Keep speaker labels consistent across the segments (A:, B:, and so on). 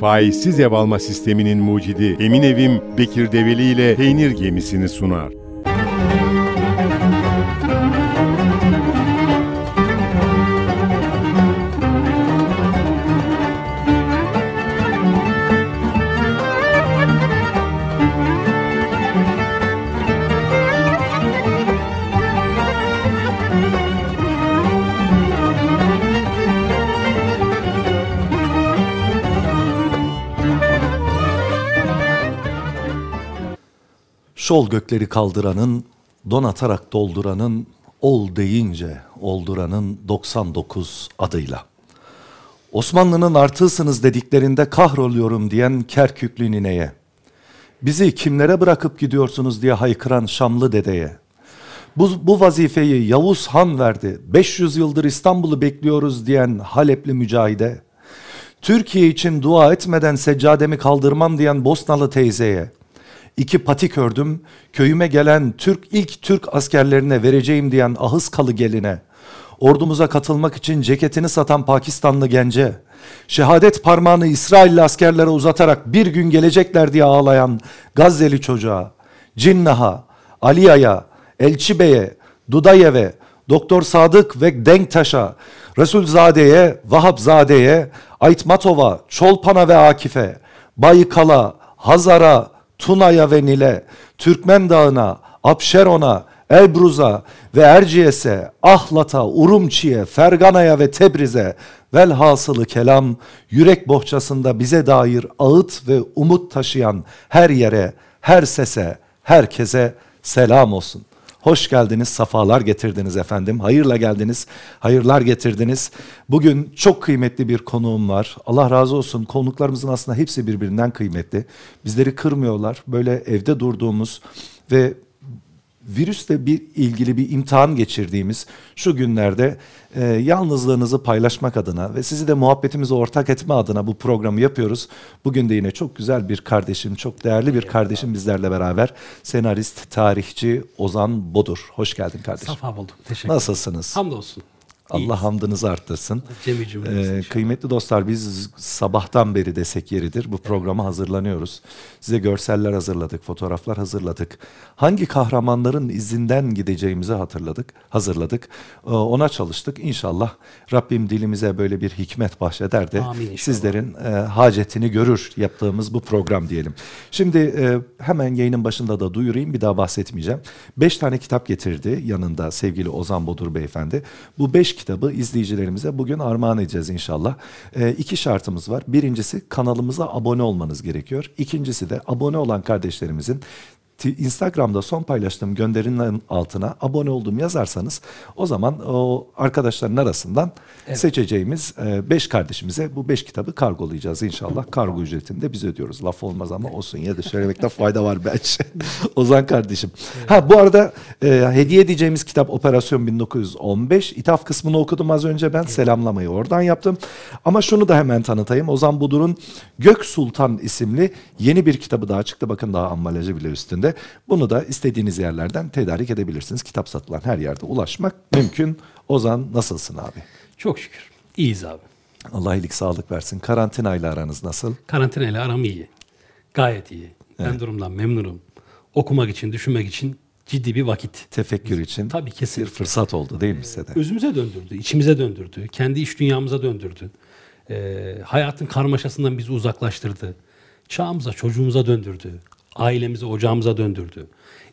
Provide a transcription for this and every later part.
A: Faizsiz ev alma sisteminin mucidi Emin Evim Bekir Develi ile peynir gemisini sunar.
B: ol gökleri kaldıranın, donatarak dolduranın, ol deyince olduranın 99 adıyla. Osmanlı'nın artısınız dediklerinde kahroluyorum diyen Kerküklü nineye, bizi kimlere bırakıp gidiyorsunuz diye haykıran Şamlı dedeye, bu, bu vazifeyi Yavuz Han verdi, 500 yıldır İstanbul'u bekliyoruz diyen Halepli mücahide, Türkiye için dua etmeden seccademi kaldırmam diyen Bosnalı teyzeye, iki patik ördüm, köyüme gelen Türk ilk Türk askerlerine vereceğim diyen Ahız Kalı geline, ordumuza katılmak için ceketini satan Pakistanlı gence, şehadet parmağını İsrailli askerlere uzatarak bir gün gelecekler diye ağlayan Gazze'li çocuğa, Cinnah'a, Aliya'ya, Elçi Bey'e, Dudayev'e, Doktor Sadık ve Denktaş'a, Resulzade'ye, Vahapzade'ye, Aytmatova, Çolpan'a ve Akif'e, Baykala, Hazar'a, Tuna'ya ve Nil'e, Türkmen Dağı'na, Apşeron'a, Elbruz'a ve Erciyes'e, Ahlat'a, Urumçi'ye, Fergana'ya ve Tebriz'e velhasılı kelam yürek bohçasında bize dair ağıt ve umut taşıyan her yere, her sese, herkese selam olsun. Hoş geldiniz, safalar getirdiniz efendim. Hayırla geldiniz, hayırlar getirdiniz. Bugün çok kıymetli bir konuğum var. Allah razı olsun. Konuklarımızın aslında hepsi birbirinden kıymetli. Bizleri kırmıyorlar. Böyle evde durduğumuz ve virüsle bir ilgili bir imtihan geçirdiğimiz şu günlerde e, yalnızlığınızı paylaşmak adına ve sizi de muhabbetimize ortak etme adına bu programı yapıyoruz. Bugün de yine çok güzel bir kardeşim, çok değerli bir kardeşim bizlerle beraber senarist, tarihçi Ozan Bodur. Hoş geldin kardeşim. Safa buldum. Teşekkür ederim. Nasılsınız? Hamdolsun. Allah İyiyiz. hamdınızı arttırsın. Ee, kıymetli dostlar biz sabahtan beri desek yeridir. Bu programı evet. hazırlanıyoruz. Size görseller hazırladık, fotoğraflar hazırladık. Hangi kahramanların izinden gideceğimizi hatırladık, hazırladık. Ee, ona çalıştık. İnşallah Rabbim dilimize böyle bir hikmet bahşeder de Amin sizlerin e, hacetini görür yaptığımız bu program diyelim. Şimdi e, hemen yayının başında da duyurayım bir daha bahsetmeyeceğim. Beş tane kitap getirdi yanında sevgili Ozan Bodur beyefendi. Bu beş kitap kitabı izleyicilerimize bugün armağan edeceğiz inşallah. E, iki şartımız var. Birincisi kanalımıza abone olmanız gerekiyor. İkincisi de abone olan kardeşlerimizin Instagram'da son paylaştığım gönderinin altına abone olduğum yazarsanız o zaman o arkadaşların arasından evet. seçeceğimiz 5 e, kardeşimize bu 5 kitabı kargolayacağız inşallah. Kargo ücretini de biz ödüyoruz. Laf olmaz ama olsun ya da söylemekte fayda var bence. Ozan kardeşim. Evet. Ha bu arada e, hediye edeceğimiz kitap Operasyon 1915. İtaf kısmını okudum az önce ben. Evet. Selamlamayı oradan yaptım. Ama şunu da hemen tanıtayım. Ozan Budur'un Gök Sultan isimli yeni bir kitabı daha çıktı. Bakın daha ambalajı bile üstünde şeklinde. Bunu da istediğiniz yerlerden tedarik edebilirsiniz. Kitap satılan her yerde ulaşmak mümkün. Ozan nasılsın abi? Çok şükür. İyiyiz abi. Allah iyilik sağlık versin. Karantinayla aranız nasıl?
C: Karantina ile aram iyi. Gayet iyi. Ben evet. durumdan memnunum. Okumak için, düşünmek için
B: ciddi bir vakit. Tefekkür için Tabii kesin. bir fırsat oldu değil mi size de?
C: Özümüze döndürdü, içimize döndürdü, kendi iş dünyamıza döndürdü. Ee, hayatın karmaşasından bizi uzaklaştırdı. Çağımıza, çocuğumuza döndürdü ailemizi ocağımıza döndürdü.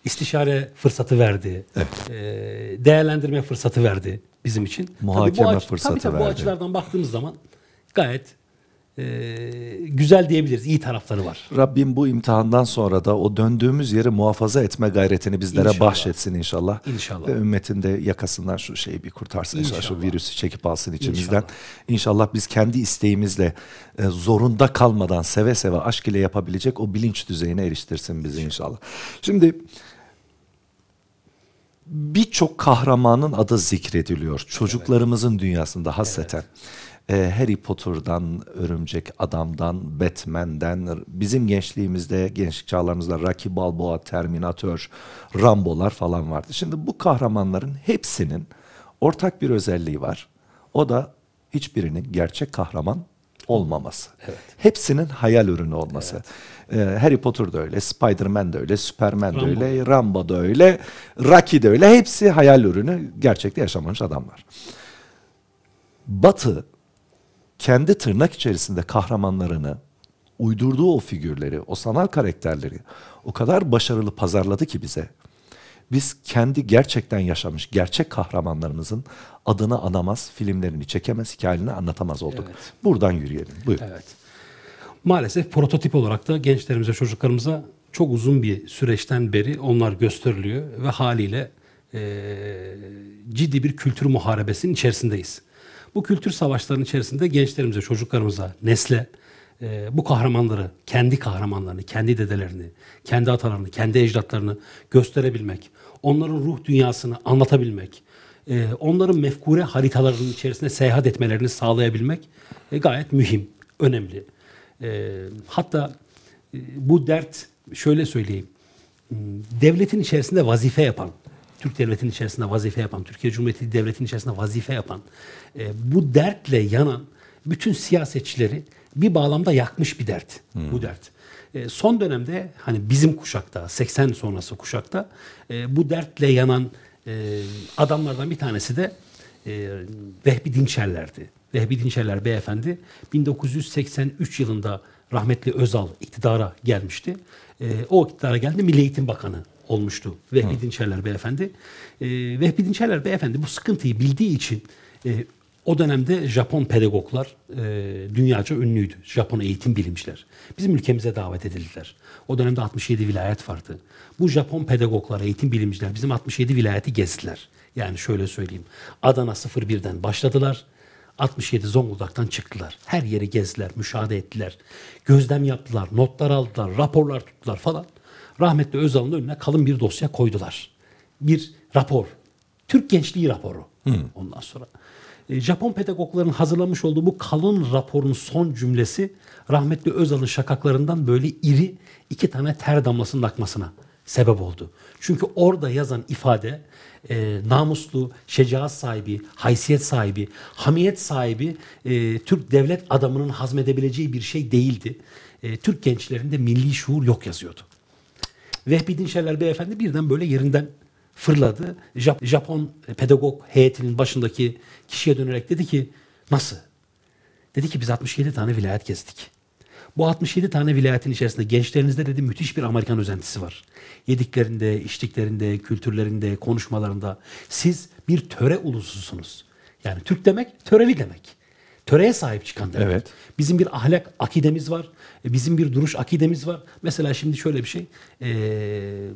C: İstişare fırsatı verdi. Evet. E, değerlendirme fırsatı verdi bizim için. Muhakeme tabii bu aç, fırsatı tabii, tabii verdi. Bu açılardan baktığımız zaman gayet e, güzel diyebiliriz. İyi tarafları var.
B: Rabbim bu imtihandan sonra da o döndüğümüz yeri muhafaza etme gayretini bizlere inşallah. bahşetsin inşallah. İnşallah. Ve ümmetin de yakasından şu şeyi bir kurtarsın inşallah. inşallah. Şu virüsü çekip alsın içimizden. İnşallah, inşallah biz kendi isteğimizle e, zorunda kalmadan seve seve aşk ile yapabilecek o bilinç düzeyine eriştirsin bizi inşallah. Şimdi birçok kahramanın adı zikrediliyor. Çocuklarımızın evet. dünyasında hasreten. Evet. Ee, Harry Potter'dan, Örümcek Adam'dan, Batman'den, bizim gençliğimizde, gençlik çağlarımızda Rocky Balboa, Terminator, Rambo'lar falan vardı. Şimdi bu kahramanların hepsinin ortak bir özelliği var. O da hiçbirinin gerçek kahraman olmaması. Evet. Hepsinin hayal ürünü olması. Evet. Ee, Harry Potter da öyle, Spider-Man de öyle, Superman Rambo. de öyle, Rambo da öyle, Rocky de öyle. Hepsi hayal ürünü gerçekte yaşamamış adamlar. Batı kendi tırnak içerisinde kahramanlarını, uydurduğu o figürleri, o sanal karakterleri o kadar başarılı pazarladı ki bize. Biz kendi gerçekten yaşamış gerçek kahramanlarımızın adını anamaz, filmlerini çekemez, hikayelerini anlatamaz olduk. Evet. Buradan yürüyelim. Buyurun. Evet.
C: Maalesef prototip olarak da gençlerimize, çocuklarımıza çok uzun bir süreçten beri onlar gösteriliyor ve haliyle e, ciddi bir kültür muharebesinin içerisindeyiz. Bu kültür savaşlarının içerisinde gençlerimize, çocuklarımıza, nesle e, bu kahramanları, kendi kahramanlarını, kendi dedelerini, kendi atalarını, kendi ecdatlarını gösterebilmek, onların ruh dünyasını anlatabilmek, e, onların mefkure haritalarının içerisinde seyahat etmelerini sağlayabilmek e, gayet mühim, önemli. E, hatta e, bu dert şöyle söyleyeyim, hmm, devletin içerisinde vazife yapan, Türk devletinin içerisinde vazife yapan, Türkiye Cumhuriyeti devletinin içerisinde vazife yapan, e, bu dertle yanan bütün siyasetçileri bir bağlamda yakmış bir dert hmm. bu dert. E, son dönemde hani bizim kuşakta 80 sonrası kuşakta e, bu dertle yanan e, adamlardan bir tanesi de e, Vehbi Dinçerler'di. Vehbi Dinçerler beyefendi 1983 yılında rahmetli Özal iktidara gelmişti. E, o iktidara geldi Milli Eğitim Bakanı olmuştu Vehbi Hı. Dinçerler Beyefendi. E, Vehbi Dinçerler Beyefendi bu sıkıntıyı bildiği için e, o dönemde Japon pedagoglar e, dünyaca ünlüydü. Japon eğitim bilimciler. Bizim ülkemize davet edildiler. O dönemde 67 vilayet vardı. Bu Japon pedagoglar, eğitim bilimciler bizim 67 vilayeti gezdiler. Yani şöyle söyleyeyim. Adana 01'den başladılar. 67 Zonguldak'tan çıktılar. Her yeri gezdiler, müşahede ettiler. Gözlem yaptılar, notlar aldılar, raporlar tuttular falan rahmetli Özal'ın önüne kalın bir dosya koydular. Bir rapor. Türk Gençliği raporu. Hı. Hmm. Ondan sonra. E, Japon pedagogların hazırlamış olduğu bu kalın raporun son cümlesi rahmetli Özal'ın şakaklarından böyle iri iki tane ter damlasının akmasına sebep oldu. Çünkü orada yazan ifade e, namuslu, şecaat sahibi, haysiyet sahibi, hamiyet sahibi e, Türk devlet adamının hazmedebileceği bir şey değildi. E, Türk gençlerinde milli şuur yok yazıyordu. Vehbi Dinşerler beyefendi birden böyle yerinden fırladı. Jap Japon pedagog heyetinin başındaki kişiye dönerek dedi ki nasıl? Dedi ki biz 67 tane vilayet gezdik. Bu 67 tane vilayetin içerisinde gençlerinizde dedi müthiş bir Amerikan özentisi var. Yediklerinde, içtiklerinde, kültürlerinde, konuşmalarında. Siz bir töre ulususunuz. Yani Türk demek töreli demek töreye sahip çıkan demek. Evet. Bizim bir ahlak akidemiz var. E, bizim bir duruş akidemiz var. Mesela şimdi şöyle bir şey. Ee,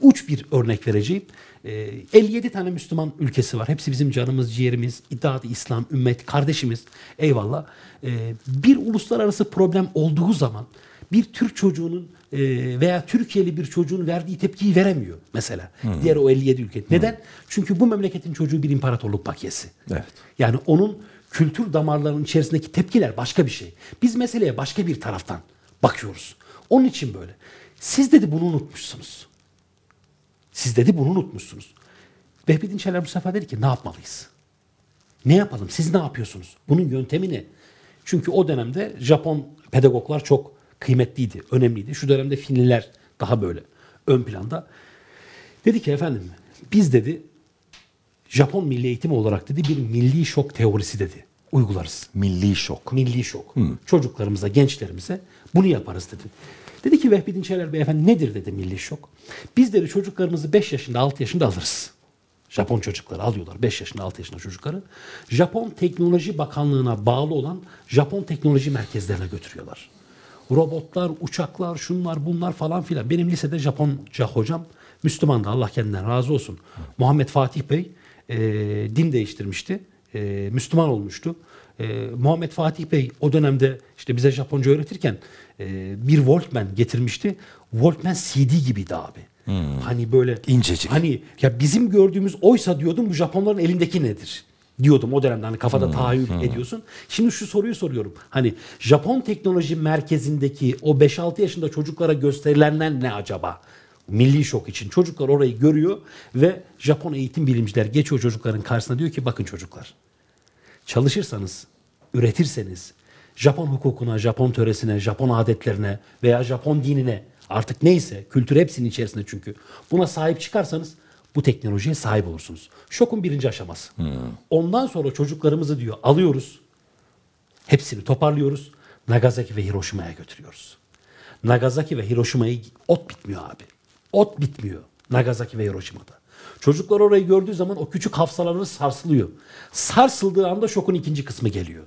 C: uç bir örnek vereceğim. E, 57 tane Müslüman ülkesi var. Hepsi bizim canımız, ciğerimiz, iddiat İslam, ümmet, kardeşimiz. Eyvallah. E, bir uluslararası problem olduğu zaman bir Türk çocuğunun e, veya Türkiye'li bir çocuğun verdiği tepkiyi veremiyor mesela. Hmm. Diğer o 57 ülke. Hmm. Neden? Hmm. Çünkü bu memleketin çocuğu bir imparatorluk bakiyesi. Evet. Yani onun kültür damarlarının içerisindeki tepkiler başka bir şey. Biz meseleye başka bir taraftan bakıyoruz. Onun için böyle. Siz dedi bunu unutmuşsunuz. Siz dedi bunu unutmuşsunuz. Vehbi Dinçerler bu sefer dedi ki ne yapmalıyız? Ne yapalım? Siz ne yapıyorsunuz? Bunun yöntemi ne? Çünkü o dönemde Japon pedagoglar çok kıymetliydi, önemliydi. Şu dönemde Finliler daha böyle ön planda. Dedi ki efendim biz dedi Japon milli eğitimi olarak dedi bir milli şok teorisi dedi. Uygularız. Milli şok. Milli şok. Hı. Hmm. Çocuklarımıza, gençlerimize bunu yaparız dedi. Dedi ki Vehbi Dinçerler Beyefendi nedir dedi milli şok. Biz dedi çocuklarımızı 5 yaşında 6 yaşında alırız. Japon çocukları alıyorlar 5 yaşında 6 yaşında çocukları. Japon Teknoloji Bakanlığı'na bağlı olan Japon teknoloji merkezlerine götürüyorlar. Robotlar, uçaklar, şunlar bunlar falan filan. Benim lisede Japonca hocam Müslümandı Allah kendinden razı olsun. Hı. Muhammed Fatih Bey e, din değiştirmişti. E, Müslüman olmuştu. E, Muhammed Fatih Bey o dönemde işte bize Japonca öğretirken e, bir Walkman getirmişti. Walkman CD gibiydi abi. Hmm. Hani böyle incecik. Hani ya bizim gördüğümüz oysa diyordum bu Japonların elindeki nedir? diyordum o dönemde hani kafada hmm, tahayyül hmm. ediyorsun. Şimdi şu soruyu soruyorum. Hani Japon teknoloji merkezindeki o 5-6 yaşında çocuklara gösterilenler ne acaba? Milli şok için. Çocuklar orayı görüyor ve Japon eğitim bilimciler geçiyor çocukların karşısına diyor ki bakın çocuklar. Çalışırsanız, üretirseniz Japon hukukuna, Japon töresine, Japon adetlerine veya Japon dinine artık neyse kültür hepsinin içerisinde çünkü buna sahip çıkarsanız bu teknolojiye sahip olursunuz. Şokun birinci aşaması. Hmm. Ondan sonra çocuklarımızı diyor alıyoruz. Hepsini toparlıyoruz. Nagasaki ve Hiroşima'ya götürüyoruz. Nagasaki ve Hiroşima'yı ot bitmiyor abi. Ot bitmiyor Nagasaki ve Hiroşima'da. Çocuklar orayı gördüğü zaman o küçük hafızaları sarsılıyor. Sarsıldığı anda şokun ikinci kısmı geliyor.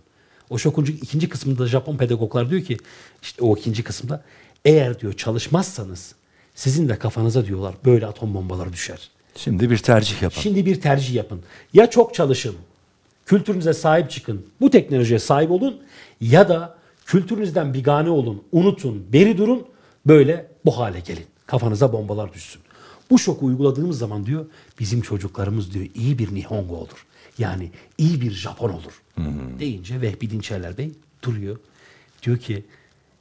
C: O şokun ikinci kısmında Japon pedagoglar diyor ki işte o ikinci kısımda eğer diyor çalışmazsanız sizin de kafanıza diyorlar böyle atom bombaları düşer. Şimdi bir tercih yapın. Şimdi bir tercih yapın. Ya çok çalışın, kültürünüze sahip çıkın, bu teknolojiye sahip olun ya da kültürünüzden bigane olun, unutun, beri durun, böyle bu hale gelin. Kafanıza bombalar düşsün. Bu şoku uyguladığımız zaman diyor bizim çocuklarımız diyor iyi bir Nihongo olur. Yani iyi bir Japon olur. Hı hmm. hı. Deyince Vehbi Dinçerler Bey duruyor. Diyor ki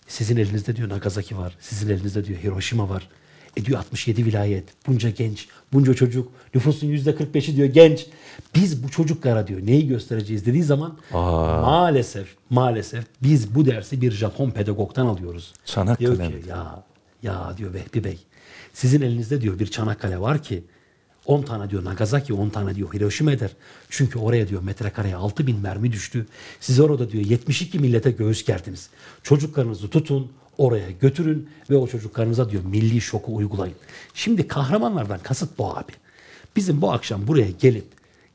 C: sizin elinizde diyor Nagasaki var. Sizin elinizde diyor Hiroşima var. E diyor 67 vilayet, bunca genç, bunca çocuk, nüfusun %45'i diyor genç. Biz bu çocuklara diyor neyi göstereceğiz dediği zaman Aa. maalesef maalesef biz bu dersi bir Japon pedagogtan alıyoruz. Çanakkale diyor ki, ya ya diyor Vehbi Bey sizin elinizde diyor bir Çanakkale var ki 10 tane diyor Nagasaki, 10 tane diyor Hiroşima eder. Çünkü oraya diyor metrekareye 6 bin mermi düştü. Siz orada diyor 72 millete göğüs gerdiniz. Çocuklarınızı tutun, oraya götürün ve o çocuklarınıza diyor milli şoku uygulayın. Şimdi kahramanlardan kasıt bu abi. Bizim bu akşam buraya gelip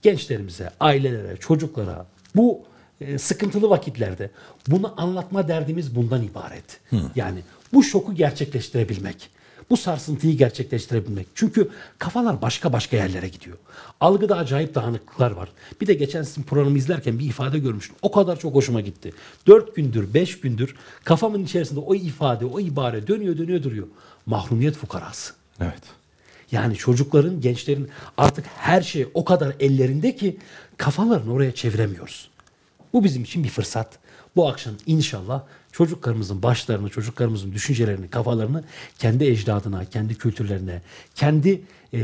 C: gençlerimize, ailelere, çocuklara bu e, sıkıntılı vakitlerde bunu anlatma derdimiz bundan ibaret. Hı. Yani bu şoku gerçekleştirebilmek. Bu sarsıntıyı gerçekleştirebilmek. Çünkü kafalar başka başka yerlere gidiyor. Algıda acayip dağınıklıklar var. Bir de geçen sizin programı izlerken bir ifade görmüştüm. O kadar çok hoşuma gitti. Dört gündür, beş gündür kafamın içerisinde o ifade, o ibare dönüyor dönüyor duruyor. Mahrumiyet fukarası. Evet. Yani çocukların, gençlerin artık her şey o kadar ellerinde ki kafalarını oraya çeviremiyoruz. Bu bizim için bir fırsat. Bu akşam inşallah çocuklarımızın başlarını, çocuklarımızın düşüncelerini, kafalarını kendi ecdadına, kendi kültürlerine, kendi e,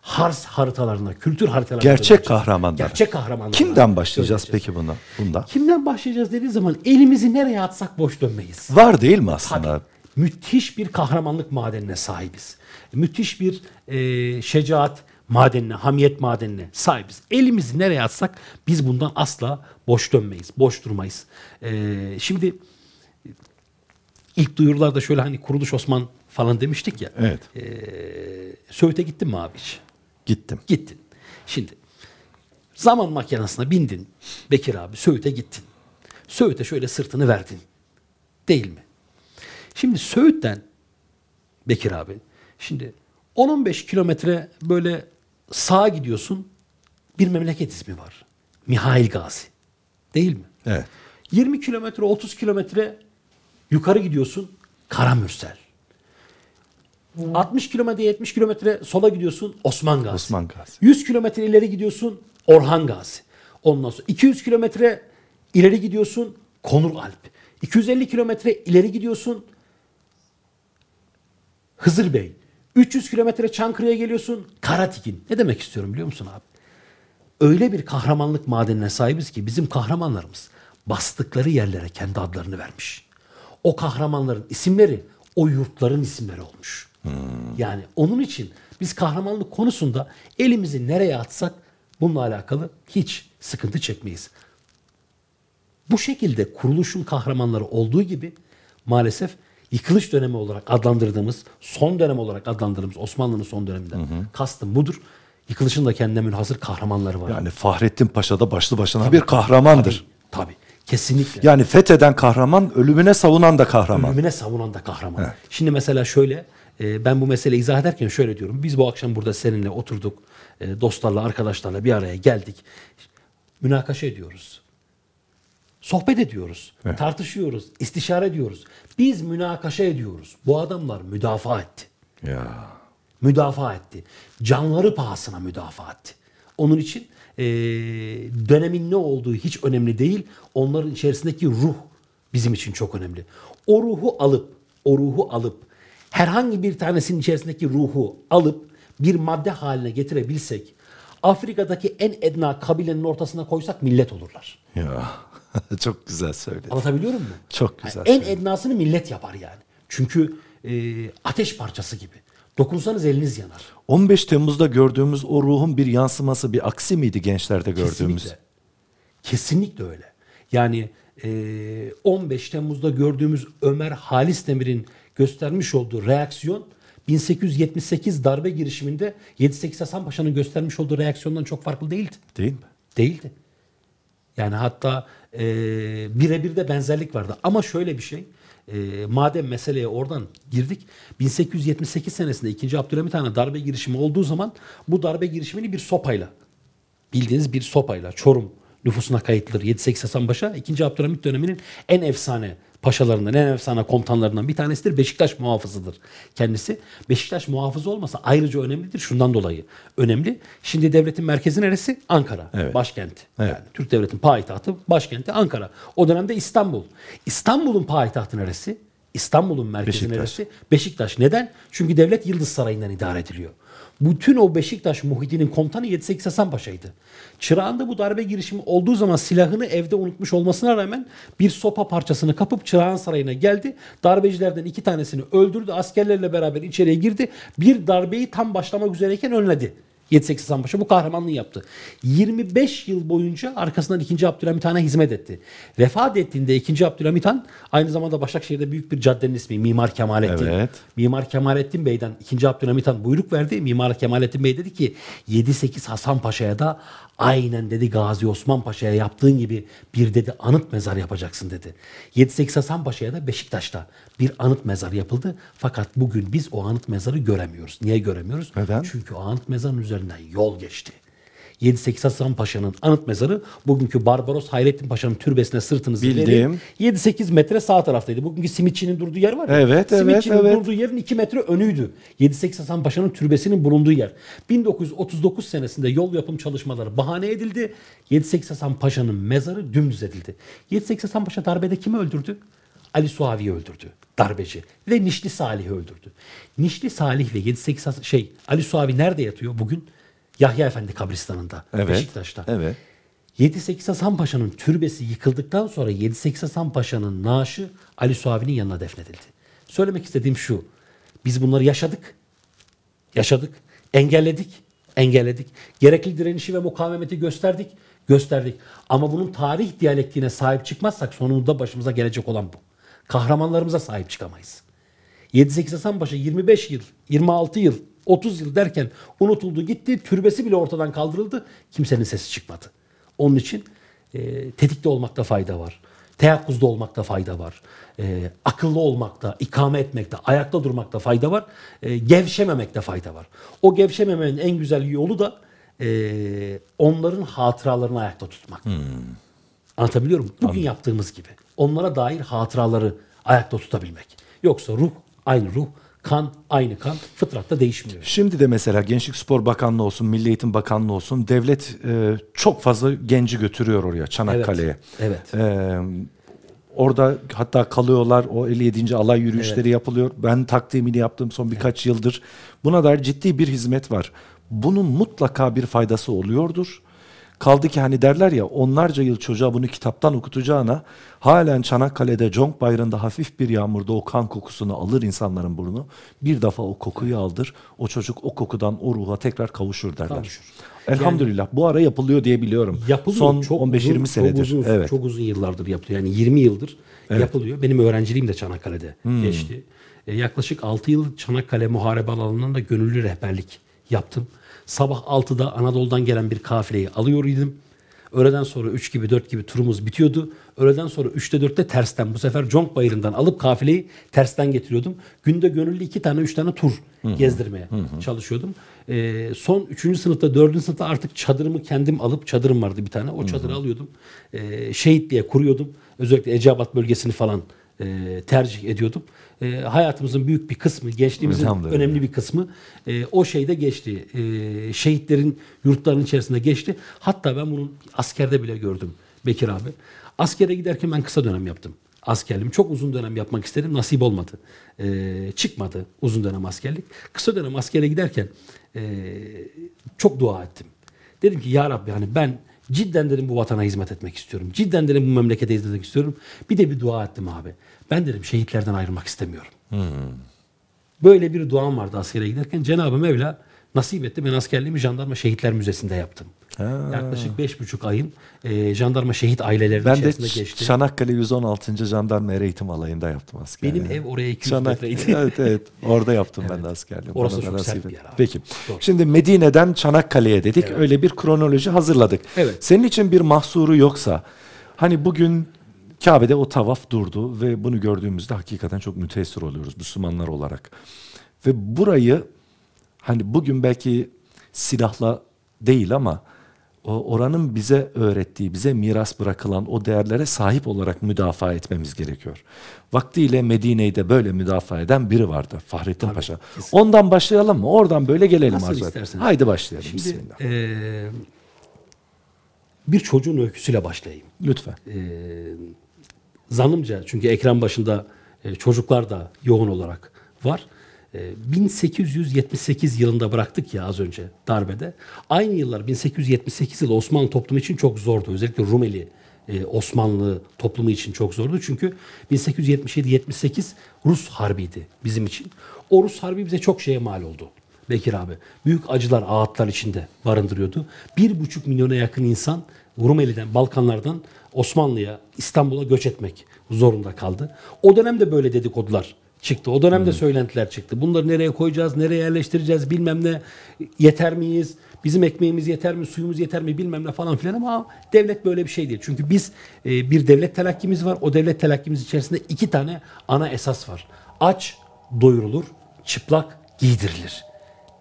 C: hars haritalarına, kültür haritalarına. Gerçek kahramanlar. Gerçek kahramanlar. Kimden
B: başlayacağız peki buna? Bunda.
C: Kimden başlayacağız dediği zaman elimizi nereye atsak boş dönmeyiz. Var değil mi aslında? Tabii. Müthiş bir kahramanlık madenine sahibiz. Müthiş bir e, şecaat madenine, hamiyet madenine sahibiz. Elimizi nereye atsak biz bundan asla boş dönmeyiz, boş durmayız. E, şimdi ilk duyurularda şöyle hani kuruluş Osman falan demiştik ya. Evet. E, Söğüt'e gittin mi abi hiç? Gittim. Gittin. Şimdi zaman makinesine bindin Bekir abi Söğüt'e gittin. Söğüt'e şöyle sırtını verdin. Değil mi? Şimdi Söğüt'ten Bekir abi şimdi 10-15 kilometre böyle sağa gidiyorsun bir memleket ismi var. Mihail Gazi. Değil mi? Evet. 20 kilometre 30 kilometre Yukarı gidiyorsun Karamürsel. 60 hmm. kilometre 70 kilometre sola gidiyorsun Osman Gazi. Osman Gazi. 100 kilometre ileri gidiyorsun Orhan Gazi. Ondan sonra 200 kilometre ileri gidiyorsun Konur Alp. 250 kilometre ileri gidiyorsun Hızır Bey. 300 kilometre Çankırı'ya geliyorsun Karatikin. Ne demek istiyorum biliyor musun abi? Öyle bir kahramanlık madenine sahibiz ki bizim kahramanlarımız bastıkları yerlere kendi adlarını vermiş o kahramanların isimleri o yurtların isimleri olmuş. Hmm. Yani onun için biz kahramanlık konusunda elimizi nereye atsak bununla alakalı hiç sıkıntı çekmeyiz. Bu şekilde kuruluşun kahramanları olduğu gibi maalesef yıkılış dönemi olarak adlandırdığımız, son dönem olarak adlandırdığımız Osmanlı'nın son döneminden hı hı. kastım budur. Yıkılışın da kendine münhasır kahramanları var. Yani
B: Fahrettin Paşa da başlı başına tabii, bir kahramandır. Tabii, tabii. Kesinlikle. Yani fetheden kahraman, ölümüne savunan da kahraman. Ölümüne
C: savunan da kahraman. Evet. Şimdi mesela şöyle, e, ben bu meseleyi izah ederken şöyle diyorum. Biz bu akşam burada seninle oturduk, e, dostlarla, arkadaşlarla bir araya geldik. Münakaşa ediyoruz. Sohbet ediyoruz, evet. tartışıyoruz, istişare ediyoruz. Biz münakaşa ediyoruz. Bu adamlar müdafaa etti. Ya. Müdafaa etti. Canları pahasına müdafaa etti. Onun için e, dönemin ne olduğu hiç önemli değil. Onların içerisindeki ruh bizim için çok önemli. O ruhu alıp, o ruhu alıp herhangi bir tanesinin içerisindeki ruhu alıp bir madde haline getirebilsek Afrika'daki en edna kabilenin ortasına koysak millet olurlar. Ya çok güzel söyledin. Anlatabiliyorum mu? Çok güzel. Yani en ednasını millet yapar yani. Çünkü e, ateş parçası gibi. Dokunsanız eliniz yanar.
B: 15 Temmuz'da gördüğümüz o ruhun bir yansıması, bir aksi miydi gençlerde gördüğümüz? Kesinlikle.
C: Kesinlikle öyle. Yani e, 15 Temmuz'da gördüğümüz Ömer Halis Demir'in göstermiş olduğu reaksiyon 1878 darbe girişiminde 7-8 Hasan Paşa'nın göstermiş olduğu reaksiyondan çok farklı değildi. Değil mi? Değildi. Yani hatta e, birebir de benzerlik vardı. Ama şöyle bir şey e, madem meseleye oradan girdik 1878 senesinde 2. Abdülhamit Han'a darbe girişimi olduğu zaman bu darbe girişimini bir sopayla bildiğiniz bir sopayla Çorum nüfusuna kayıtlıdır. 7-8 Hasan Paşa 2. Abdülhamit döneminin en efsane paşalarından, en efsane komutanlarından bir tanesidir. Beşiktaş muhafızıdır kendisi. Beşiktaş muhafızı olmasa ayrıca önemlidir şundan dolayı. Önemli. Şimdi devletin merkezi neresi? Ankara. Evet. Başkenti. Evet. Yani Türk devletin payitahtı, başkenti Ankara. O dönemde İstanbul. İstanbul'un payitahtı neresi? İstanbul'un merkezi Beşiktaş. neresi? Beşiktaş. Neden? Çünkü devlet Yıldız Sarayı'ndan idare ediliyor bütün o Beşiktaş muhitinin komutanı 78 Hasan Paşa'ydı. Çırağın da bu darbe girişimi olduğu zaman silahını evde unutmuş olmasına rağmen bir sopa parçasını kapıp Çırağan Sarayı'na geldi. Darbecilerden iki tanesini öldürdü. Askerlerle beraber içeriye girdi. Bir darbeyi tam başlamak üzereyken önledi. 7-8 Hasan Paşa bu kahramanlığı yaptı. 25 yıl boyunca arkasından 2. Abdülhamit Han'a hizmet etti. Vefat ettiğinde 2. Abdülhamit Han aynı zamanda Başakşehir'de büyük bir caddenin ismi Mimar Kemalettin. Evet. Mimar Kemalettin Bey'den 2. Abdülhamit Han buyruk verdi. Mimar Kemalettin Bey dedi ki 7-8 Hasan Paşa'ya da aynen dedi Gazi Osman Paşa'ya yaptığın gibi bir dedi anıt mezar yapacaksın dedi. 7-8 Hasan Paşa'ya da Beşiktaş'ta bir anıt mezar yapıldı. Fakat bugün biz o anıt mezarı göremiyoruz. Niye göremiyoruz? Neden? Çünkü o anıt mezarın üzerinde üzerinden yol geçti. 7-8 Hasan Paşa'nın anıt mezarı bugünkü Barbaros Hayrettin Paşa'nın türbesine sırtınızı Bildiğim. verin. 7-8 metre sağ taraftaydı. Bugünkü simitçinin durduğu yer var ya. Evet, simitçinin evet, evet. durduğu yerin 2 metre önüydü. 7-8 Hasan Paşa'nın türbesinin bulunduğu yer. 1939 senesinde yol yapım çalışmaları bahane edildi. 7-8 Hasan Paşa'nın mezarı dümdüz edildi. 7-8 Hasan Paşa darbede kimi öldürdü? Ali Suavi'yi öldürdü darbeci ve Nişli Salih'i öldürdü. Nişli Salih ve 7-8 şey Ali Suavi nerede yatıyor bugün? Yahya Efendi kabristanında evet, Beşiktaş'ta. Evet. 7-8 Hasan Paşa'nın türbesi yıkıldıktan sonra 7-8 Hasan Paşa'nın naaşı Ali Suavi'nin yanına defnedildi. Söylemek istediğim şu. Biz bunları yaşadık. Yaşadık. Engelledik. Engelledik. Gerekli direnişi ve mukavemeti gösterdik. Gösterdik. Ama bunun tarih diyalektiğine sahip çıkmazsak sonunda başımıza gelecek olan bu kahramanlarımıza sahip çıkamayız. 7-8 Hasan Paşa 25 yıl, 26 yıl, 30 yıl derken unutuldu gitti. Türbesi bile ortadan kaldırıldı. Kimsenin sesi çıkmadı. Onun için e, tetikte olmakta fayda var. Teyakkuzda olmakta fayda var. E, akıllı olmakta, ikame etmekte, ayakta durmakta fayda var. E, gevşememekte fayda var. O gevşememenin en güzel yolu da e, onların hatıralarını ayakta tutmak. Hmm. Anlatabiliyor muyum? Bugün Anladım. yaptığımız gibi onlara dair hatıraları ayakta tutabilmek. Yoksa ruh aynı ruh, kan aynı kan, fıtratta değişmiyor. Şimdi de
B: mesela Gençlik Spor Bakanlığı olsun, Milli Eğitim Bakanlığı olsun devlet e, çok fazla genci götürüyor oraya Çanakkale'ye. Evet. evet. E, Orada hatta kalıyorlar. O 57. alay yürüyüşleri evet. yapılıyor. Ben takdimini yaptım son birkaç evet. yıldır. Buna dair ciddi bir hizmet var. Bunun mutlaka bir faydası oluyordur. Kaldı ki hani derler ya onlarca yıl çocuğa bunu kitaptan okutacağına halen Çanakkale'de Conk Bayrı'nda hafif bir yağmurda o kan kokusunu alır insanların burnu. Bir defa o kokuyu aldır. O çocuk o kokudan
C: o ruha tekrar kavuşur derler. Kavuşur. Elhamdülillah yani, bu ara yapılıyor diye biliyorum. Yapılıyor. Son 15-20 senedir. Çok uzun, evet. çok uzun yıllardır yapılıyor. Yani 20 yıldır evet. yapılıyor. Benim öğrenciliğim de Çanakkale'de hmm. geçti. E, yaklaşık 6 yıl Çanakkale Muharebe Alanı'ndan da gönüllü rehberlik yaptım. Sabah 6'da Anadolu'dan gelen bir kafileyi alıyor idim. Öğleden sonra 3 gibi 4 gibi turumuz bitiyordu. Öğleden sonra 3'te 4'te tersten bu sefer Conk Bayırı'ndan alıp kafileyi tersten getiriyordum. Günde gönüllü 2 tane 3 tane tur Hı-hı. gezdirmeye Hı-hı. çalışıyordum. Ee, son 3. sınıfta 4. sınıfta artık çadırımı kendim alıp çadırım vardı bir tane. O çadırı Hı-hı. alıyordum. Ee, şehit diye kuruyordum. Özellikle Eceabat bölgesini falan e, tercih ediyordum e, hayatımızın büyük bir kısmı, gençliğimizin önemli bir kısmı e, o şeyde geçti. E, şehitlerin yurtlarının içerisinde geçti. Hatta ben bunu askerde bile gördüm Bekir abi. Askere giderken ben kısa dönem yaptım askerliğimi. Çok uzun dönem yapmak istedim. Nasip olmadı. E, çıkmadı uzun dönem askerlik. Kısa dönem askere giderken e, çok dua ettim. Dedim ki ya Rabbi hani ben cidden dedim bu vatana hizmet etmek istiyorum. Cidden dedim bu memlekete hizmet etmek istiyorum. Bir de bir dua ettim abi. Ben dedim şehitlerden ayrılmak istemiyorum. Hmm. Böyle bir duam vardı askere giderken. Cenab-ı Mevla nasip etti. Ben askerliğimi Jandarma Şehitler Müzesi'nde yaptım. Ha. Yaklaşık beş buçuk ayın e, jandarma şehit ailelerinin ben içerisinde geçti. Ben de
B: Çanakkale 116. Jandarma Er Eğitim Alayı'nda yaptım askerliği. Benim ev oraya 200 metreydi. evet evet orada yaptım evet. ben de askerliği. Orası Bana çok sert bir yer abi. Peki. Doğru. Şimdi Medine'den Çanakkale'ye dedik. Evet. Öyle bir kronoloji hazırladık. Evet. Senin için bir mahsuru yoksa hani bugün Kabe'de o tavaf durdu ve bunu gördüğümüzde hakikaten çok müteessir oluyoruz Müslümanlar olarak. Ve burayı hani bugün belki silahla değil ama oranın bize öğrettiği, bize miras bırakılan o değerlere sahip olarak müdafaa etmemiz gerekiyor. Vaktiyle Medine'yi de böyle müdafaa eden biri vardı Fahrettin Tabii, Paşa. Kesinlikle. Ondan başlayalım mı? Oradan böyle gelelim Nasıl arzu istersen. Haydi başlayalım. Şimdi,
C: Bismillah. E, bir çocuğun öyküsüyle başlayayım. Lütfen. E, Zannımca çünkü ekran başında e, çocuklar da yoğun olarak var. 1878 e, yılında bıraktık ya az önce darbede. Aynı yıllar 1878 yılı Osmanlı toplumu için çok zordu. Özellikle Rumeli e, Osmanlı toplumu için çok zordu. Çünkü 1877-78 Rus harbiydi bizim için. O Rus harbi bize çok şeye mal oldu. Bekir abi. Büyük acılar, ağıtlar içinde barındırıyordu. Bir buçuk milyona yakın insan Rumeli'den, Balkanlardan Osmanlı'ya, İstanbul'a göç etmek zorunda kaldı. O dönemde böyle dedikodular çıktı. O dönemde hmm. söylentiler çıktı. Bunları nereye koyacağız, nereye yerleştireceğiz bilmem ne yeter miyiz? Bizim ekmeğimiz yeter mi, suyumuz yeter mi bilmem ne falan filan ama devlet böyle bir şey değil. Çünkü biz e, bir devlet telakkimiz var. O devlet telakkimiz içerisinde iki tane ana esas var. Aç doyurulur, çıplak giydirilir.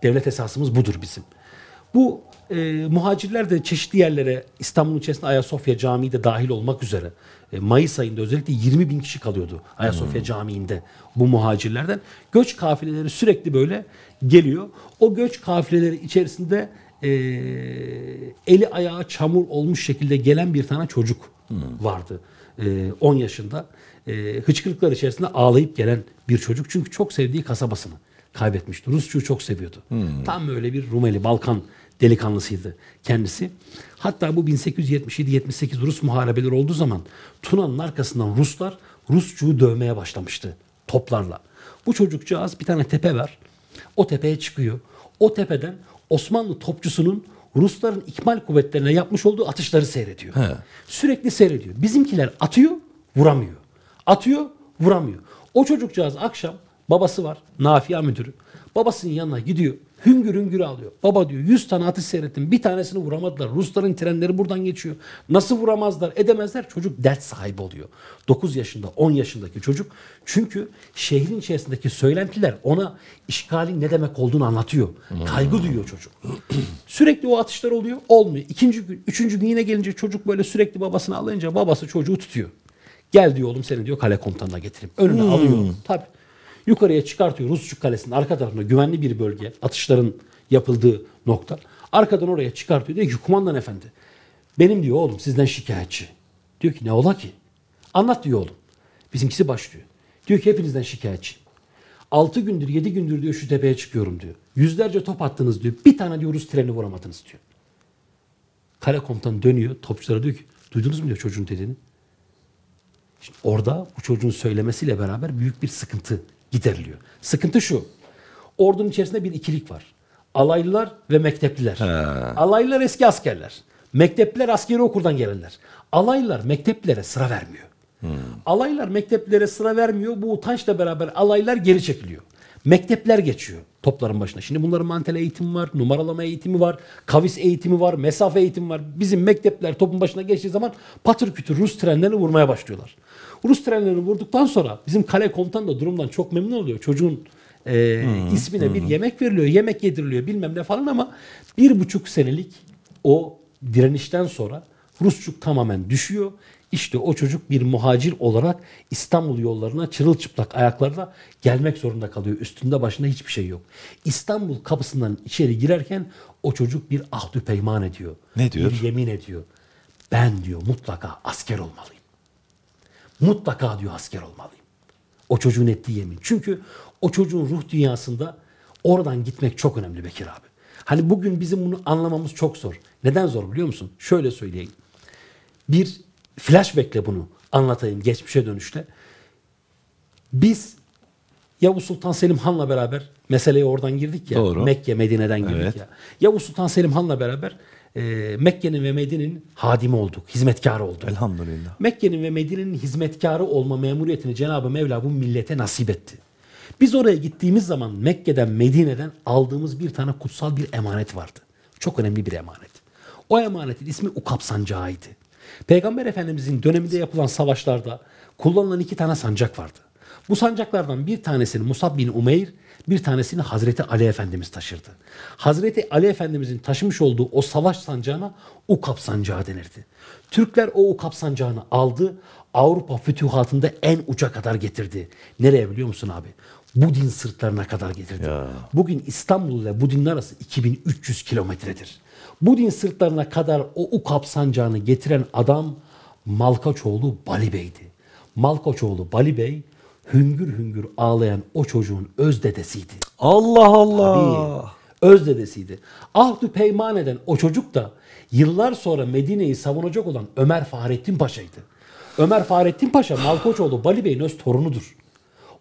C: Devlet esasımız budur bizim. Bu e, muhacirler de çeşitli yerlere İstanbul'un içerisinde Ayasofya Camii de dahil olmak üzere e, Mayıs ayında özellikle 20 bin kişi kalıyordu Ayasofya hmm. Camii'nde bu muhacirlerden. Göç kafileleri sürekli böyle geliyor. O göç kafileleri içerisinde e, eli ayağı çamur olmuş şekilde gelen bir tane çocuk hmm. vardı. E, 10 yaşında e, hıçkırıklar içerisinde ağlayıp gelen bir çocuk. Çünkü çok sevdiği kasabasını kaybetmişti. Rusçuyu çok seviyordu. Hmm. Tam böyle bir Rumeli, Balkan delikanlısıydı kendisi. Hatta bu 1877-78 Rus muharebeleri olduğu zaman Tuna'nın arkasından Ruslar Rusçuğu dövmeye başlamıştı toplarla. Bu çocukcağız bir tane tepe var. O tepeye çıkıyor. O tepeden Osmanlı topçusunun Rusların ikmal kuvvetlerine yapmış olduğu atışları seyrediyor. He. Sürekli seyrediyor. Bizimkiler atıyor, vuramıyor. Atıyor, vuramıyor. O çocukcağız akşam babası var, nafia müdürü. Babasının yanına gidiyor. Hüngür hüngür ağlıyor. Baba diyor 100 tane atış seyrettim. Bir tanesini vuramadılar. Rusların trenleri buradan geçiyor. Nasıl vuramazlar edemezler. Çocuk dert sahibi oluyor. 9 yaşında 10 yaşındaki çocuk. Çünkü şehrin içerisindeki söylentiler ona işgalin ne demek olduğunu anlatıyor. Kaygı duyuyor çocuk. sürekli o atışlar oluyor. Olmuyor. İkinci gün, üçüncü gün yine gelince çocuk böyle sürekli babasını alınca babası çocuğu tutuyor. Gel diyor oğlum seni diyor kale komutanına getireyim. Önüne hmm. alıyor. Tabii. Yukarıya çıkartıyor Rusçuk Kalesi'nin arka tarafında güvenli bir bölge. Atışların yapıldığı nokta. Arkadan oraya çıkartıyor. Diyor ki kumandan efendi benim diyor oğlum sizden şikayetçi. Diyor ki ne ola ki? Anlat diyor oğlum. Bizimkisi başlıyor. Diyor ki hepinizden şikayetçi. 6 gündür 7 gündür diyor şu tepeye çıkıyorum diyor. Yüzlerce top attınız diyor. Bir tane diyor Rus treni vuramadınız diyor. Kale komutan dönüyor topçulara diyor ki duydunuz mu diyor çocuğun dediğini. Şimdi orada bu çocuğun söylemesiyle beraber büyük bir sıkıntı gideriliyor. Sıkıntı şu. Ordunun içerisinde bir ikilik var. Alaylılar ve mektepliler. Ha. Alaylılar eski askerler. Mektepliler askeri okuldan gelenler. Alaylılar mekteplere sıra vermiyor. Hmm. Alaylar mekteplilere sıra vermiyor. Bu utançla beraber alaylar geri çekiliyor. Mektepler geçiyor topların başına. Şimdi bunların mantel eğitimi var, numaralama eğitimi var, kavis eğitimi var, mesafe eğitimi var. Bizim mektepler topun başına geçtiği zaman patır kütür Rus trenlerini vurmaya başlıyorlar. Rus trenlerini vurduktan sonra bizim kale komutan da durumdan çok memnun oluyor. Çocuğun e, hmm, ismine hmm. bir yemek veriliyor, yemek yediriliyor bilmem ne falan ama bir buçuk senelik o direnişten sonra Rusçuk tamamen düşüyor. İşte o çocuk bir muhacir olarak İstanbul yollarına çırılçıplak ayaklarla gelmek zorunda kalıyor. Üstünde başında hiçbir şey yok. İstanbul kapısından içeri girerken o çocuk bir ahdü peyman ediyor. Ne diyor? Bir yemin ediyor. Ben diyor mutlaka asker olmalıyım. Mutlaka diyor asker olmalıyım. O çocuğun ettiği yemin. Çünkü o çocuğun ruh dünyasında oradan gitmek çok önemli Bekir abi. Hani bugün bizim bunu anlamamız çok zor. Neden zor biliyor musun? Şöyle söyleyeyim. Bir flashback'le bunu anlatayım geçmişe dönüşte. Biz Yavuz Sultan Selim Han'la beraber meseleye oradan girdik ya. Doğru. Mekke, Medine'den girdik evet. ya. Yavuz Sultan Selim Han'la beraber ee, Mekke'nin ve Medine'nin hadimi olduk, hizmetkar olduk. Elhamdülillah. Mekke'nin ve Medine'nin hizmetkarı olma memuriyetini Cenab-ı Mevla bu millete nasip etti. Biz oraya gittiğimiz zaman Mekke'den, Medine'den aldığımız bir tane kutsal bir emanet vardı. Çok önemli bir emanet. O emanetin ismi Ukap Sancağı'ydı. Peygamber Efendimizin döneminde yapılan savaşlarda kullanılan iki tane sancak vardı. Bu sancaklardan bir tanesini Musab bin Umeyr, bir tanesini Hazreti Ali Efendimiz taşırdı. Hazreti Ali Efendimizin taşımış olduğu o savaş sancağına Ukap sancağı denirdi. Türkler o Ukap sancağını aldı. Avrupa fütühatında en uca kadar getirdi. Nereye biliyor musun abi? Budin sırtlarına kadar getirdi. Ya. Bugün İstanbul ile Budin arası 2300 kilometredir. Budin sırtlarına kadar o Ukap sancağını getiren adam Malkaçoğlu Bali Bey'di. Malkoçoğlu Bali Bey hüngür hüngür ağlayan o çocuğun öz dedesiydi. Allah Allah. Tabii, öz dedesiydi. Ahdü peyman eden o çocuk da yıllar sonra Medine'yi savunacak olan Ömer Fahrettin Paşa'ydı. Ömer Fahrettin Paşa Malkoçoğlu Bali Bey'in öz torunudur.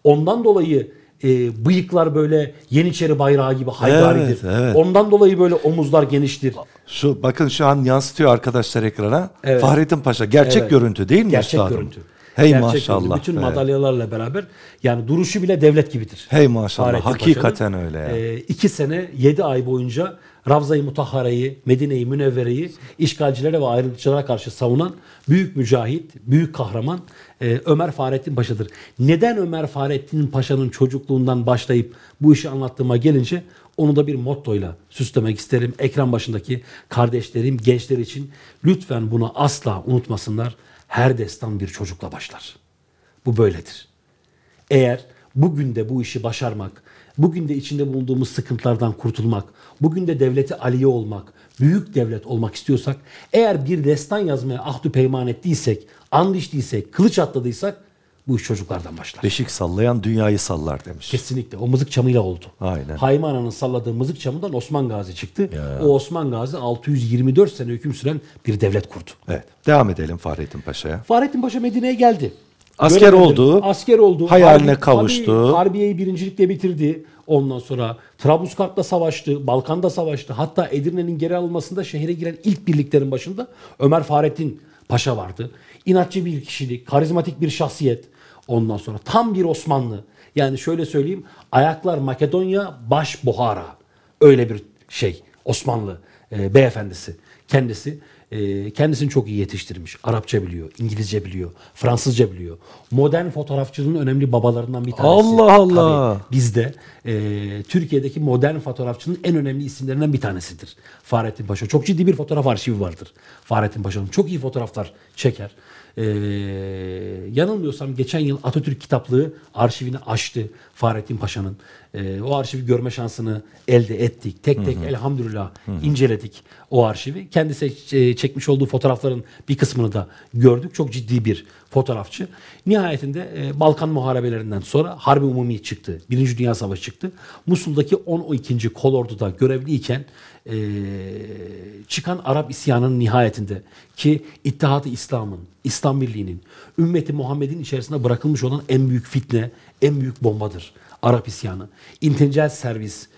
C: Ondan dolayı e, bıyıklar böyle Yeniçeri bayrağı gibi haydaridir. Evet, evet. Ondan dolayı böyle omuzlar geniştir.
B: Şu bakın şu an yansıtıyor arkadaşlar ekrana.
C: Evet. Fahrettin Paşa gerçek evet. görüntü değil mi Gerçek üstadım? görüntü. Hey maşallah. Bütün madalyalarla beraber yani duruşu bile devlet gibidir. Hey maşallah. Fahrettin Hakikaten Paşa'nın. öyle ya. E, sene yedi ay boyunca Ravza-i Mutahhara'yı, Medine-i Münevvere'yi işgalcilere ve ayrılıkçılara karşı savunan büyük mücahit, büyük kahraman e, Ömer Fahrettin Paşa'dır. Neden Ömer Fahrettin Paşa'nın çocukluğundan başlayıp bu işi anlattığıma gelince onu da bir mottoyla süslemek isterim. Ekran başındaki kardeşlerim, gençler için lütfen bunu asla unutmasınlar. Her destan bir çocukla başlar. Bu böyledir. Eğer bugün de bu işi başarmak, bugün de içinde bulunduğumuz sıkıntılardan kurtulmak, bugün de devleti aliye olmak, büyük devlet olmak istiyorsak, eğer bir destan yazmaya ahdü peyman ettiysek, and içtiysek, kılıç atladıysak bu iş çocuklardan başlar. Beşik sallayan dünyayı sallar demiş. Kesinlikle. O mızık çamıyla oldu. Aynen. Haymi Ana'nın salladığı mızık çamından Osman Gazi çıktı. Ya. O Osman Gazi 624 sene hüküm süren bir devlet kurdu. Evet. Devam edelim Fahrettin Paşa'ya. Fahrettin Paşa Medine'ye geldi. Asker oldu. Asker oldu. Hayaline kavuştu. Harbi, harbiyeyi birincilikle bitirdi. Ondan sonra Trabluskarp'ta savaştı, Balkan'da savaştı. Hatta Edirne'nin geri alınmasında şehre giren ilk birliklerin başında Ömer Fahrettin Paşa vardı. İnatçı bir kişilik, karizmatik bir şahsiyet. Ondan sonra tam bir Osmanlı. Yani şöyle söyleyeyim ayaklar Makedonya, baş Buhara. Öyle bir şey Osmanlı e, beyefendisi kendisi. E, kendisini çok iyi yetiştirmiş. Arapça biliyor, İngilizce biliyor, Fransızca biliyor. Modern fotoğrafçının önemli babalarından bir tanesi. Allah Allah. Tabii bizde e, Türkiye'deki modern fotoğrafçının en önemli isimlerinden bir tanesidir. Fahrettin Paşa. Çok ciddi bir fotoğraf arşivi vardır. Fahrettin Paşa'nın çok iyi fotoğraflar çeker. Ee, yanılmıyorsam geçen yıl Atatürk kitaplığı arşivini açtı Fahrettin Paşa'nın. Ee, o arşivi görme şansını elde ettik. Tek tek hı hı. elhamdülillah hı hı. inceledik o arşivi. Kendisi e, çekmiş olduğu fotoğrafların bir kısmını da gördük. Çok ciddi bir fotoğrafçı. Nihayetinde e, Balkan muharebelerinden sonra Harbi Umumi çıktı. Birinci Dünya Savaşı çıktı. Musul'daki 12. Kolordu'da görevliyken e, çıkan Arap isyanının nihayetinde ki İttihat-ı İslam'ın, İslam Birliği'nin, ümmeti Muhammed'in içerisinde bırakılmış olan en büyük fitne, en büyük bombadır Arap isyanı. İntelligence servis,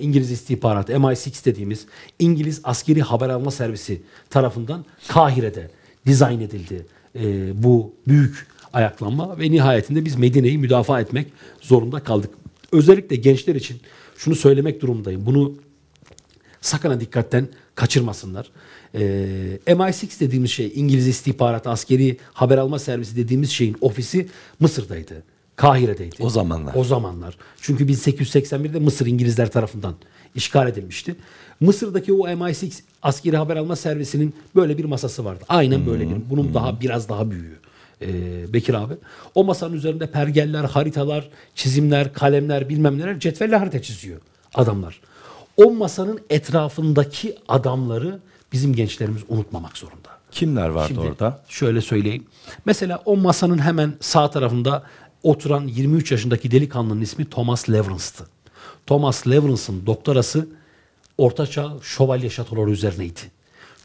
C: İngiliz istihbarat, MI6 dediğimiz İngiliz askeri haber alma servisi tarafından Kahire'de dizayn edildi e, bu büyük ayaklanma ve nihayetinde biz Medine'yi müdafaa etmek zorunda kaldık. Özellikle gençler için şunu söylemek durumundayım. Bunu Sakın dikkatten kaçırmasınlar. E, ee, MI6 dediğimiz şey İngiliz istihbarat askeri haber alma servisi dediğimiz şeyin ofisi Mısır'daydı. Kahire'deydi. O zamanlar. O zamanlar. Çünkü 1881'de Mısır İngilizler tarafından işgal edilmişti. Mısır'daki o MI6 askeri haber alma servisinin böyle bir masası vardı. Aynen böyle bir. Hmm, bunun hmm. daha biraz daha büyüğü. Ee, Bekir abi. O masanın üzerinde pergeller, haritalar, çizimler, kalemler bilmem neler cetvelle harita çiziyor adamlar o masanın etrafındaki adamları bizim gençlerimiz unutmamak zorunda. Kimler vardı Şimdi, orada? Şöyle söyleyeyim. Mesela o masanın hemen sağ tarafında oturan 23 yaşındaki delikanlının ismi Thomas Lawrence'tı. Thomas Lawrence'ın doktorası Ortaçağ Şövalye Şatoları üzerineydi.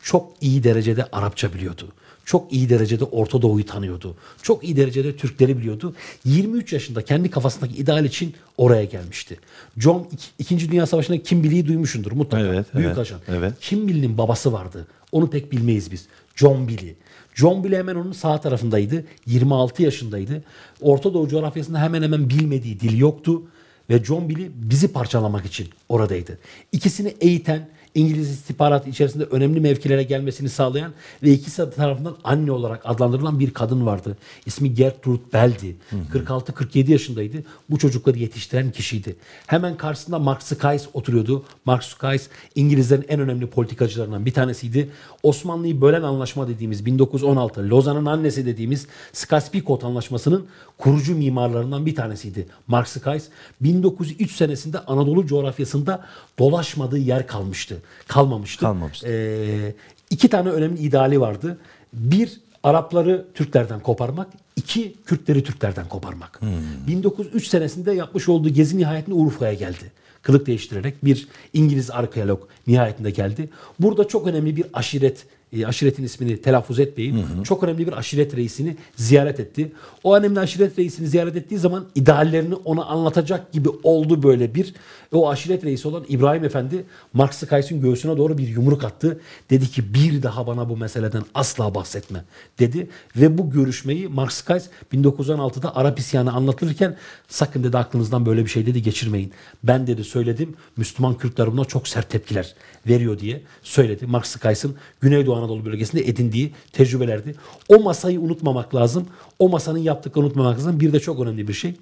C: Çok iyi derecede Arapça biliyordu. Çok iyi derecede Orta Doğu'yu tanıyordu. Çok iyi derecede Türkleri biliyordu. 23 yaşında kendi kafasındaki ideal için oraya gelmişti. John 2. Dünya Savaşı'nda Kim Billy'i duymuşsundur mutlaka. Evet, Büyük evet, ajan. Evet. Kim Billy'nin babası vardı. Onu pek bilmeyiz biz. John Billy. John Billy hemen onun sağ tarafındaydı. 26 yaşındaydı. Orta Doğu coğrafyasında hemen hemen bilmediği dil yoktu ve John Billy bizi parçalamak için oradaydı. İkisini eğiten, İngiliz istihbaratı içerisinde önemli mevkilere gelmesini sağlayan ve ikisi tarafından anne olarak adlandırılan bir kadın vardı. İsmi Gertrude Bell'di. 46-47 yaşındaydı. Bu çocukları yetiştiren kişiydi. Hemen karşısında Mark Sykes oturuyordu. Mark Sykes İngilizlerin en önemli politikacılarından bir tanesiydi. Osmanlı'yı bölen anlaşma dediğimiz 1916 Lozan'ın annesi dediğimiz Sykes-Picot anlaşmasının kurucu mimarlarından bir tanesiydi. Mark Sykes 1903 senesinde Anadolu coğrafyasında dolaşmadığı yer kalmıştı kalmamıştı. Kalmamıştı. E, iki tane önemli ideali vardı. Bir Arapları Türklerden koparmak, iki Kürtleri Türklerden koparmak. Hmm. 1903 senesinde yapmış olduğu gezi nihayetinde Urfa'ya geldi. Kılık değiştirerek bir İngiliz arkeolog nihayetinde geldi. Burada çok önemli bir aşiret e, aşiretin ismini telaffuz etmeyin. Hı hı. Çok önemli bir aşiret reisini ziyaret etti. O önemli aşiret reisini ziyaret ettiği zaman ideallerini ona anlatacak gibi oldu böyle bir. o aşiret reisi olan İbrahim Efendi Marx Kays'ın göğsüne doğru bir yumruk attı. Dedi ki bir daha bana bu meseleden asla bahsetme dedi. Ve bu görüşmeyi Marx Kays 1916'da Arap isyanı anlatırken sakın dedi aklınızdan böyle bir şey dedi geçirmeyin. Ben dedi söyledim Müslüman Kürtler buna çok sert tepkiler veriyor diye söyledi. Marx Kays'ın Güneydoğu Anadolu bölgesinde edindiği tecrübelerdi. O masayı unutmamak lazım. O masanın yaptıklarını unutmamak lazım. Bir de çok önemli bir şey.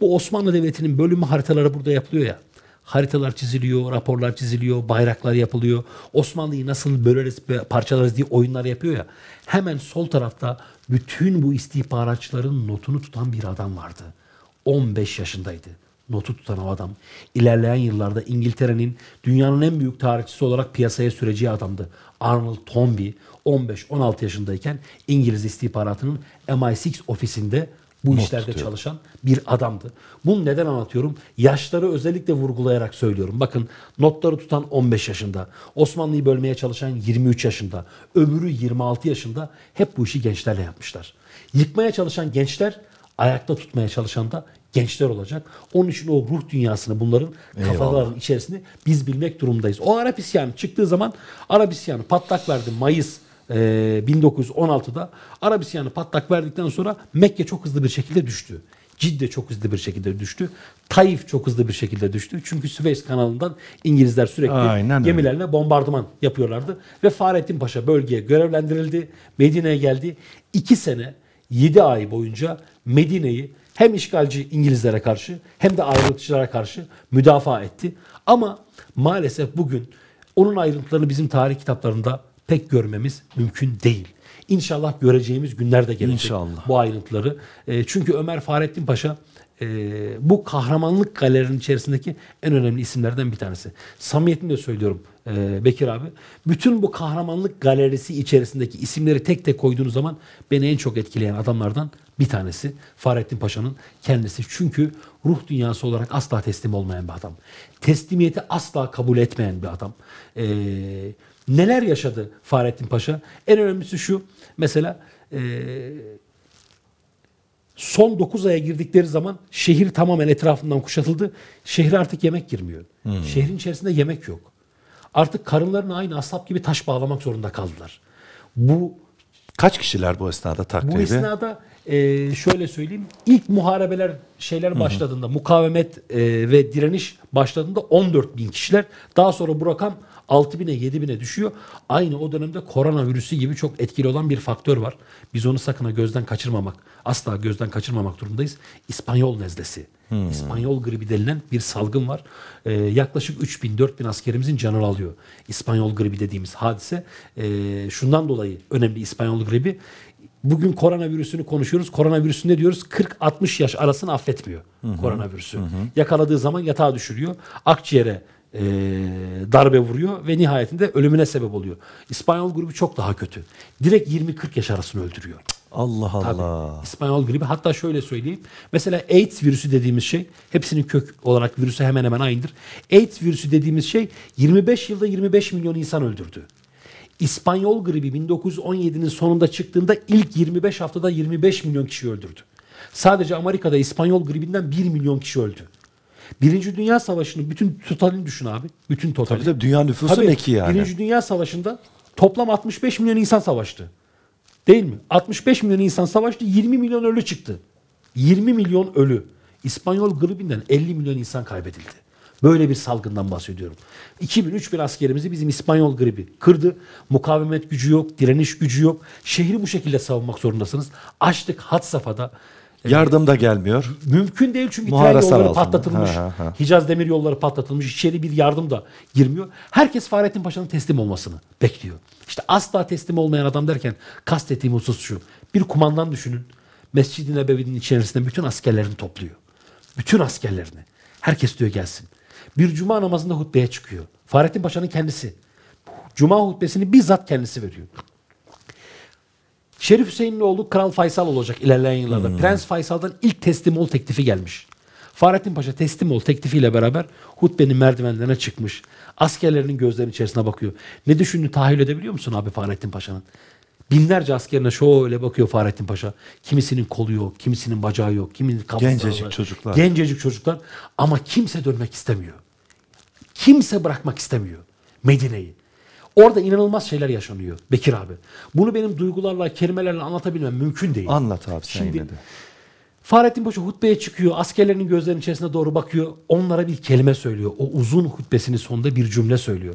C: Bu Osmanlı Devleti'nin bölümü haritaları burada yapılıyor ya. Haritalar çiziliyor, raporlar çiziliyor, bayraklar yapılıyor. Osmanlı'yı nasıl böleriz, parçalarız diye oyunlar yapıyor ya. Hemen sol tarafta bütün bu istihbaratçıların notunu tutan bir adam vardı. 15 yaşındaydı notu tutan o adam. İlerleyen yıllarda İngiltere'nin dünyanın en büyük tarihçisi olarak piyasaya süreceği adamdı. Arnold Tombi, 15-16 yaşındayken İngiliz istihbaratının MI6 ofisinde bu Not işlerde tutuyor. çalışan bir adamdı. Bunu neden anlatıyorum? Yaşları özellikle vurgulayarak söylüyorum. Bakın notları tutan 15 yaşında, Osmanlı'yı bölmeye çalışan 23 yaşında, öbürü 26 yaşında hep bu işi gençlerle yapmışlar. Yıkmaya çalışan gençler, ayakta tutmaya çalışan da gençler olacak. Onun için o ruh dünyasını bunların kafaların içerisinde biz bilmek durumdayız. O Arap isyanı çıktığı zaman Arap isyanı patlak verdi Mayıs e, 1916'da. Arap isyanı patlak verdikten sonra Mekke çok hızlı bir şekilde düştü. Cidde çok hızlı bir şekilde düştü. Taif çok hızlı bir şekilde düştü. Çünkü Süveyş kanalından İngilizler sürekli Aynen gemilerle öyle. bombardıman yapıyorlardı. Ve Fahrettin Paşa bölgeye görevlendirildi. Medine'ye geldi. İki sene yedi ay boyunca Medine'yi hem işgalci İngilizlere karşı hem de ayrılıkçılara karşı müdafaa etti. Ama maalesef bugün onun ayrıntılarını bizim tarih kitaplarında pek görmemiz mümkün değil. İnşallah göreceğimiz günlerde gelecek İnşallah. bu ayrıntıları. E, çünkü Ömer Fahrettin Paşa e, bu kahramanlık galerinin içerisindeki en önemli isimlerden bir tanesi. Samimiyetimle söylüyorum. Ee, Bekir abi. Bütün bu kahramanlık galerisi içerisindeki isimleri tek tek koyduğunuz zaman beni en çok etkileyen adamlardan bir tanesi Fahrettin Paşa'nın kendisi. Çünkü ruh dünyası olarak asla teslim olmayan bir adam. Teslimiyeti asla kabul etmeyen bir adam. E, neler yaşadı Fahrettin Paşa? En önemlisi şu mesela e, son 9 aya girdikleri zaman şehir tamamen etrafından kuşatıldı. Şehre artık yemek girmiyor. Hmm. Şehrin içerisinde yemek yok artık karınlarına aynı asap gibi taş bağlamak zorunda kaldılar. Bu Kaç kişiler bu esnada takribi? Bu esnada e, şöyle söyleyeyim. ilk muharebeler şeyler başladığında, Hı-hı. mukavemet e, ve direniş başladığında 14 bin kişiler. Daha sonra bu rakam 6000'e 7000'e düşüyor. Aynı o dönemde koronavirüsü gibi çok etkili olan bir faktör var. Biz onu sakına gözden kaçırmamak, asla gözden kaçırmamak durumundayız. İspanyol nezlesi. Hmm. İspanyol gribi denilen bir salgın var. Ee, yaklaşık 3000-4000 askerimizin canı alıyor. İspanyol gribi dediğimiz hadise. Ee, şundan dolayı önemli İspanyol gribi. Bugün koronavirüsünü konuşuyoruz. Koronavirüsünde diyoruz 40-60 yaş arasını affetmiyor hı hı. koronavirüsü. Hı Yakaladığı zaman yatağa düşürüyor. Akciğere e, darbe vuruyor ve nihayetinde ölümüne sebep oluyor. İspanyol grubu çok daha kötü. Direkt 20-40 yaş arasını öldürüyor. Allah Allah. Tabii. İspanyol gribi. Hatta şöyle söyleyeyim. Mesela AIDS virüsü dediğimiz şey hepsinin kök olarak virüsü hemen hemen aynıdır. AIDS virüsü dediğimiz şey 25 yılda 25 milyon insan öldürdü. İspanyol gribi 1917'nin sonunda çıktığında ilk 25 haftada 25 milyon kişi öldürdü. Sadece Amerika'da İspanyol gribinden 1 milyon kişi öldü. Birinci Dünya Savaşı'nın bütün totalini düşün abi. Bütün totali. Tabii dünya nüfusu tabii, ne ki yani? Birinci Dünya Savaşı'nda toplam 65 milyon insan savaştı. Değil mi? 65 milyon insan savaştı. 20 milyon ölü çıktı. 20 milyon ölü. İspanyol gribinden 50 milyon insan kaybedildi. Böyle bir salgından bahsediyorum. 2000-3000 askerimizi bizim İspanyol gribi kırdı. Mukavemet gücü yok, direniş gücü yok. Şehri bu şekilde savunmak zorundasınız. Açlık hat safhada. Yardım da gelmiyor. Mümkün değil çünkü Muhara tren yolları patlatılmış. Ha, ha. Hicaz demir yolları patlatılmış. İçeri bir yardım da girmiyor. Herkes Fahrettin Paşa'nın teslim olmasını bekliyor. İşte asla teslim olmayan adam derken kastettiğim husus şu. Bir kumandan düşünün. Mescid-i Nebevi'nin içerisinde bütün askerlerini topluyor. Bütün askerlerini. Herkes diyor gelsin. Bir cuma namazında hutbeye çıkıyor. Fahrettin Paşa'nın kendisi. Cuma hutbesini bizzat kendisi veriyor. Şerif Hüseyin'in oğlu Kral Faysal olacak ilerleyen yıllarda. Hmm. Prens Faysal'dan ilk teslim ol teklifi gelmiş. Fahrettin Paşa teslim ol teklifiyle beraber hutbenin merdivenlerine çıkmış. Askerlerinin gözlerinin içerisine bakıyor. Ne düşündüğünü tahayyül edebiliyor musun abi Fahrettin Paşa'nın? Binlerce askerine şöyle bakıyor Fahrettin Paşa. Kimisinin kolu yok, kimisinin bacağı yok, kimisinin kafası Gencecik var. çocuklar. Gencecik çocuklar ama kimse dönmek istemiyor. Kimse bırakmak istemiyor Medine'yi. Orada inanılmaz şeyler yaşanıyor Bekir abi. Bunu benim duygularla, kelimelerle anlatabilmem mümkün değil. Anlat abi sen Şimdi, yine de. Fahrettin Paşa hutbeye çıkıyor. askerlerinin gözlerinin içerisine doğru bakıyor. Onlara bir kelime söylüyor. O uzun hutbesinin sonunda bir cümle söylüyor.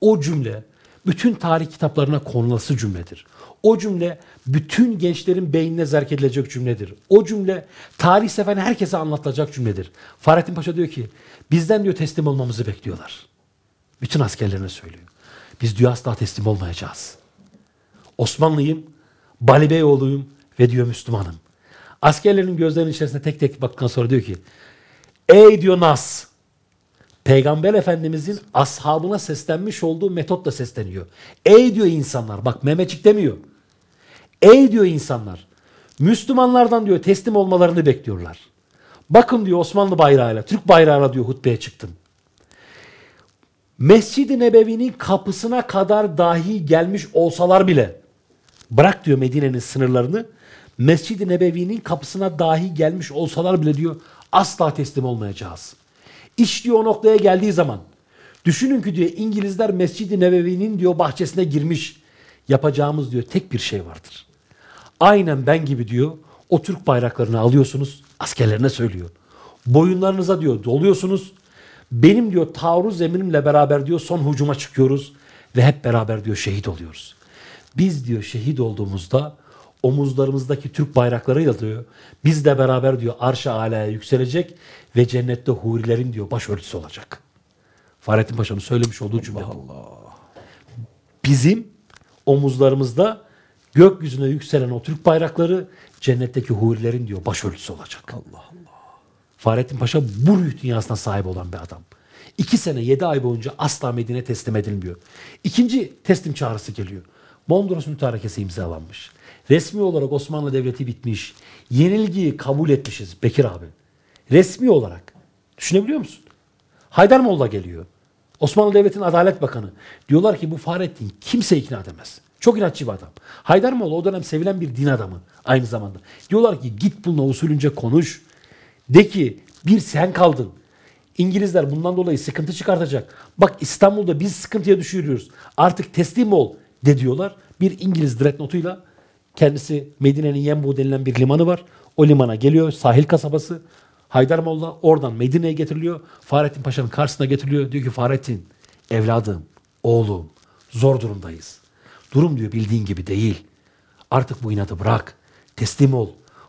C: O cümle bütün tarih kitaplarına konulası cümledir. O cümle bütün gençlerin beynine zerk edilecek cümledir. O cümle tarih seven herkese anlatılacak cümledir. Fahrettin Paşa diyor ki bizden diyor teslim olmamızı bekliyorlar. Bütün askerlerine söylüyor. Biz diyor asla teslim olmayacağız. Osmanlıyım, Bali ve diyor Müslümanım. Askerlerin gözlerinin içerisine tek tek baktıktan sonra diyor ki Ey diyor Nas Peygamber Efendimizin ashabına seslenmiş olduğu metotla sesleniyor. Ey diyor insanlar bak memecik demiyor. Ey diyor insanlar Müslümanlardan diyor teslim olmalarını bekliyorlar. Bakın diyor Osmanlı bayrağıyla, Türk bayrağıyla diyor hutbeye çıktım. Mescid-i Nebevi'nin kapısına kadar dahi gelmiş olsalar bile bırak diyor Medine'nin sınırlarını Mescid-i Nebevi'nin kapısına dahi gelmiş olsalar bile diyor asla teslim olmayacağız. İş diyor o noktaya geldiği zaman düşünün ki diyor İngilizler Mescid-i Nebevi'nin diyor bahçesine girmiş yapacağımız diyor tek bir şey vardır. Aynen ben gibi diyor o Türk bayraklarını alıyorsunuz askerlerine söylüyor. Boyunlarınıza diyor doluyorsunuz benim diyor taarruz emrimle beraber diyor son hucuma çıkıyoruz ve hep beraber diyor şehit oluyoruz. Biz diyor şehit olduğumuzda omuzlarımızdaki Türk bayraklarıyla diyor biz de beraber diyor arşa alaya yükselecek ve cennette hurilerin diyor başörtüsü olacak. Fahrettin Paşa'nın söylemiş olduğu cümle bu. Bizim omuzlarımızda gökyüzüne yükselen o Türk bayrakları cennetteki hurilerin diyor başörtüsü olacak. Allah Allah. Fahrettin Paşa bu ruh dünyasına sahip olan bir adam. İki sene yedi ay boyunca asla Medine teslim edilmiyor. İkinci teslim çağrısı geliyor. Mondros Mütarekesi imzalanmış. Resmi olarak Osmanlı Devleti bitmiş. Yenilgiyi kabul etmişiz Bekir abi. Resmi olarak. Düşünebiliyor musun? Haydar Molla geliyor. Osmanlı Devleti'nin Adalet Bakanı. Diyorlar ki bu Fahrettin kimse ikna edemez. Çok inatçı bir adam. Haydar Molla o dönem sevilen bir din adamı aynı zamanda. Diyorlar ki git bununla usulünce konuş. De ki bir sen kaldın. İngilizler bundan dolayı sıkıntı çıkartacak. Bak İstanbul'da biz sıkıntıya düşürüyoruz. Artık teslim ol de diyorlar. Bir İngiliz dreadnought'uyla kendisi Medine'nin Yembu denilen bir limanı var. O limana geliyor sahil kasabası. Haydar Molla oradan Medine'ye getiriliyor. Fahrettin Paşa'nın karşısına getiriliyor. Diyor ki Fahrettin evladım, oğlum zor durumdayız. Durum diyor bildiğin gibi değil. Artık bu inadı bırak. Teslim ol.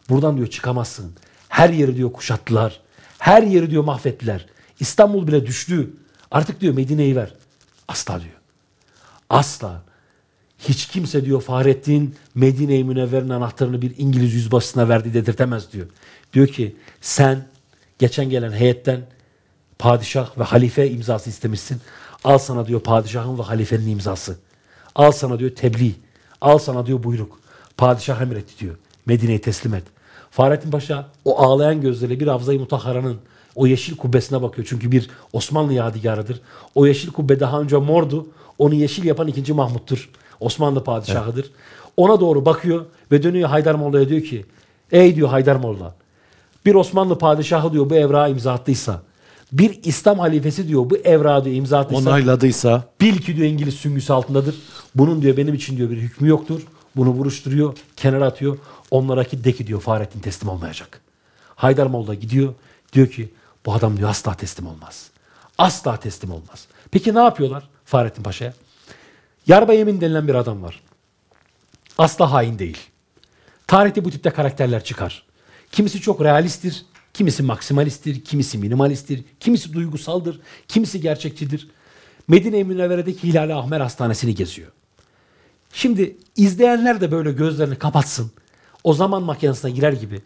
C: Buradan diyor çıkamazsın. Her yeri diyor kuşattılar. Her yeri diyor mahvettiler. İstanbul bile düştü. Artık diyor Medine'yi ver. Asla diyor. Asla. Hiç kimse diyor Fahrettin Medine-i Münevver'in anahtarını bir İngiliz yüzbaşısına verdi dedirtemez diyor. Diyor ki sen geçen gelen heyetten padişah ve halife imzası istemişsin. Al sana diyor padişahın ve halifenin imzası. Al sana diyor tebliğ. Al sana diyor buyruk. Padişah emretti diyor. Medine'yi teslim et. Fahrettin Paşa o ağlayan gözleriyle bir Havza-i Mutahara'nın o yeşil kubbesine bakıyor. Çünkü bir Osmanlı yadigarıdır. O yeşil kubbe daha önce mordu. Onu yeşil yapan ikinci Mahmut'tur. Osmanlı padişahıdır. Evet. Ona doğru bakıyor ve dönüyor Haydar Molla'ya diyor ki Ey diyor Haydar Molla bir Osmanlı padişahı diyor bu evrağı imza attıysa bir İslam halifesi diyor bu evrağı diyor imza attıysa onayladıysa bil ki diyor İngiliz süngüsü altındadır. Bunun diyor benim için diyor bir hükmü yoktur. Bunu vuruşturuyor, kenara atıyor. Onlara ki de ki diyor Fahrettin teslim olmayacak. Haydar Molla gidiyor. Diyor ki bu adam diyor asla teslim olmaz. Asla teslim olmaz. Peki ne yapıyorlar Fahrettin Paşa'ya? Yarba Yemin denilen bir adam var. Asla hain değil. Tarihte bu tipte karakterler çıkar. Kimisi çok realisttir, kimisi maksimalisttir, kimisi minimalisttir, kimisi duygusaldır, kimisi gerçekçidir. Medine-i Münevvere'deki Hilal Ahmer Hastanesi'ni geziyor. Şimdi izleyenler de böyle gözlerini kapatsın o zaman makinesine girer gibi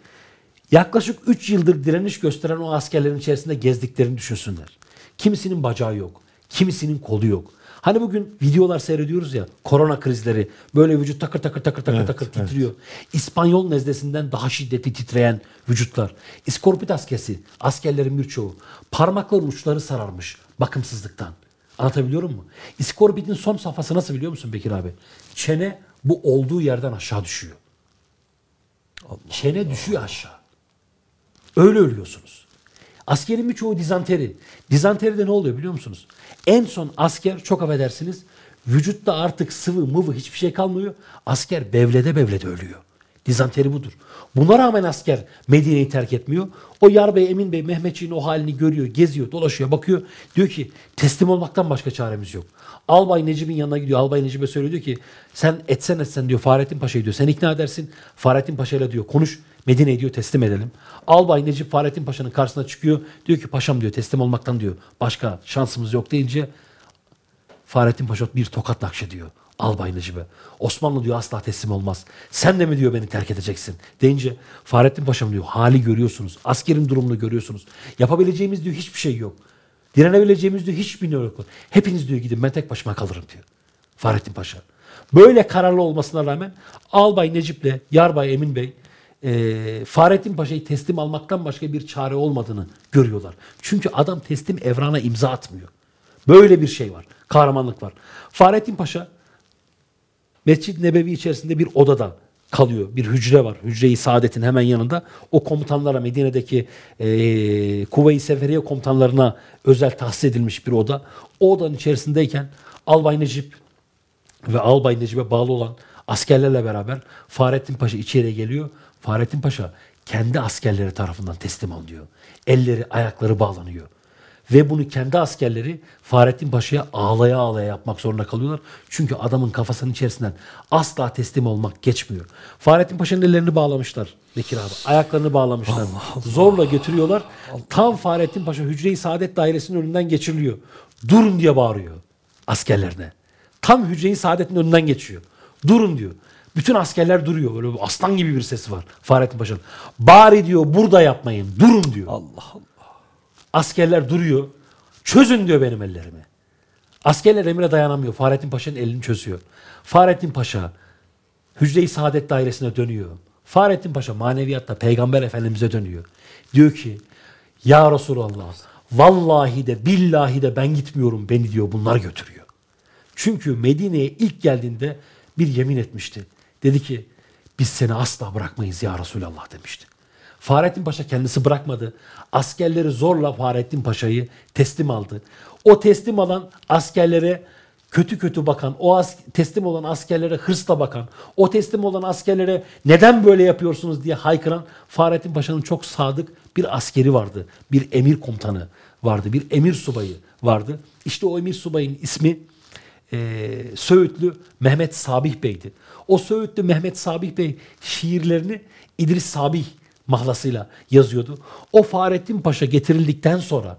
C: yaklaşık 3 yıldır direniş gösteren o askerlerin içerisinde gezdiklerini düşünsünler. Kimisinin bacağı yok, kimisinin kolu yok. Hani bugün videolar seyrediyoruz ya korona krizleri böyle vücut takır takır takır takır evet, takır titriyor. Evet. İspanyol nezdesinden daha şiddetli titreyen vücutlar. İskorpit askesi askerlerin birçoğu parmaklar uçları sararmış bakımsızlıktan. Anlatabiliyorum mu? İskorbitin son safhası nasıl biliyor musun Bekir abi? Çene bu olduğu yerden aşağı düşüyor. Allah Çene Allah. düşüyor aşağı. Öyle ölüyorsunuz. Askerin birçoğu dizanteri. Dizanteride ne oluyor biliyor musunuz? En son asker çok affedersiniz vücutta artık sıvı mıvı hiçbir şey kalmıyor. Asker bevlede bevlede ölüyor. Dizanteri budur. Buna rağmen asker Medine'yi terk etmiyor. O Yar Bey, Emin Bey, Mehmetçiğin o halini görüyor, geziyor, dolaşıyor, bakıyor. Diyor ki teslim olmaktan başka çaremiz yok. Albay Necip'in yanına gidiyor. Albay Necip'e söylüyor diyor ki sen etsen etsen diyor Fahrettin Paşa'yı diyor. Sen ikna edersin. Fahrettin Paşa'yla diyor konuş. Medine diyor teslim edelim. Albay Necip Fahrettin Paşa'nın karşısına çıkıyor. Diyor ki paşam diyor teslim olmaktan diyor başka şansımız yok deyince Fahrettin Paşa bir tokat nakşediyor. Albay Necip'e. Osmanlı diyor asla teslim olmaz. Sen de mi diyor beni terk edeceksin? Deyince Fahrettin Paşa'm diyor hali görüyorsunuz. Askerin durumunu görüyorsunuz. Yapabileceğimiz diyor hiçbir şey yok. Direnebileceğimiz diyor hiçbir yok. Hepiniz diyor gidin ben tek başıma kalırım diyor. Fahrettin Paşa. Böyle kararlı olmasına rağmen Albay Necip'le Yarbay Emin Bey e, Fahrettin Paşa'yı teslim almaktan başka bir çare olmadığını görüyorlar. Çünkü adam teslim evrana imza atmıyor. Böyle bir şey var. Kahramanlık var. Fahrettin Paşa Mescid-i Nebevi içerisinde bir odada kalıyor. Bir hücre var. Hücre-i Saadet'in hemen yanında. O komutanlara Medine'deki e, kuvve Seferiye komutanlarına özel tahsis edilmiş bir oda. O odanın içerisindeyken Albay Necip ve Albay Necip'e bağlı olan askerlerle beraber Fahrettin Paşa içeriye geliyor. Fahrettin Paşa kendi askerleri tarafından teslim alıyor. Elleri, ayakları bağlanıyor. Ve bunu kendi askerleri Fahrettin Paşa'ya ağlaya ağlaya yapmak zorunda kalıyorlar. Çünkü adamın kafasının içerisinden asla teslim olmak geçmiyor. Fahrettin Paşa'nın ellerini bağlamışlar Bekir abi. Ayaklarını bağlamışlar. Allah Allah. Zorla götürüyorlar. Tam Fahrettin Paşa Hücre-i Saadet Dairesi'nin önünden geçiriliyor. Durun diye bağırıyor askerlerine. Tam Hücre-i Saadet'in önünden geçiyor. Durun diyor. Bütün askerler duruyor. Böyle aslan gibi bir sesi var Fahrettin Paşa'nın. Bari diyor burada yapmayın. Durun diyor. Allah Allah. Askerler duruyor. Çözün diyor benim ellerimi. Askerler emre dayanamıyor. Fahrettin Paşa'nın elini çözüyor. Fahrettin Paşa Hücre-i Saadet Dairesi'ne dönüyor. Fahrettin Paşa maneviyatta Peygamber Efendimiz'e dönüyor. Diyor ki Ya Resulallah vallahi de billahi de ben gitmiyorum beni diyor bunlar götürüyor. Çünkü Medine'ye ilk geldiğinde bir yemin etmişti. Dedi ki biz seni asla bırakmayız ya Resulallah demişti. Fahrettin Paşa kendisi bırakmadı. Askerleri zorla Fahrettin Paşa'yı teslim aldı. O teslim alan askerlere kötü kötü bakan, o as- teslim olan askerlere hırsla bakan, o teslim olan askerlere neden böyle yapıyorsunuz diye haykıran Fahrettin Paşa'nın çok sadık bir askeri vardı. Bir emir komutanı vardı, bir emir subayı vardı. İşte o emir subayın ismi e, Söğütlü Mehmet Sabih Bey'di. O Söğütlü Mehmet Sabih Bey şiirlerini İdris Sabih mahlasıyla yazıyordu. O Fahrettin Paşa getirildikten sonra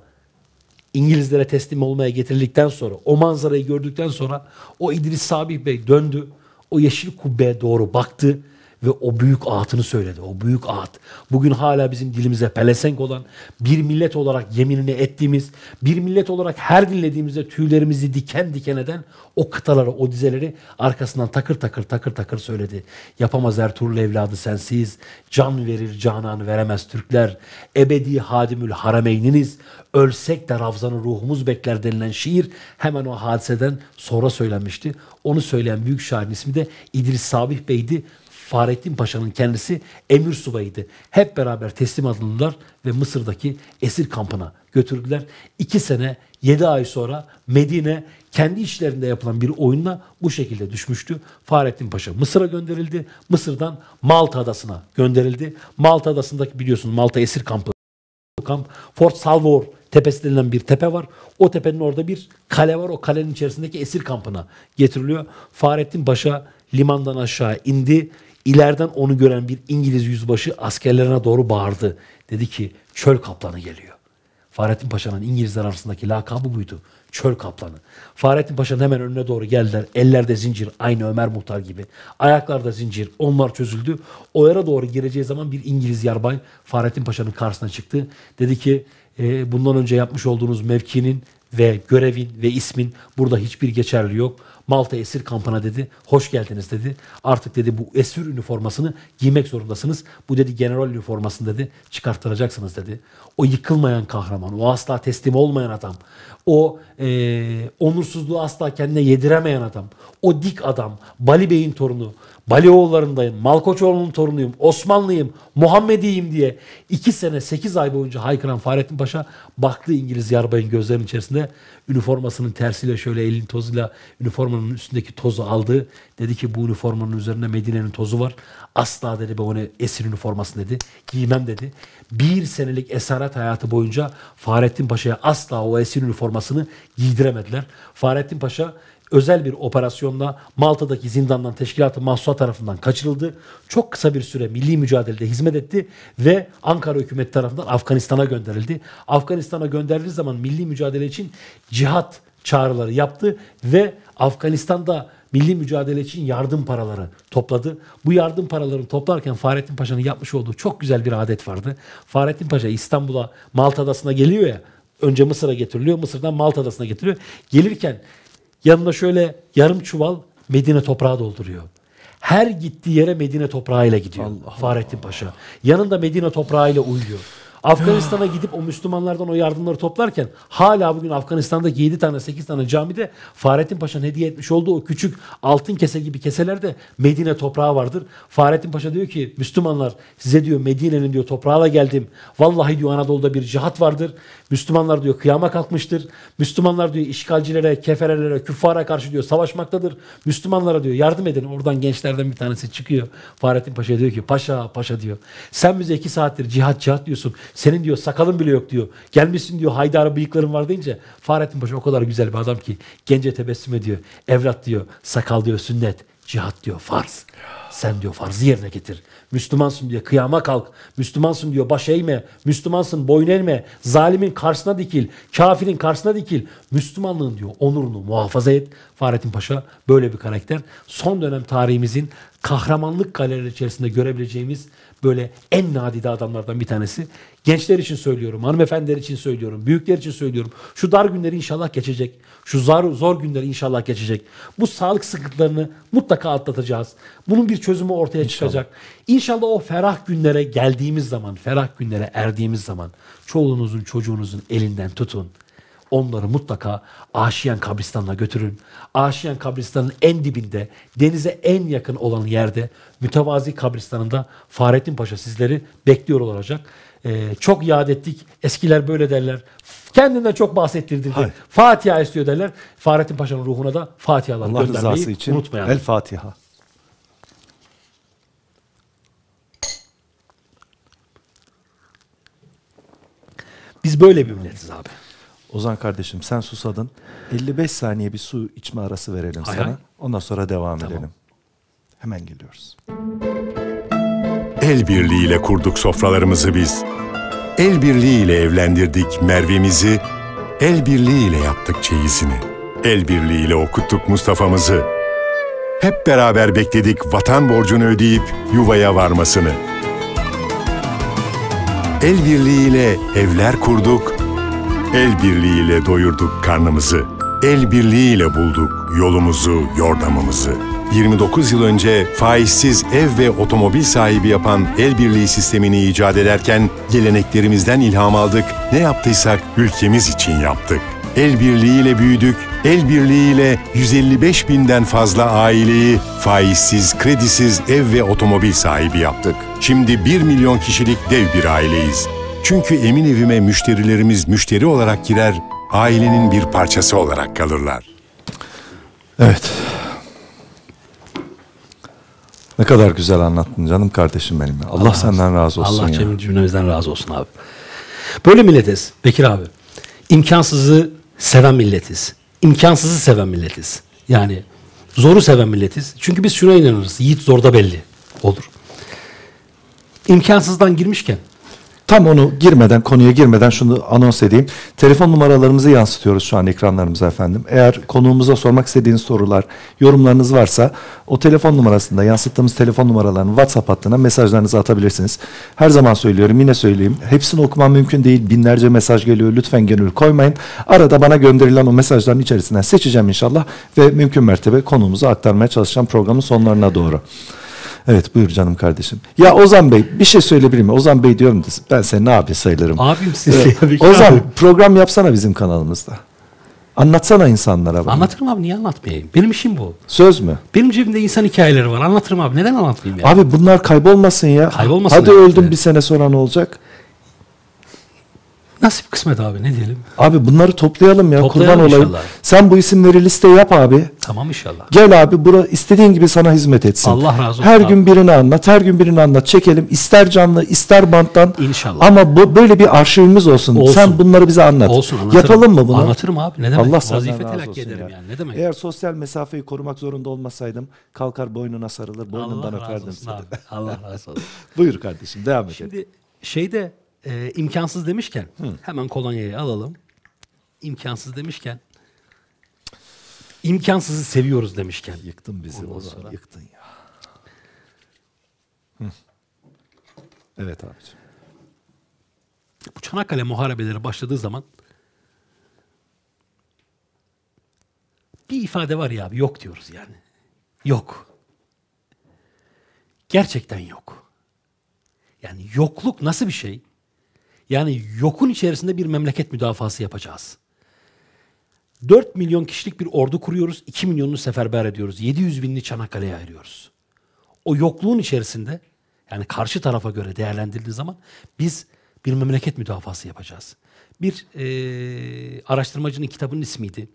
C: İngilizlere teslim olmaya getirildikten sonra o manzarayı gördükten sonra o İdris Sabih Bey döndü. O yeşil kubbeye doğru baktı ve o büyük ağıtını söyledi. O büyük ağıt. Bugün hala bizim dilimize pelesenk olan, bir millet olarak yeminini ettiğimiz, bir millet olarak her dinlediğimizde tüylerimizi diken diken eden o kıtaları, o dizeleri arkasından takır takır takır takır söyledi. Yapamaz Ertuğrul evladı sensiz, can verir canan veremez Türkler, ebedi hadimül harameyniniz, ölsek de Ravzan'ın ruhumuz bekler denilen şiir hemen o hadiseden sonra söylenmişti. Onu söyleyen büyük şairin ismi de İdris Sabih Bey'di. Fahrettin Paşa'nın kendisi emir subayıydı. Hep beraber teslim alındılar ve Mısır'daki esir kampına götürdüler. İki sene yedi ay sonra Medine kendi işlerinde yapılan bir oyunla bu şekilde düşmüştü. Fahrettin Paşa Mısır'a gönderildi. Mısır'dan Malta Adası'na gönderildi. Malta Adası'ndaki biliyorsunuz Malta esir kampı. Kamp Fort Salvor tepesi denilen bir tepe var. O tepenin orada bir kale var. O kalenin içerisindeki esir kampına getiriliyor. Fahrettin Paşa limandan aşağı indi. İleriden onu gören bir İngiliz yüzbaşı askerlerine doğru bağırdı. Dedi ki çöl kaplanı geliyor. Fahrettin Paşa'nın İngilizler arasındaki lakabı buydu. Çöl kaplanı. Fahrettin Paşa'nın hemen önüne doğru geldiler. Ellerde zincir aynı Ömer Muhtar gibi. Ayaklarda zincir. Onlar çözüldü. O yere doğru gireceği zaman bir İngiliz yarbay Fahrettin Paşa'nın karşısına çıktı. Dedi ki e, bundan önce yapmış olduğunuz mevkinin ve görevin ve ismin burada hiçbir geçerli yok. Malta esir kampına dedi hoş geldiniz dedi. Artık dedi bu esir üniformasını giymek zorundasınız. Bu dedi general üniformasını dedi çıkarttıracaksınız dedi. O yıkılmayan kahraman, o asla teslim olmayan adam, o e, onursuzluğu asla kendine yediremeyen adam, o dik adam, Bali Bey'in torunu, Balioğullarındayım, Malkoçoğlu'nun torunuyum, Osmanlıyım, Muhammediyim diye iki sene sekiz ay boyunca haykıran Fahrettin Paşa baktı İngiliz yarbayın gözlerinin içerisinde üniformasının tersiyle şöyle elin tozuyla üniformanın üstündeki tozu aldı. Dedi ki bu üniformanın üzerinde Medine'nin tozu var. Asla dedi ben onu esir üniformasını dedi. Giymem dedi. Bir senelik esaret hayatı boyunca Fahrettin Paşa'ya asla o esir üniformasını giydiremediler. Fahrettin Paşa özel bir operasyonla Malta'daki zindandan teşkilatı mahsusa tarafından kaçırıldı. Çok kısa bir süre milli mücadelede hizmet etti ve Ankara hükümeti tarafından Afganistan'a gönderildi. Afganistan'a gönderildiği zaman milli mücadele için cihat çağrıları yaptı ve Afganistan'da milli mücadele için yardım paraları topladı. Bu yardım paralarını toplarken Fahrettin Paşa'nın yapmış olduğu çok güzel bir adet vardı. Fahrettin Paşa İstanbul'a Malta Adası'na geliyor ya. Önce Mısır'a getiriliyor. Mısır'dan Malta Adası'na getiriliyor. Gelirken Yanına şöyle yarım çuval Medine toprağı dolduruyor. Her gittiği yere Medine toprağıyla gidiyor Allah Fahrettin Paşa. Yanında Medine toprağıyla uyuyor. Afganistan'a gidip o Müslümanlardan o yardımları toplarken hala bugün Afganistan'daki 7 tane 8 tane camide Fahrettin Paşa'nın hediye etmiş olduğu o küçük altın kese gibi keselerde Medine toprağı vardır. Fahrettin Paşa diyor ki Müslümanlar size diyor Medine'nin diyor toprağına geldim. Vallahi diyor Anadolu'da bir cihat vardır. Müslümanlar diyor kıyama kalkmıştır. Müslümanlar diyor işgalcilere, keferelere, küffara karşı diyor savaşmaktadır. Müslümanlara diyor yardım edin. Oradan gençlerden bir tanesi çıkıyor. Fahrettin Paşa diyor ki paşa paşa diyor. Sen bize iki saattir cihat cihat diyorsun. Senin diyor sakalın bile yok diyor. Gelmişsin diyor haydara bıyıkların var deyince Fahrettin Paşa o kadar güzel bir adam ki gence tebessüm ediyor. Evlat diyor sakal diyor sünnet. Cihat diyor farz. Sen diyor farzı yerine getir. Müslümansın diyor kıyama kalk. Müslümansın diyor baş eğme. Müslümansın boyun eğme. Zalimin karşısına dikil. Kafirin karşısına dikil. Müslümanlığın diyor onurunu muhafaza et. Fahrettin Paşa böyle bir karakter. Son dönem tarihimizin kahramanlık galerileri içerisinde görebileceğimiz böyle en nadide adamlardan bir tanesi. Gençler için söylüyorum, hanımefendiler için söylüyorum, büyükler için söylüyorum. Şu dar günleri inşallah geçecek. Şu zor, zor günleri inşallah geçecek. Bu sağlık sıkıntılarını mutlaka atlatacağız. Bunun bir çözümü ortaya inşallah. çıkacak. İnşallah o ferah günlere geldiğimiz zaman, ferah günlere erdiğimiz zaman çoluğunuzun çocuğunuzun elinden tutun onları mutlaka Aşiyan kabristanına götürün. Aşiyan kabristanın en dibinde, denize en yakın olan yerde, mütevazi kabristanında Fahrettin Paşa sizleri bekliyor olacak. Ee, çok iade ettik. Eskiler böyle derler. Kendinden çok bahsettirdin. Fatiha istiyor derler. Fahrettin Paşa'nın ruhuna da Fatiha'lar Allah göndermeyi için unutmayalım. El
B: Fatiha. Biz böyle bir milletiz abi. Ozan kardeşim sen susadın. 55 saniye bir su içme arası
A: verelim hay sana. Hay. Ondan
B: sonra devam tamam. edelim.
A: Hemen geliyoruz. El birliğiyle kurduk sofralarımızı biz. El birliğiyle evlendirdik Merve'mizi. El birliğiyle yaptık çeyizini. El birliğiyle okuttuk Mustafa'mızı. Hep beraber bekledik vatan borcunu ödeyip yuvaya varmasını. El birliğiyle evler kurduk, El birliğiyle doyurduk karnımızı. El birliğiyle bulduk yolumuzu, yordamımızı. 29 yıl önce faizsiz ev ve otomobil sahibi yapan el birliği sistemini icat ederken geleneklerimizden ilham aldık. Ne yaptıysak ülkemiz için yaptık. El birliğiyle büyüdük. El birliğiyle 155 binden fazla aileyi faizsiz, kredisiz ev ve otomobil sahibi yaptık. Şimdi 1 milyon kişilik dev bir aileyiz. Çünkü emin evime müşterilerimiz müşteri olarak girer, ailenin bir parçası olarak kalırlar.
B: Evet. Ne kadar güzel anlattın canım kardeşim
C: benim. Allah, Allah senden razı olsun. Allah ya. cümlemizden razı olsun abi. Böyle milletiz Bekir abi. İmkansızı seven milletiz. İmkansızı seven milletiz. Yani zoru seven milletiz. Çünkü biz şuna inanırız. Yiğit zorda belli olur. İmkansızdan girmişken Tam onu girmeden, konuya girmeden şunu anons
B: edeyim. Telefon numaralarımızı yansıtıyoruz şu an ekranlarımıza efendim. Eğer konuğumuza sormak istediğiniz sorular, yorumlarınız varsa o telefon numarasında yansıttığımız telefon numaralarını WhatsApp hattına mesajlarınızı atabilirsiniz. Her zaman söylüyorum, yine söyleyeyim. Hepsini okuman mümkün değil. Binlerce mesaj geliyor. Lütfen gönül koymayın. Arada bana gönderilen o mesajların içerisinden seçeceğim inşallah ve mümkün mertebe konuğumuzu aktarmaya çalışacağım programın sonlarına doğru. Evet buyur canım kardeşim. Ya Ozan Bey bir şey söyleyebilir miyim? Ozan Bey diyorum da ben senin abi sayılırım. Abim siz Ee, şey Ozan abi. program yapsana bizim kanalımızda. Anlatsana insanlara bana.
C: Anlatırım abi niye anlatmayayım? Benim işim bu. Söz mü? Benim cebimde insan hikayeleri var. Anlatırım abi. Neden anlatmayayım
B: ya? Abi bunlar kaybolmasın ya. Kaybolmasın. Hadi öldüm bir sene sonra ne olacak?
C: Nasip kısmet abi ne diyelim.
B: Abi bunları toplayalım ya toplayalım kurban olayım. Sen bu isimleri liste yap abi.
C: Tamam inşallah.
B: Gel abi bura istediğin gibi sana hizmet etsin. Allah razı olsun. Her abi. gün birini anlat, her gün birini anlat. Çekelim ister canlı ister banttan. İnşallah. Ama bu böyle bir arşivimiz olsun. olsun. Sen bunları bize anlat. Olsun anlatırım. Yapalım mı bunu? Anlatırım abi ne demek. Allah Vazife telakki ederim ya. yani ne demek. Eğer sosyal mesafeyi korumak zorunda olmasaydım kalkar boynuna sarılır boynundan Allah öperdim seni. Allah razı olsun. Buyur kardeşim devam et. Şimdi şeyde
C: e, imkansız demişken Hı. hemen kolonyayı alalım. İmkansız demişken imkansızı seviyoruz demişken. Yıktın bizi o sonra. Yıktın ya. Hı. Evet abiciğim. Bu Çanakkale muharebeleri başladığı zaman bir ifade var ya abi yok diyoruz yani. Yok. Gerçekten yok. Yani yokluk nasıl bir şey? Yani yokun içerisinde bir memleket müdafası yapacağız. 4 milyon kişilik bir ordu kuruyoruz. 2 milyonunu seferber ediyoruz. 700 binini Çanakkale'ye ayırıyoruz. O yokluğun içerisinde yani karşı tarafa göre değerlendirildiği zaman biz bir memleket müdafası yapacağız. Bir e, araştırmacının kitabının ismiydi.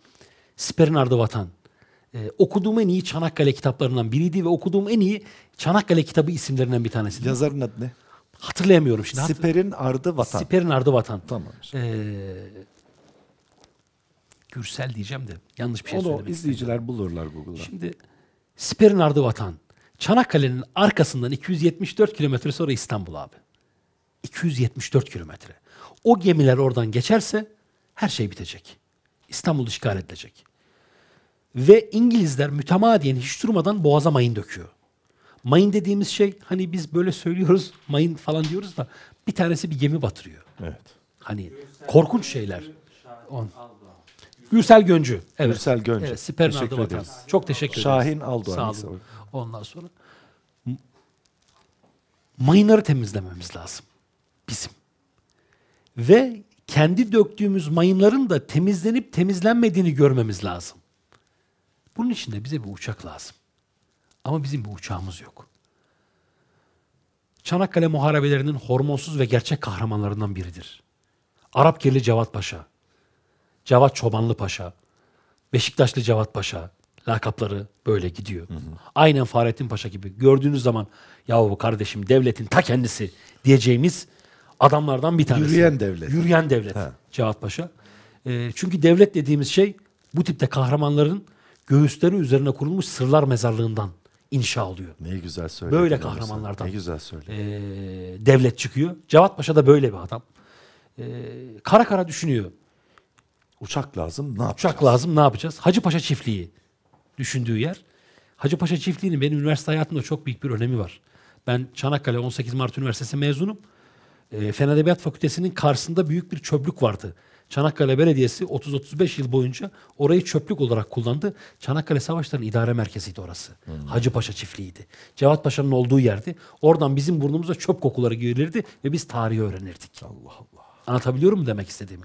C: Sperinardo Vatan. E, okuduğum en iyi Çanakkale kitaplarından biriydi ve okuduğum en iyi Çanakkale kitabı isimlerinden bir tanesi. Yazarın adı ne? Hatırlayamıyorum şimdi. Siper'in ardı vatan. Siper'in ardı vatan. Tamam. Ee, Gürsel diyeceğim de yanlış bir şey Onu söylemek izleyiciler istedim. bulurlar Google'da. Şimdi Siper'in ardı vatan. Çanakkale'nin arkasından 274 kilometre sonra İstanbul abi. 274 kilometre. O gemiler oradan geçerse her şey bitecek. İstanbul işgal edilecek. Ve İngilizler mütemadiyen hiç durmadan boğaza mayın döküyor. Mayın dediğimiz şey hani biz böyle söylüyoruz mayın falan diyoruz da bir tanesi bir gemi batırıyor. Evet. Hani korkunç şeyler. On. Gürsel Göncü. Evet. Gürsel Göncü. Evet, Sipernal'da vatan. Çok teşekkür ederiz. Şahin Aldoğan. Sağ olun. Ondan sonra mayınları temizlememiz lazım. Bizim. Ve kendi döktüğümüz mayınların da temizlenip temizlenmediğini görmemiz lazım. Bunun için de bize bir uçak lazım. Ama bizim bir uçağımız yok. Çanakkale muharebelerinin hormonsuz ve gerçek kahramanlarından biridir. Arap Kirli Cevat Paşa, Cevat Çobanlı Paşa, Beşiktaşlı Cevat Paşa lakapları böyle gidiyor. Hı hı. Aynen Fahrettin Paşa gibi gördüğünüz zaman yahu kardeşim devletin ta kendisi diyeceğimiz adamlardan bir tanesi. Yürüyen devlet. Yürüyen devlet ha. Cevat Paşa. E, çünkü devlet dediğimiz şey bu tipte kahramanların göğüsleri üzerine kurulmuş sırlar mezarlığından inşa oluyor.
B: Ne güzel söyledin. Böyle kahramanlardan. Ne güzel söyledin.
C: E, ee, devlet çıkıyor. Cevat Paşa da böyle bir adam. E, kara kara düşünüyor. Uçak lazım ne yapacağız? Uçak lazım ne yapacağız? Hacı Paşa çiftliği düşündüğü yer. Hacı Paşa çiftliğinin benim üniversite hayatımda çok büyük bir önemi var. Ben Çanakkale 18 Mart Üniversitesi mezunum. E, Fen Edebiyat Fakültesi'nin karşısında büyük bir çöplük vardı. Çanakkale Belediyesi 30-35 yıl boyunca orayı çöplük olarak kullandı. Çanakkale Savaşları'nın idare merkeziydi orası. Hmm. Hacıpaşa çiftliğiydi. Cevat Paşa'nın olduğu yerdi. Oradan bizim burnumuza çöp kokuları girilirdi ve biz tarihi öğrenirdik. Allah Allah. Anlatabiliyor mu demek istediğimi?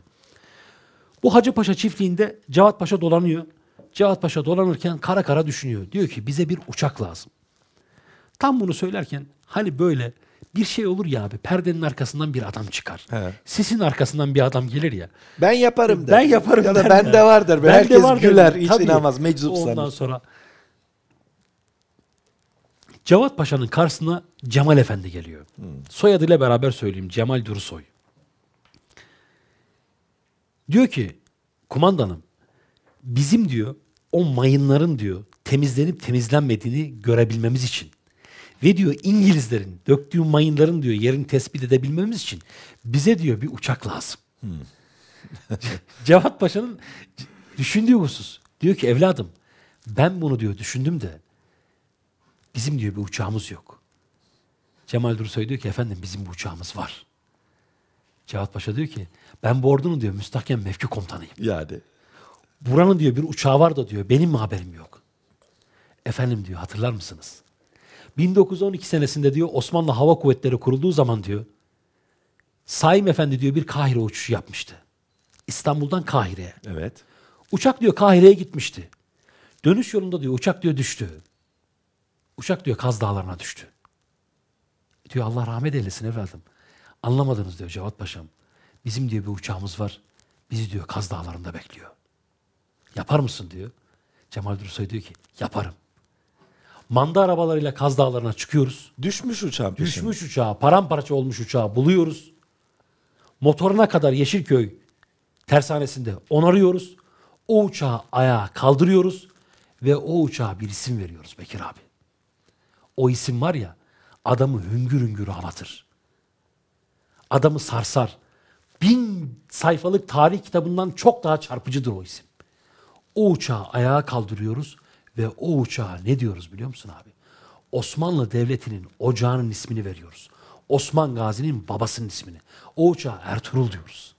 C: Bu Hacıpaşa çiftliğinde Cevat Paşa dolanıyor. Cevat Paşa dolanırken kara kara düşünüyor. Diyor ki bize bir uçak lazım. Tam bunu söylerken hani böyle bir şey olur ya abi. Perdenin arkasından bir adam çıkar. He. Sisin arkasından bir adam gelir ya. Ben yaparım der. Ben yaparım Ya da der ben de var der. Ben Herkes de var güler. Der. Hiç Tabii. inanmaz. Meczup Ondan sonra Cevat Paşa'nın karşısına Cemal Efendi geliyor. Hmm. Soyadıyla beraber söyleyeyim. Cemal Dursoy. Diyor ki kumandanım bizim diyor o mayınların diyor temizlenip temizlenmediğini görebilmemiz için ve diyor İngilizlerin döktüğü mayınların diyor yerini tespit edebilmemiz için bize diyor bir uçak lazım. Hmm. Cevat Paşa'nın düşündüğü husus. Diyor ki evladım ben bunu diyor düşündüm de bizim diyor bir uçağımız yok. Cemal Dursoy diyor ki efendim bizim bu uçağımız var. Cevat Paşa diyor ki ben bu ordunun diyor müstahkem mevki komutanıyım. Yani. Buranın diyor bir uçağı var da diyor benim mi haberim yok? Efendim diyor hatırlar mısınız? 1912 senesinde diyor Osmanlı Hava Kuvvetleri kurulduğu zaman diyor Saim Efendi diyor bir Kahire uçuşu yapmıştı. İstanbul'dan Kahire'ye. Evet. Uçak diyor Kahire'ye gitmişti. Dönüş yolunda diyor uçak diyor düştü. Uçak diyor Kaz Dağları'na düştü. Diyor Allah rahmet eylesin evladım. Anlamadınız diyor Cevat Paşam. Bizim diyor bir uçağımız var. Bizi diyor Kaz Dağları'nda bekliyor. Yapar mısın diyor. Cemal Dursoy diyor ki yaparım. Manda arabalarıyla Kaz Dağları'na çıkıyoruz. Düşmüş uçağın peşine. Düşmüş uçağı, paramparça olmuş uçağı buluyoruz. Motoruna kadar Yeşilköy tersanesinde onarıyoruz. O uçağı ayağa kaldırıyoruz ve o uçağa bir isim veriyoruz Bekir abi. O isim var ya adamı hüngür hüngür ağlatır. Adamı sarsar. Bin sayfalık tarih kitabından çok daha çarpıcıdır o isim. O uçağı ayağa kaldırıyoruz ve o uçağa ne diyoruz biliyor musun abi? Osmanlı Devleti'nin ocağının ismini veriyoruz. Osman Gazi'nin babasının ismini. O uçağa Ertuğrul diyoruz.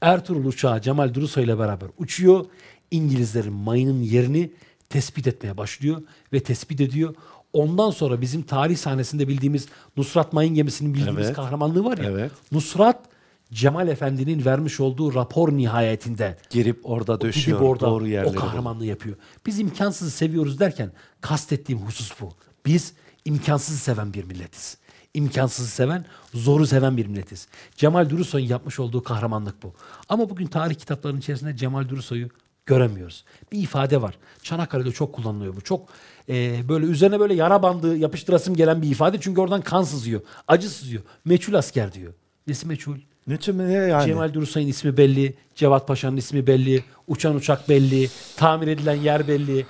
C: Ertuğrul uçağı Cemal Durusoy ile beraber uçuyor. İngilizlerin mayının yerini tespit etmeye başlıyor ve tespit ediyor. Ondan sonra bizim tarih sahnesinde bildiğimiz Nusrat Mayın gemisinin bildiğimiz evet. kahramanlığı var ya. Evet. Nusrat Cemal Efendi'nin vermiş olduğu rapor nihayetinde girip orada döşüyor gidip orada doğru yerlere. O kahramanlığı yapıyor. Biz imkansızı seviyoruz derken kastettiğim husus bu. Biz imkansızı seven bir milletiz. İmkansızı seven, zoru seven bir milletiz. Cemal Durusoy'un yapmış olduğu kahramanlık bu. Ama bugün tarih kitaplarının içerisinde Cemal Durusoy'u göremiyoruz. Bir ifade var. Çanakkale'de çok kullanılıyor bu. Çok e, böyle üzerine böyle yara bandı yapıştırasım gelen bir ifade. Çünkü oradan kan sızıyor. Acı sızıyor. Meçhul asker diyor. Nesi meçhul? Ne çömene yani? Cemal Durusay'ın ismi belli, Cevat Paşa'nın ismi belli, uçan uçak belli, tamir edilen yer belli.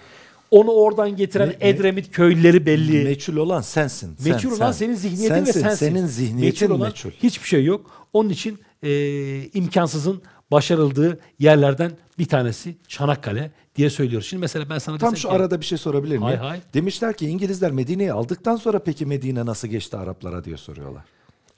C: Onu oradan getiren ne, Edremit köylüleri belli. Meçhul olan sensin. Sen, meçhul olan sen. senin zihniyetin sensin, ve sensin. Senin zihniyetin meçhul. Olan meçhul. Hiçbir şey yok. Onun için e, imkansızın başarıldığı yerlerden bir tanesi Çanakkale diye söylüyoruz. Şimdi mesela ben sana Tam şu ki, arada bir
B: şey sorabilir miyim? Hay hay. Demişler ki İngilizler Medine'yi aldıktan sonra peki Medine nasıl geçti Araplara diye
C: soruyorlar.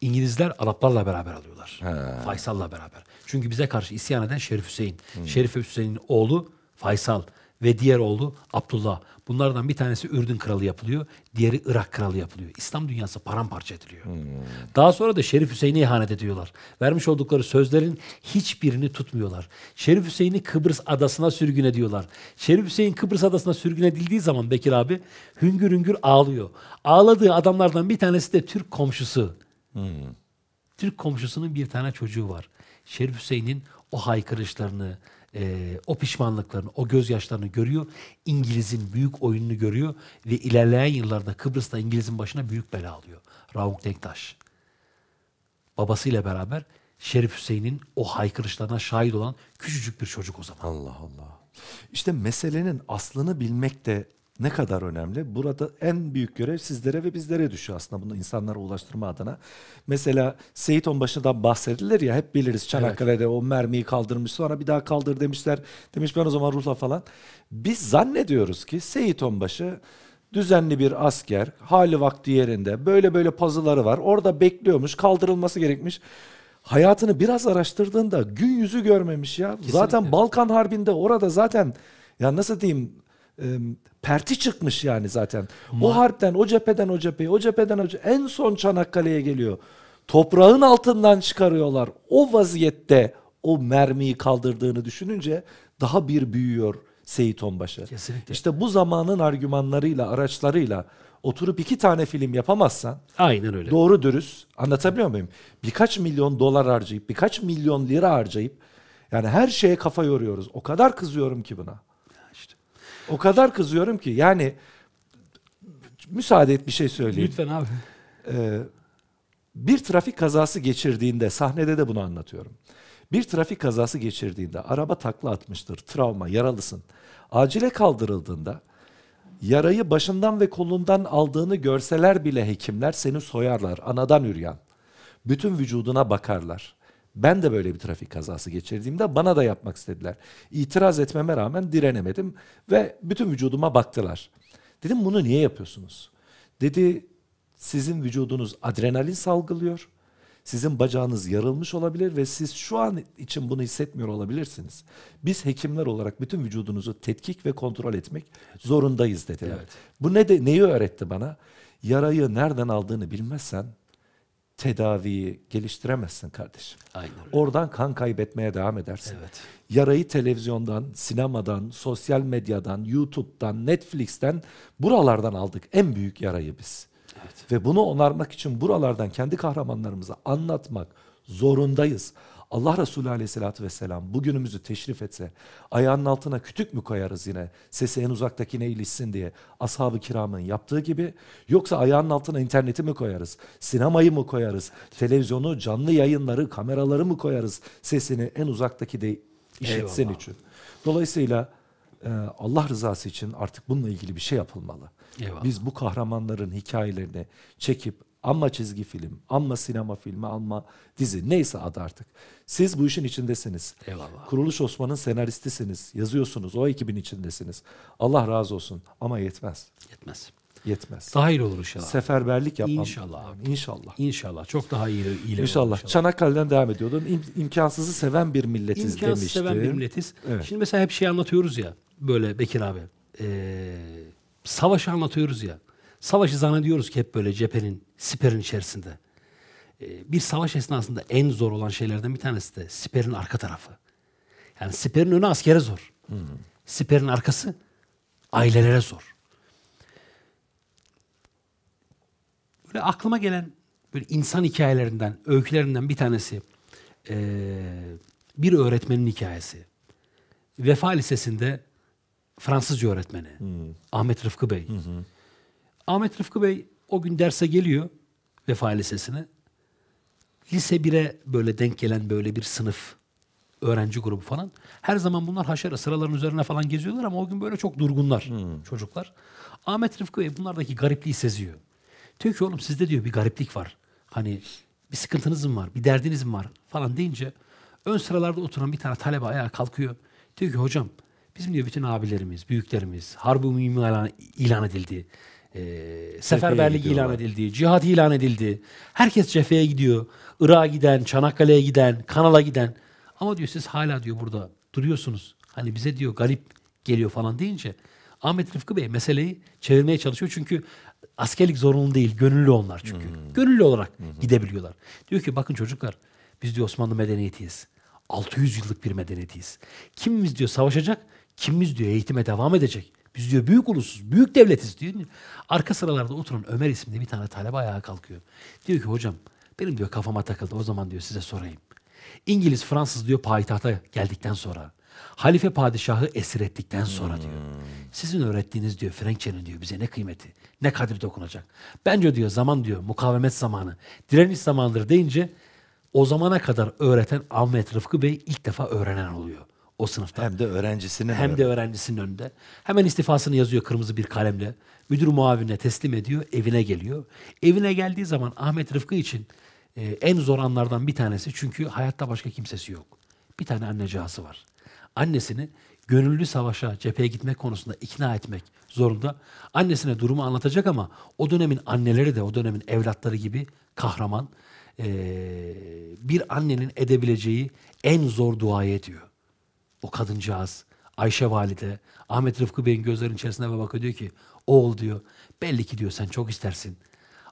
C: İngilizler Araplarla beraber alıyorlar. He. Faysal'la beraber. Çünkü bize karşı isyan eden Şerif Hüseyin. Hmm. Şerif Hüseyin'in oğlu Faysal ve diğer oğlu Abdullah. Bunlardan bir tanesi Ürdün kralı yapılıyor, diğeri Irak kralı yapılıyor. İslam dünyası paramparça ediliyor. Hmm. Daha sonra da Şerif Hüseyin'e ihanet ediyorlar. Vermiş oldukları sözlerin hiçbirini tutmuyorlar. Şerif Hüseyin'i Kıbrıs adasına sürgün ediyorlar. Şerif Hüseyin Kıbrıs adasına sürgün edildiği zaman Bekir abi hüngür hüngür ağlıyor. Ağladığı adamlardan bir tanesi de Türk komşusu. Hmm. Türk komşusunun bir tane çocuğu var. Şerif Hüseyin'in o haykırışlarını, e, o pişmanlıklarını, o gözyaşlarını görüyor. İngiliz'in büyük oyununu görüyor ve ilerleyen yıllarda Kıbrıs'ta İngiliz'in başına büyük bela alıyor. Rauf Denktaş. Babasıyla beraber Şerif Hüseyin'in o haykırışlarına şahit olan küçücük bir çocuk o zaman. Allah Allah. İşte meselenin aslını bilmek
B: de ne kadar önemli? Burada en büyük görev sizlere ve bizlere düşüyor aslında bunu insanlara ulaştırma adına. Mesela Seyit Onbaşı'dan bahsedilir ya hep biliriz Çanakkale'de evet. o mermiyi kaldırmış sonra bir daha kaldır demişler. Demiş ben o zaman ruhla falan. Biz zannediyoruz ki Seyit Onbaşı düzenli bir asker hali vakti yerinde böyle böyle pazıları var orada bekliyormuş kaldırılması gerekmiş hayatını biraz araştırdığında gün yüzü görmemiş ya. Kesinlikle. Zaten Balkan Harbi'nde orada zaten ya nasıl diyeyim perti çıkmış yani zaten. Ma o harpten, o cepheden o cepheye, o cepheden o cepheye, en son Çanakkale'ye geliyor. Toprağın altından çıkarıyorlar. O vaziyette o mermiyi kaldırdığını düşününce daha bir büyüyor Seyit Onbaşı. Kesinlikle. İşte bu zamanın argümanlarıyla, araçlarıyla oturup iki tane film yapamazsan Aynen öyle. doğru dürüst anlatabiliyor muyum? Birkaç milyon dolar harcayıp, birkaç milyon lira harcayıp yani her şeye kafa yoruyoruz. O kadar kızıyorum ki buna. O kadar kızıyorum ki yani müsaade et bir şey söyleyeyim. Lütfen abi. Ee, bir trafik kazası geçirdiğinde sahnede de bunu anlatıyorum. Bir trafik kazası geçirdiğinde araba takla atmıştır, travma, yaralısın. Acile kaldırıldığında yarayı başından ve kolundan aldığını görseler bile hekimler seni soyarlar, anadan üryan. Bütün vücuduna bakarlar. Ben de böyle bir trafik kazası geçirdiğimde bana da yapmak istediler. İtiraz etmeme rağmen direnemedim ve bütün vücuduma baktılar. Dedim bunu niye yapıyorsunuz? Dedi sizin vücudunuz adrenalin salgılıyor. Sizin bacağınız yarılmış olabilir ve siz şu an için bunu hissetmiyor olabilirsiniz. Biz hekimler olarak bütün vücudunuzu tetkik ve kontrol etmek zorundayız dediler. Evet. Bu ne de neyi öğretti bana? Yarayı nereden aldığını bilmezsen tedaviyi geliştiremezsin kardeşim. Aynen. Oradan kan kaybetmeye devam edersin. Evet. Yarayı televizyondan, sinemadan, sosyal medyadan, YouTube'dan, Netflix'ten buralardan aldık en büyük yarayı biz. Evet. Ve bunu onarmak için buralardan kendi kahramanlarımıza anlatmak zorundayız. Allah Resulü aleyhissalatü vesselam bugünümüzü teşrif etse ayağının altına kütük mü koyarız yine sesi en uzaktakine ilişsin diye ashab-ı kiramın yaptığı gibi yoksa ayağının altına interneti mi koyarız, sinemayı mı koyarız, televizyonu, canlı yayınları, kameraları mı koyarız sesini en uzaktaki de işitsin Eyvallah. için. Dolayısıyla e, Allah rızası için artık bununla ilgili bir şey yapılmalı. Eyvallah. Biz bu kahramanların hikayelerini çekip Amma çizgi film, amma sinema filmi, amma dizi neyse adı artık. Siz bu işin içindesiniz. Eyvallah. Kuruluş Osman'ın senaristisiniz, yazıyorsunuz, o ekibin içindesiniz. Allah razı olsun ama yetmez.
C: Yetmez. Yetmez.
B: Daha iyi olur inşallah. Seferberlik yapmam. İnşallah. Abi. İnşallah.
C: İnşallah. Çok daha iyi iyiler inşallah. inşallah. Çanakkale'den devam ediyordun. İm, imkansızı seven bir milletiz İmkansız demiştim. İmkansızı seven bir milletiz. Evet. Şimdi mesela hep şey anlatıyoruz ya böyle Bekir abi. Ee, savaşı anlatıyoruz ya. Savaşı zannediyoruz ki hep böyle cephenin siperin içerisinde. Ee, bir savaş esnasında en zor olan şeylerden bir tanesi de siperin arka tarafı. Yani siperin önü askere zor. Hı hmm. hı. Siperin arkası ailelere zor. Böyle aklıma gelen böyle insan hikayelerinden, öykülerinden bir tanesi ee, bir öğretmenin hikayesi. Vefa Lisesi'nde Fransızca öğretmeni. Hmm. Ahmet Rıfkı Bey. Hı hı. Ahmet Rıfkı Bey o gün derse geliyor Vefa Lisesi'ne. Lise 1'e böyle denk gelen böyle bir sınıf öğrenci grubu falan. Her zaman bunlar haşere sıraların üzerine falan geziyorlar ama o gün böyle çok durgunlar hmm. çocuklar. Ahmet Rıfkı Bey bunlardaki garipliği seziyor. Diyor ki oğlum sizde diyor bir gariplik var. Hani bir sıkıntınız mı var, bir derdiniz mi var falan deyince ön sıralarda oturan bir tane talebe ayağa kalkıyor. Diyor ki hocam bizim diyor bütün abilerimiz, büyüklerimiz harbi umumi ilan edildi e, seferberlik ilan edildi, cihat ilan edildi. Herkes cepheye gidiyor. Irak'a giden, Çanakkale'ye giden, Kanal'a giden. Ama diyor siz hala diyor burada duruyorsunuz. Hani bize diyor garip geliyor falan deyince Ahmet Rıfkı Bey meseleyi çevirmeye çalışıyor. Çünkü askerlik zorunlu değil, gönüllü onlar çünkü. Hmm. Gönüllü olarak hmm. gidebiliyorlar. Diyor ki bakın çocuklar biz diyor Osmanlı medeniyetiyiz. 600 yıllık bir medeniyetiyiz. Kimimiz diyor savaşacak, kimimiz diyor eğitime devam edecek. Biz diyor büyük ulusuz, büyük devletiz diyor. Arka sıralarda oturan Ömer isimli bir tane talep ayağa kalkıyor. Diyor ki hocam benim diyor kafama takıldı o zaman diyor size sorayım. İngiliz Fransız diyor payitahta geldikten sonra halife padişahı esir ettikten sonra hmm. diyor. Sizin öğrettiğiniz diyor Frenkçe'nin diyor bize ne kıymeti, ne kadri dokunacak. Bence diyor zaman diyor mukavemet zamanı, direniş zamanıdır deyince o zamana kadar öğreten Ahmet Rıfkı Bey ilk defa öğrenen oluyor o sınıfta. Hem de öğrencisinin Hem önünde. de öğrencisinin önünde. Hemen istifasını yazıyor kırmızı bir kalemle. Müdür muavine teslim ediyor, evine geliyor. Evine geldiği zaman Ahmet Rıfkı için e, en zor anlardan bir tanesi. Çünkü hayatta başka kimsesi yok. Bir tane annecası var. Annesini gönüllü savaşa, cepheye gitmek konusunda ikna etmek zorunda. Annesine durumu anlatacak ama o dönemin anneleri de o dönemin evlatları gibi kahraman. E, bir annenin edebileceği en zor duayı ediyor o kadıncağız Ayşe valide Ahmet Rıfkı Bey'in gözlerinin içerisine ve bakıyor diyor ki oğul diyor belli ki diyor sen çok istersin.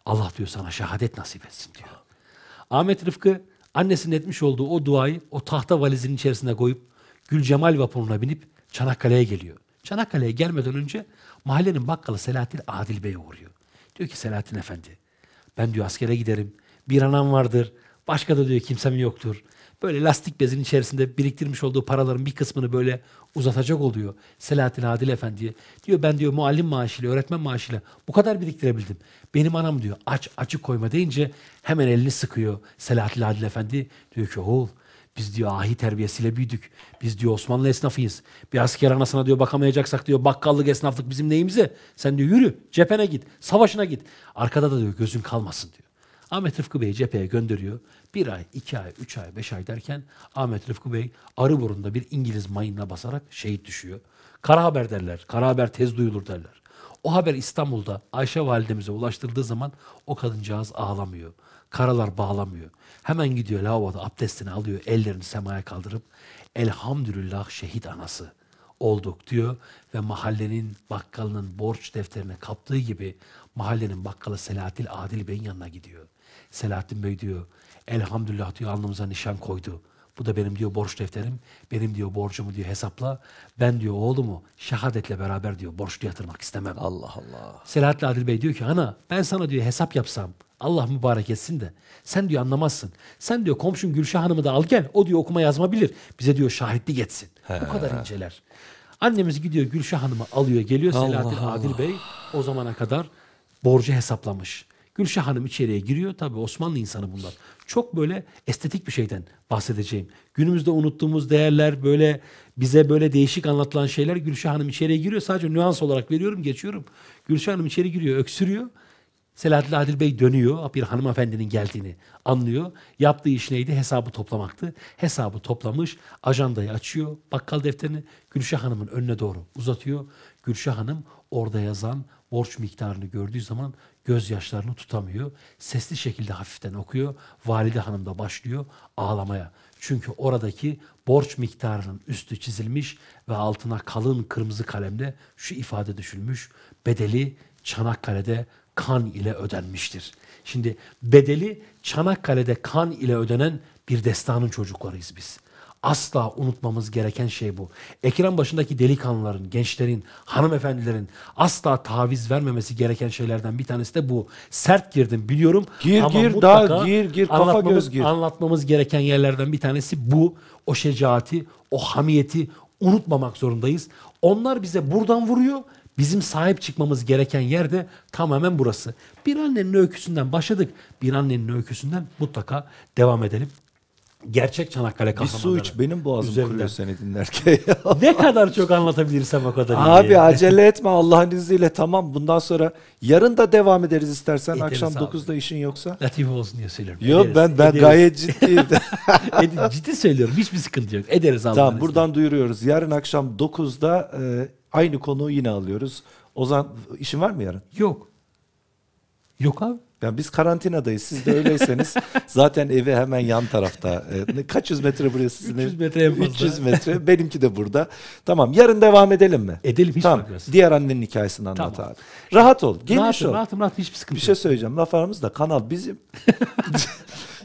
C: Allah diyor sana şehadet nasip etsin diyor. Ahmet Rıfkı annesinin etmiş olduğu o duayı o tahta valizinin içerisinde koyup Gül Cemal vapuruna binip Çanakkale'ye geliyor. Çanakkale'ye gelmeden önce mahallenin bakkalı Selahattin Adil Bey'e uğruyor. Diyor ki Selahattin Efendi ben diyor askere giderim. Bir anam vardır. Başka da diyor kimsem yoktur böyle lastik bezin içerisinde biriktirmiş olduğu paraların bir kısmını böyle uzatacak oluyor. Selahattin Adil Efendi diyor ben diyor muallim maaşıyla, öğretmen maaşıyla bu kadar biriktirebildim. Benim anam diyor aç açık koyma deyince hemen elini sıkıyor Selahattin Adil Efendi. Diyor ki oğul biz diyor ahi terbiyesiyle büyüdük. Biz diyor Osmanlı esnafıyız. Bir asker anasına diyor bakamayacaksak diyor bakkallık esnaflık bizim neyimize? Sen diyor yürü cephene git, savaşına git. Arkada da diyor gözün kalmasın diyor. Ahmet Rıfkı Bey'i cepheye gönderiyor. Bir ay, iki ay, üç ay, beş ay derken Ahmet Rıfkı Bey arı burunda bir İngiliz mayınına basarak şehit düşüyor. Kara haber derler. Kara haber tez duyulur derler. O haber İstanbul'da Ayşe validemize ulaştırıldığı zaman o kadıncağız ağlamıyor. Karalar bağlamıyor. Hemen gidiyor lavaboda abdestini alıyor. Ellerini semaya kaldırıp elhamdülillah şehit anası olduk diyor ve mahallenin bakkalının borç defterine kaptığı gibi mahallenin bakkalı Selahattin Adil Bey'in yanına gidiyor. Selahattin Bey diyor, elhamdülillah diyor alnımıza nişan koydu. Bu da benim diyor borç defterim, benim diyor borcumu diyor hesapla. Ben diyor oğlumu şehadetle beraber diyor borçlu yatırmak istemem. Allah Allah. Selahattin Adil Bey diyor ki ana ben sana diyor hesap yapsam Allah mübarek etsin de sen diyor anlamazsın. Sen diyor komşun Gülşah Hanım'ı da al gel o diyor okuma yazma bilir. Bize diyor şahitli etsin. Bu kadar inceler. Annemiz gidiyor Gülşah Hanım'ı alıyor geliyor Selahattin Allah. Adil Bey o zamana kadar borcu hesaplamış. Gülşah Hanım içeriye giriyor. Tabii Osmanlı insanı bunlar. Çok böyle estetik bir şeyden bahsedeceğim. Günümüzde unuttuğumuz değerler böyle bize böyle değişik anlatılan şeyler Gülşah Hanım içeriye giriyor. Sadece nüans olarak veriyorum geçiyorum. Gülşah Hanım içeri giriyor öksürüyor. Selahattin Adil Bey dönüyor. Bir hanımefendinin geldiğini anlıyor. Yaptığı iş neydi? Hesabı toplamaktı. Hesabı toplamış. Ajandayı açıyor. Bakkal defterini Gülşah Hanım'ın önüne doğru uzatıyor. Gülşah Hanım orada yazan borç miktarını gördüğü zaman gözyaşlarını tutamıyor. Sesli şekilde hafiften okuyor. Valide hanım da başlıyor ağlamaya. Çünkü oradaki borç miktarının üstü çizilmiş ve altına kalın kırmızı kalemle şu ifade düşülmüş. Bedeli Çanakkale'de kan ile ödenmiştir. Şimdi bedeli Çanakkale'de kan ile ödenen bir destanın çocuklarıyız biz asla unutmamız gereken şey bu. Ekran başındaki delikanlıların, gençlerin, hanımefendilerin asla taviz vermemesi gereken şeylerden bir tanesi de bu. Sert girdim biliyorum gir, ama gir, daha gir, gir, kafa anlatmamız, göz gir. anlatmamız gereken yerlerden bir tanesi bu. O şecaati, o hamiyeti unutmamak zorundayız. Onlar bize buradan vuruyor. Bizim sahip çıkmamız gereken yer de tamamen burası. Bir annenin öyküsünden başladık. Bir annenin öyküsünden mutlaka devam edelim gerçek Çanakkale kahramanları. Bir su iç benim boğazım üzerinden. kuruyor seni dinlerken. ne kadar çok anlatabilirsem o kadar Abi iyi. Yani. acele etme Allah'ın izniyle
B: tamam bundan sonra yarın da devam ederiz istersen ederiz akşam abi. 9'da işin yoksa. Latif olsun diye söylüyorum. Yok ederiz, ben ben gayet ciddiyim. ciddi söylüyorum hiçbir sıkıntı yok ederiz Allah'ın Tamam buradan izniyle. duyuruyoruz yarın akşam 9'da e, aynı konuyu yine alıyoruz. Ozan işin var mı yarın? Yok. Yok abi. Yani biz karantinadayız. Siz de öyleyseniz zaten evi hemen yan tarafta. E, kaç yüz metre buraya sizin 300 metre en fazla. 300 metre. Benimki de burada. Tamam. Yarın devam edelim mi? Edelim. Hiç tamam. Bakıyorsun. Diğer annenin hikayesini anlat tamam. abi. Rahat ol. Geniş rahatım, ol. Rahatım rahatım. Hiçbir sıkıntı Bir şey söyleyeceğim. Laf aramızda kanal bizim.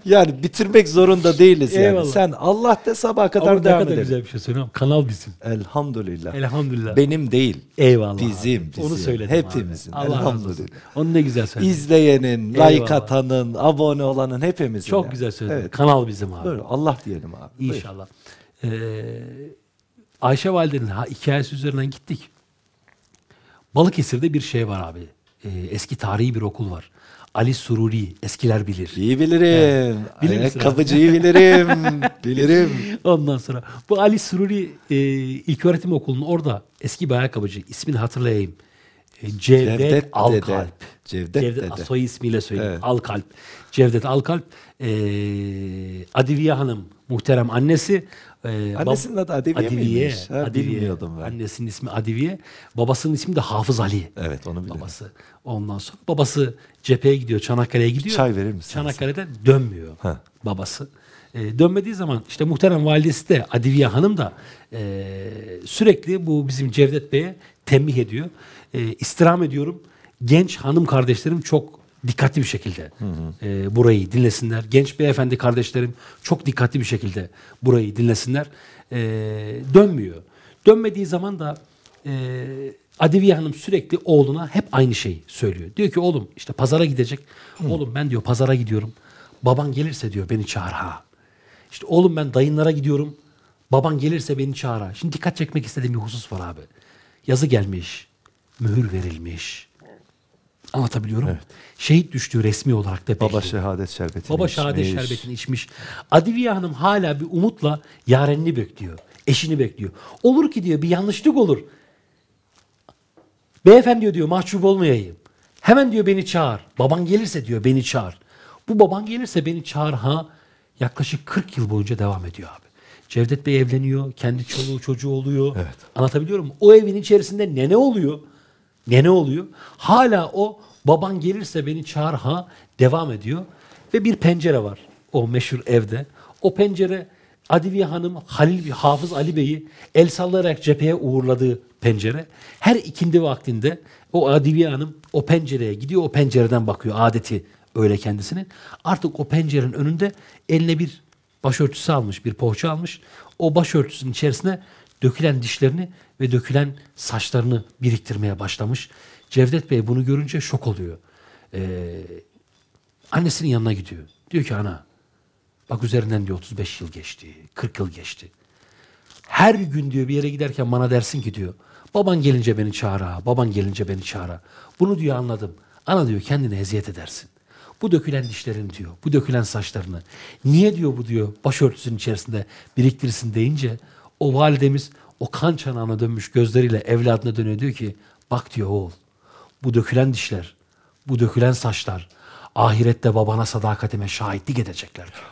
B: yani bitirmek zorunda değiliz yani. Eyvallah. Sen Allah de sabaha kadar Ama devam kadar güzel bir şey söylüyorum. Kanal bizim. Elhamdülillah. Elhamdülillah. Benim değil. Eyvallah. Bizim. Abi. bizim. Onu söyledim Hepimizin. Abi. Allah Elhamdülillah. Razı olsun. Onu ne güzel söyledin. İzleyenin, Eyvallah. like atanın, abone olanın
C: hepimizin. Çok yani. güzel söyledin. Evet. Kanal bizim abi. Böyle Allah diyelim abi. İnşallah. Ee, Ayşe Valide'nin hikayesi üzerinden gittik. Balıkesir'de bir şey var abi. Ee, eski tarihi bir okul var. Ali Sururi eskiler bilir. İyi bilirim. Evet. Bilir Ayakkabıcıyı bilirim. bilirim. Ondan sonra bu Ali Sururi e, İlköğretim Okulu'nun orada eski bir ayakkabıcı. ismini hatırlayayım. E, Cevdet, Cevdet Alkalp. Dede. Cevdet, Cevdet Dede. Soy ismiyle söyleyeyim. Evet. Alkalp. Cevdet Alkalp. E, Adiviye Hanım muhterem annesi. Ee, Annesinin adı Adiviye, Adiviye miymiş? Ha, Adiviye. Bilmiyordum ben. Annesinin ismi Adiviye. Babasının ismi de Hafız Ali. Evet onu biliyorum. Babası. Ondan sonra babası cepheye gidiyor. Çanakkale'ye gidiyor. Çay verir misin? Çanakkale'de dönmüyor ha. babası. E, dönmediği zaman işte muhterem validesi de Adiviye Hanım da e, sürekli bu bizim Cevdet Bey'e tembih ediyor. E, istirham ediyorum. Genç hanım kardeşlerim çok dikkatli bir şekilde hı hı. E, burayı dinlesinler. Genç beyefendi kardeşlerim çok dikkatli bir şekilde burayı dinlesinler. E, dönmüyor. Dönmediği zaman da e, Adeviye Hanım sürekli oğluna hep aynı şeyi söylüyor. Diyor ki oğlum işte pazara gidecek. Hı. Oğlum ben diyor pazara gidiyorum. Baban gelirse diyor beni çağır ha. İşte oğlum ben dayınlara gidiyorum. Baban gelirse beni çağır ha. Şimdi dikkat çekmek istediğim bir husus var abi. Yazı gelmiş. Mühür verilmiş. Anlatabiliyorum. Evet. Şehit düştü resmi olarak da Baba şehadet şerbetini Baba şehadet şerbetini içmiş. Adiviye Hanım hala bir umutla yarenini bekliyor. Eşini bekliyor. Olur ki diyor bir yanlışlık olur. Beyefendi diyor, diyor mahcup olmayayım. Hemen diyor beni çağır. Baban gelirse diyor beni çağır. Bu baban gelirse beni çağır ha yaklaşık 40 yıl boyunca devam ediyor abi. Cevdet Bey evleniyor. Kendi çoluğu çocuğu oluyor. Evet. Anlatabiliyor muyum? O evin içerisinde nene oluyor. Gene oluyor. Hala o baban gelirse beni çağır ha devam ediyor. Ve bir pencere var o meşhur evde. O pencere Adiviye Hanım Halil Hafız Ali Bey'i el sallayarak cepheye uğurladığı pencere. Her ikindi vaktinde o Adiviye Hanım o pencereye gidiyor, o pencereden bakıyor adeti öyle kendisinin. Artık o pencerenin önünde eline bir başörtüsü almış, bir poğaça almış. O başörtüsünün içerisine dökülen dişlerini ve dökülen saçlarını biriktirmeye başlamış. Cevdet Bey bunu görünce şok oluyor. Ee, annesinin yanına gidiyor. Diyor ki ana bak üzerinden diyor 35 yıl geçti, 40 yıl geçti. Her gün diyor bir yere giderken bana dersin ki diyor baban gelince beni çağır ha, baban gelince beni çağır ha. Bunu diyor anladım. Ana diyor kendine eziyet edersin. Bu dökülen dişlerini diyor, bu dökülen saçlarını. Niye diyor bu diyor başörtüsünün içerisinde biriktirsin deyince o validemiz o kan çanağına dönmüş gözleriyle evladına dönüyor diyor ki bak diyor oğul bu dökülen dişler, bu dökülen saçlar ahirette babana sadakatime şahitlik edecekler diyor.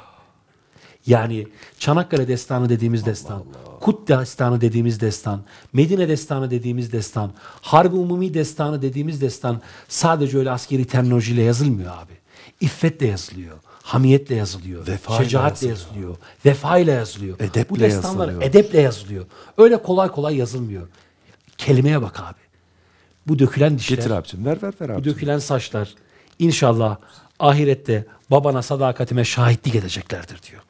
C: Yani Çanakkale destanı dediğimiz Allah destan, Allah. Kut destanı dediğimiz destan, Medine destanı dediğimiz destan, Harbi Umumi destanı dediğimiz destan sadece öyle askeri terminolojiyle yazılmıyor abi. İffetle yazılıyor hamiyetle yazılıyor. Vefayla şecaatle yazılıyor. yazılıyor. ile yazılıyor. Edeple Bu destanlar yazılıyor. edeple yazılıyor. Öyle kolay kolay yazılmıyor. Kelimeye bak abi. Bu dökülen dişler. Getir abicim. Ver ver ver abicim. Bu dökülen saçlar. İnşallah ahirette babana sadakatime şahitlik edeceklerdir diyor.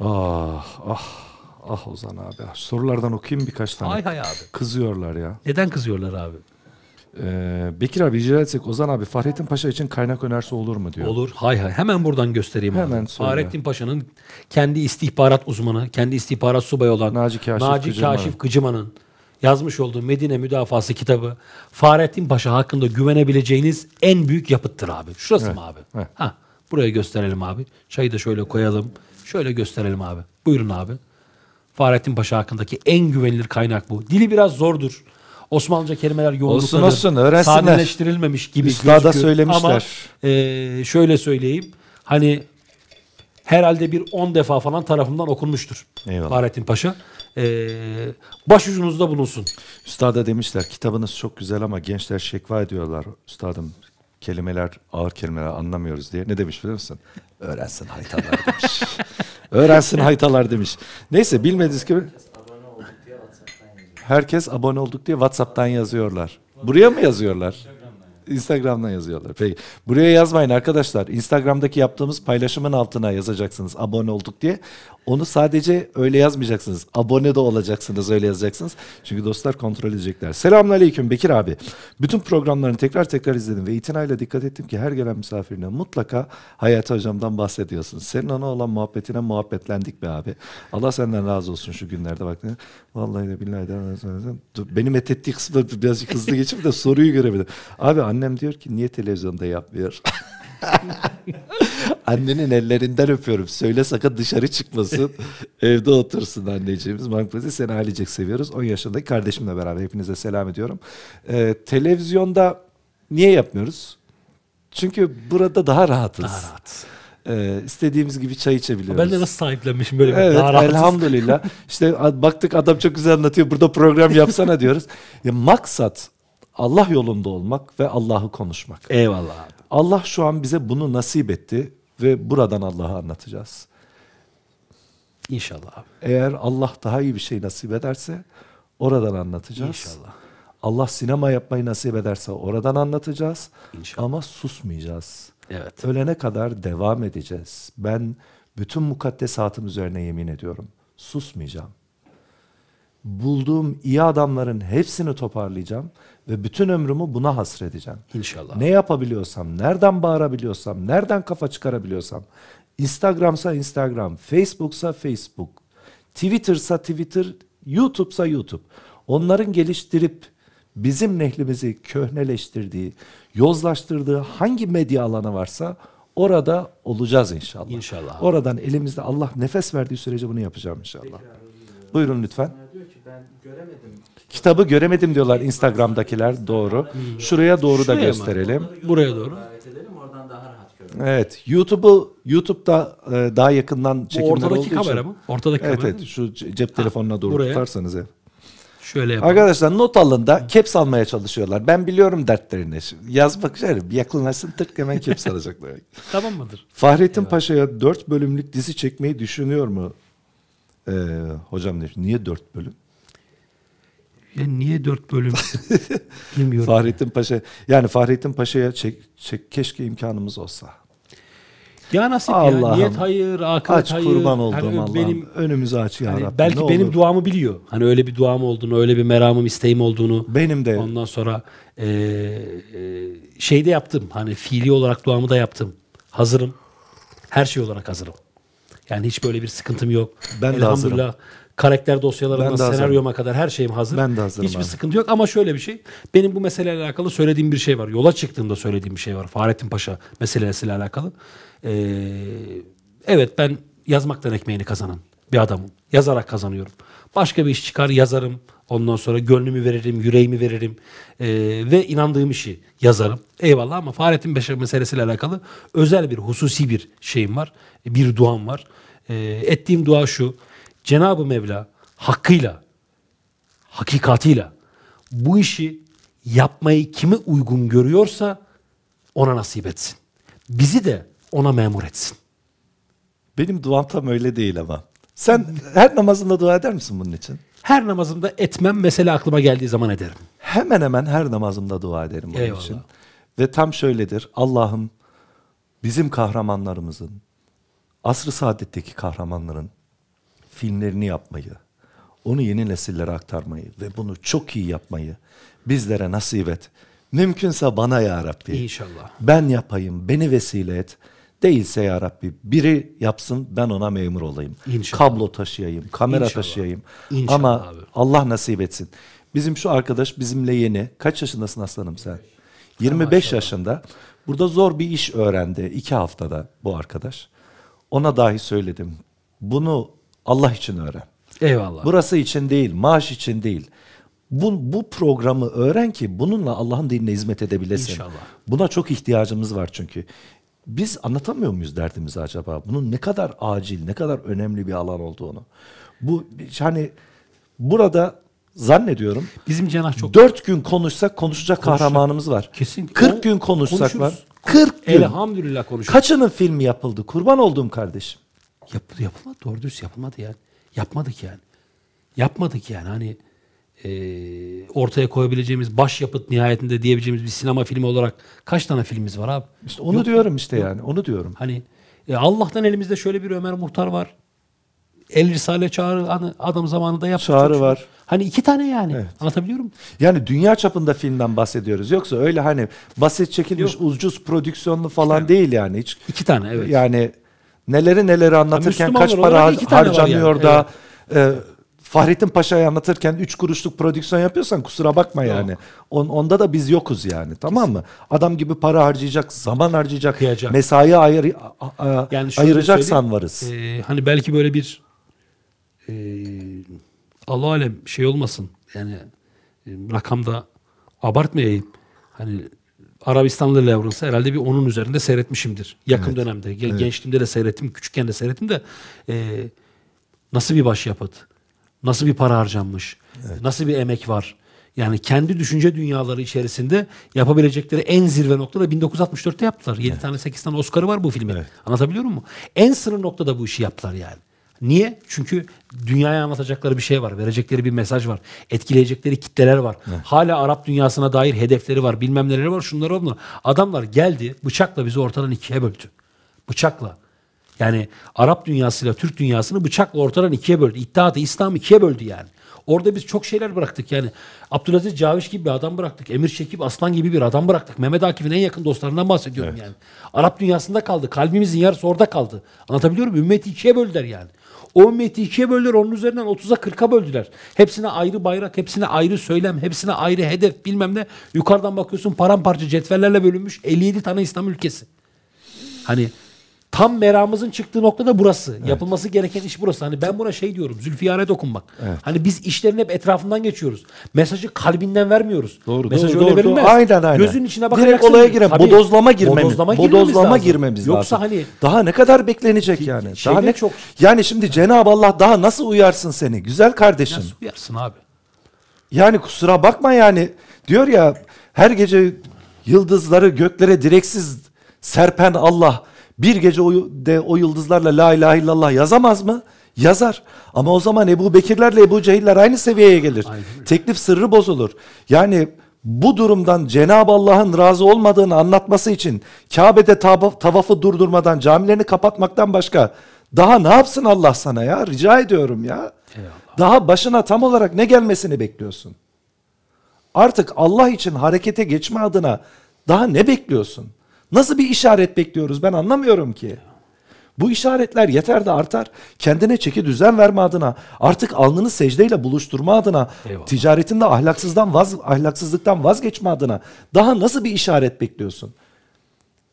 B: Ah ah. Ah Ozan abi. Sorulardan okuyayım birkaç tane. Hay hay abi. Kızıyorlar ya. Neden kızıyorlar
C: abi? Ee, Bekir abi rica etsek Ozan abi Fahrettin Paşa için kaynak önerisi olur mu diyor. Olur. Hay hay. Hemen buradan göstereyim. Hemen abi. Fahrettin Paşa'nın kendi istihbarat uzmanı, kendi istihbarat subayı olan Naci Kaşif, Naci Kaşif Kıcıman'ın yazmış olduğu Medine Müdafası kitabı Fahrettin Paşa hakkında güvenebileceğiniz en büyük yapıttır abi. Şurası evet. mı abi? Ha, buraya gösterelim abi. Çayı da şöyle koyalım. Şöyle gösterelim abi. Buyurun abi. Fahrettin Paşa hakkındaki en güvenilir kaynak bu. Dili biraz zordur. Osmanlıca kelimeler yoğunlukları olsun, olsun, sadeleştirilmemiş gibi Üstada söylemişler. Ama e, şöyle söyleyeyim. Hani herhalde bir 10 defa falan tarafından okunmuştur. Eyvallah. Bahrettin Paşa. Ee, başucunuzda bulunsun. Üstada demişler
B: kitabınız çok güzel ama gençler şekva ediyorlar. Üstadım kelimeler ağır kelimeler anlamıyoruz diye. Ne demiş biliyor musun? Öğrensin haytalar demiş.
A: Öğrensin
B: haytalar demiş. Neyse bilmediğiniz gibi Herkes abone olduk diye WhatsApp'tan yazıyorlar. Buraya mı yazıyorlar? Instagram'dan yazıyorlar. Peki. Buraya yazmayın arkadaşlar. Instagram'daki yaptığımız paylaşımın altına yazacaksınız abone olduk diye. Onu sadece öyle yazmayacaksınız. Abone de olacaksınız öyle yazacaksınız. Çünkü dostlar kontrol edecekler. Selamünaleyküm Bekir abi. Bütün programlarını tekrar tekrar izledim ve itinayla dikkat ettim ki her gelen misafirine mutlaka Hayati Hocam'dan bahsediyorsun. Senin ona olan muhabbetine muhabbetlendik be abi. Allah senden razı olsun şu günlerde bak. Vallahi de billahi de. Benim ettiği kısmı birazcık hızlı geçip de soruyu görebilirim. Abi Annem diyor ki niye televizyonda yapmıyor? Annenin ellerinden öpüyorum. Söyle sakın dışarı çıkmasın. evde otursun anneciğimiz. Manklesi seni ailecek seviyoruz. 10 yaşındaki kardeşimle beraber hepinize selam ediyorum. Ee, televizyonda niye yapmıyoruz? Çünkü burada daha rahatız. Daha rahat. e, istediğimiz gibi çay içebiliyoruz. Ben de nasıl sahiplenmişim böyle. Evet daha elhamdülillah. İşte baktık adam çok güzel anlatıyor burada program yapsana diyoruz. Ya maksat Allah yolunda olmak ve Allah'ı konuşmak. Eyvallah abi. Allah şu an bize bunu nasip etti ve buradan Allah'ı anlatacağız. İnşallah abi. Eğer Allah daha iyi bir şey nasip ederse oradan anlatacağız. İnşallah. Allah sinema yapmayı nasip ederse oradan anlatacağız. İnşallah. Ama susmayacağız. Evet. Ölene kadar devam edeceğiz. Ben bütün mukaddesatım üzerine yemin ediyorum. Susmayacağım. Bulduğum iyi adamların hepsini toparlayacağım ve bütün ömrümü buna hasredeceğim. İnşallah. Ne yapabiliyorsam, nereden bağırabiliyorsam, nereden kafa çıkarabiliyorsam. Instagram'sa Instagram, Facebook'sa Facebook, Twitter'sa Twitter, YouTube'sa YouTube. Onların geliştirip bizim nehlimizi köhneleştirdiği, yozlaştırdığı hangi medya alanı varsa orada olacağız inşallah. İnşallah. Oradan elimizde Allah nefes verdiği sürece bunu yapacağım inşallah. Buyurun lütfen.
C: Diyor ki ben göremedim
B: Kitabı göremedim diyorlar Instagram'dakiler doğru. Şuraya doğru da gösterelim. Buraya doğru. Evet, YouTube'u YouTube'da e, daha yakından çekimler olduğu ortadaki kamera mı? Ortadaki Evet, kamera. evet şu cep telefonuna doğru buraya. tutarsanız Şöyle yapalım. Arkadaşlar not alın da caps almaya çalışıyorlar. Ben biliyorum dertlerini. Yaz bak şöyle bir yakınlaşsın tık hemen caps alacaklar. Tamam mıdır? Fahrettin Paşa'ya 4 bölümlük dizi çekmeyi düşünüyor mu? Ee, hocam ne? Niye 4 bölüm?
C: Ya niye dört bölüm? Bilmiyorum.
B: Fahrettin Paşa. Yani Fahrettin Paşa'ya çek, çek, keşke imkanımız olsa.
C: Ya nasip Allah'ım, ya. Niyet hayır, akıl aç, hayır. Aç kurban oldum hani Allah'ım. önümüzü aç ya hani Belki ne benim olur. duamı biliyor. Hani öyle bir duam olduğunu, öyle bir meramım, isteğim olduğunu. Benim de. Ondan sonra e, e, şeyde yaptım. Hani fiili olarak duamı da yaptım. Hazırım. Her şey olarak hazırım. Yani hiç böyle bir sıkıntım yok. Ben de hazırım. Karakter dosyalarından senaryoma kadar her şeyim hazır. Ben de hazırım. Hiçbir abi. sıkıntı yok ama şöyle bir şey. Benim bu meseleyle alakalı söylediğim bir şey var. Yola çıktığımda söylediğim bir şey var. Fahrettin Paşa meselesiyle alakalı. Ee, evet ben yazmaktan ekmeğini kazanan bir adamım. Yazarak kazanıyorum. Başka bir iş çıkar yazarım. Ondan sonra gönlümü veririm, yüreğimi veririm ee, ve inandığım işi yazarım. Eyvallah ama Fahrettin Paşa meselesiyle alakalı özel bir, hususi bir şeyim var. Bir duam var. Ee, ettiğim dua şu. Cenab-ı Mevla hakkıyla, hakikatıyla bu işi yapmayı kimi uygun görüyorsa ona nasip etsin. Bizi de ona memur etsin. Benim duam tam öyle değil ama. Sen her namazında dua eder misin bunun için? Her namazımda etmem. Mesele aklıma geldiği zaman ederim. Hemen
B: hemen her namazımda dua ederim bunun Eyvallah. için. Ve tam şöyledir. Allah'ım bizim kahramanlarımızın, asr-ı saadetteki kahramanların filmlerini yapmayı, onu yeni nesillere aktarmayı ve bunu çok iyi yapmayı bizlere nasip et. Mümkünse bana ya Rabbi. İnşallah. Ben yapayım, beni vesile et. Değilse ya Rabbi biri yapsın ben ona memur olayım. İnşallah. Kablo taşıyayım, kamera İnşallah. taşıyayım. İnşallah Ama abi. Allah nasip etsin. Bizim şu arkadaş bizimle yeni. Kaç yaşındasın aslanım sen? 25 Maşallah. yaşında. Burada zor bir iş öğrendi iki haftada bu arkadaş. Ona dahi söyledim. Bunu Allah için öğren. Eyvallah. Burası için değil, maaş için değil. Bu, bu programı öğren ki bununla Allah'ın dinine hizmet edebilesin. İnşallah. Buna çok ihtiyacımız var çünkü. Biz anlatamıyor muyuz derdimizi acaba? Bunun ne kadar acil, ne kadar önemli bir alan olduğunu. Bu hani burada zannediyorum. Bizim cenah çok. 4 gün konuşsak konuşacak Konuşur. kahramanımız var. Kesin. 40 gün konuşsak konuşuruz. var. 40 gün.
C: Elhamdülillah konuşuruz. Kaçının filmi yapıldı? Kurban olduğum kardeşim. Yap, yapılmadı. Doğru düz yapılmadı yani. Yapmadık yani. Yapmadık yani. Hani e, ortaya koyabileceğimiz başyapıt nihayetinde diyebileceğimiz bir sinema filmi olarak kaç tane filmimiz var abi? İşte onu yok, diyorum işte yok. yani. Onu diyorum. Hani e, Allah'tan elimizde şöyle bir Ömer Muhtar var. El Risale Çağrı adam zamanında yaptı. Çağrı var. Hani iki tane yani. Evet. Anlatabiliyor Yani dünya çapında
B: filmden bahsediyoruz. Yoksa öyle hani basit çekilmiş Yok. ucuz prodüksiyonlu falan değil yani. Hiç, İki tane evet. Yani neleri neleri anlatırken kaç para har harcanıyor yani. da evet. e, Fahrettin Paşa'yı anlatırken 3 kuruşluk prodüksiyon yapıyorsan kusura bakma Yok. yani. On, onda da biz yokuz yani tamam mı? Adam gibi para harcayacak, zaman harcayacak, Kıyacak. mesai ayır, a, a, yani ayıracaksan varız.
C: E, hani belki böyle bir e, Allah alem şey olmasın yani e, rakamda abartmayayım. Hani Arabistanlı Lawrence'ı herhalde bir onun üzerinde seyretmişimdir. Yakın evet. dönemde. Gen- evet. Gençliğimde de seyrettim, küçükken de seyrettim de e, nasıl bir başyapıt, nasıl bir para harcanmış, evet. nasıl bir emek var. Yani kendi düşünce dünyaları içerisinde yapabilecekleri en zirve noktada 1964'te yaptılar. 7 evet. tane 8 tane Oscar'ı var bu filmin. Evet. Anlatabiliyor muyum? En sınır noktada bu işi yaptılar yani. Niye? Çünkü dünyaya anlatacakları bir şey var. Verecekleri bir mesaj var. Etkileyecekleri kitleler var. Evet. Hala Arap dünyasına dair hedefleri var. Bilmem neleri var. Şunları var. Adamlar geldi bıçakla bizi ortadan ikiye böldü. Bıçakla. Yani Arap dünyasıyla Türk dünyasını bıçakla ortadan ikiye böldü. İttihat-ı İslam ikiye böldü yani. Orada biz çok şeyler bıraktık yani. Abdülaziz Caviş gibi bir adam bıraktık. Emir Şekip Aslan gibi bir adam bıraktık. Mehmet Akif'in en yakın dostlarından bahsediyorum evet. yani. Arap dünyasında kaldı. Kalbimizin yarısı orada kaldı. Anlatabiliyor muyum? Ümmeti ikiye böldüler yani. O ümmeti ikiye böldüler. Onun üzerinden 30'a 40'a böldüler. Hepsine ayrı bayrak, hepsine ayrı söylem, hepsine ayrı hedef bilmem ne. Yukarıdan bakıyorsun paramparça cetvellerle bölünmüş 57 tane İslam ülkesi. Hani tam meramımızın çıktığı nokta da burası. Evet. Yapılması gereken iş burası. Hani ben buna şey diyorum. Zülfiyaret dokunmak. Evet. Hani biz işlerin hep etrafından geçiyoruz. Mesajı kalbinden vermiyoruz. Doğru. Mesajı doğru, öyle doğru, verilmez. Doğru. Aynen aynen. Gözün içine bakacaksın. Direkt olaya giren bodozlama girmemiz. Bodozlama, girmemiz, bodozlama girmemiz, girmemiz lazım.
B: Yoksa hani, hani daha ne kadar beklenecek ki, yani? Daha ne çok. Yani şimdi Cenab-ı Allah daha nasıl uyarsın seni güzel kardeşim? Nasıl uyarsın abi? Yani kusura bakma yani. Diyor ya her gece yıldızları göklere direksiz serpen Allah bir gece o, de o yıldızlarla la ilahe illallah yazamaz mı? Yazar. Ama o zaman Ebu Bekirlerle Ebu Cehiller aynı seviyeye gelir. Aynen. Teklif sırrı bozulur. Yani bu durumdan Cenab-ı Allah'ın razı olmadığını anlatması için Kabe'de tavafı durdurmadan camilerini kapatmaktan başka daha ne yapsın Allah sana ya? Rica ediyorum ya. Eyvallah. Daha başına tam olarak ne gelmesini bekliyorsun? Artık Allah için harekete geçme adına daha ne bekliyorsun? Nasıl bir işaret bekliyoruz ben anlamıyorum ki. Bu işaretler yeter de artar. Kendine çeki düzen verme adına, artık alnını secdeyle buluşturma adına, Eyvallah. ticaretinde ahlaksızdan vaz, ahlaksızlıktan vazgeçme adına daha nasıl bir işaret bekliyorsun?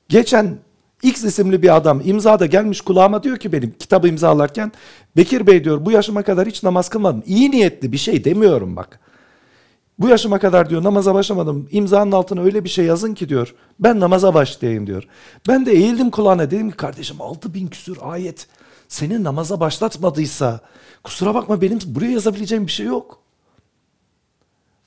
B: Geçen X isimli bir adam imzada gelmiş kulağıma diyor ki benim kitabı imzalarken Bekir Bey diyor bu yaşıma kadar hiç namaz kılmadım. İyi niyetli bir şey demiyorum bak. Bu yaşıma kadar diyor namaza başlamadım. İmzanın altına öyle bir şey yazın ki diyor. Ben namaza başlayayım diyor. Ben de eğildim kulağına dedim ki kardeşim 6000 küsür ayet seni namaza başlatmadıysa kusura bakma benim buraya yazabileceğim bir şey yok.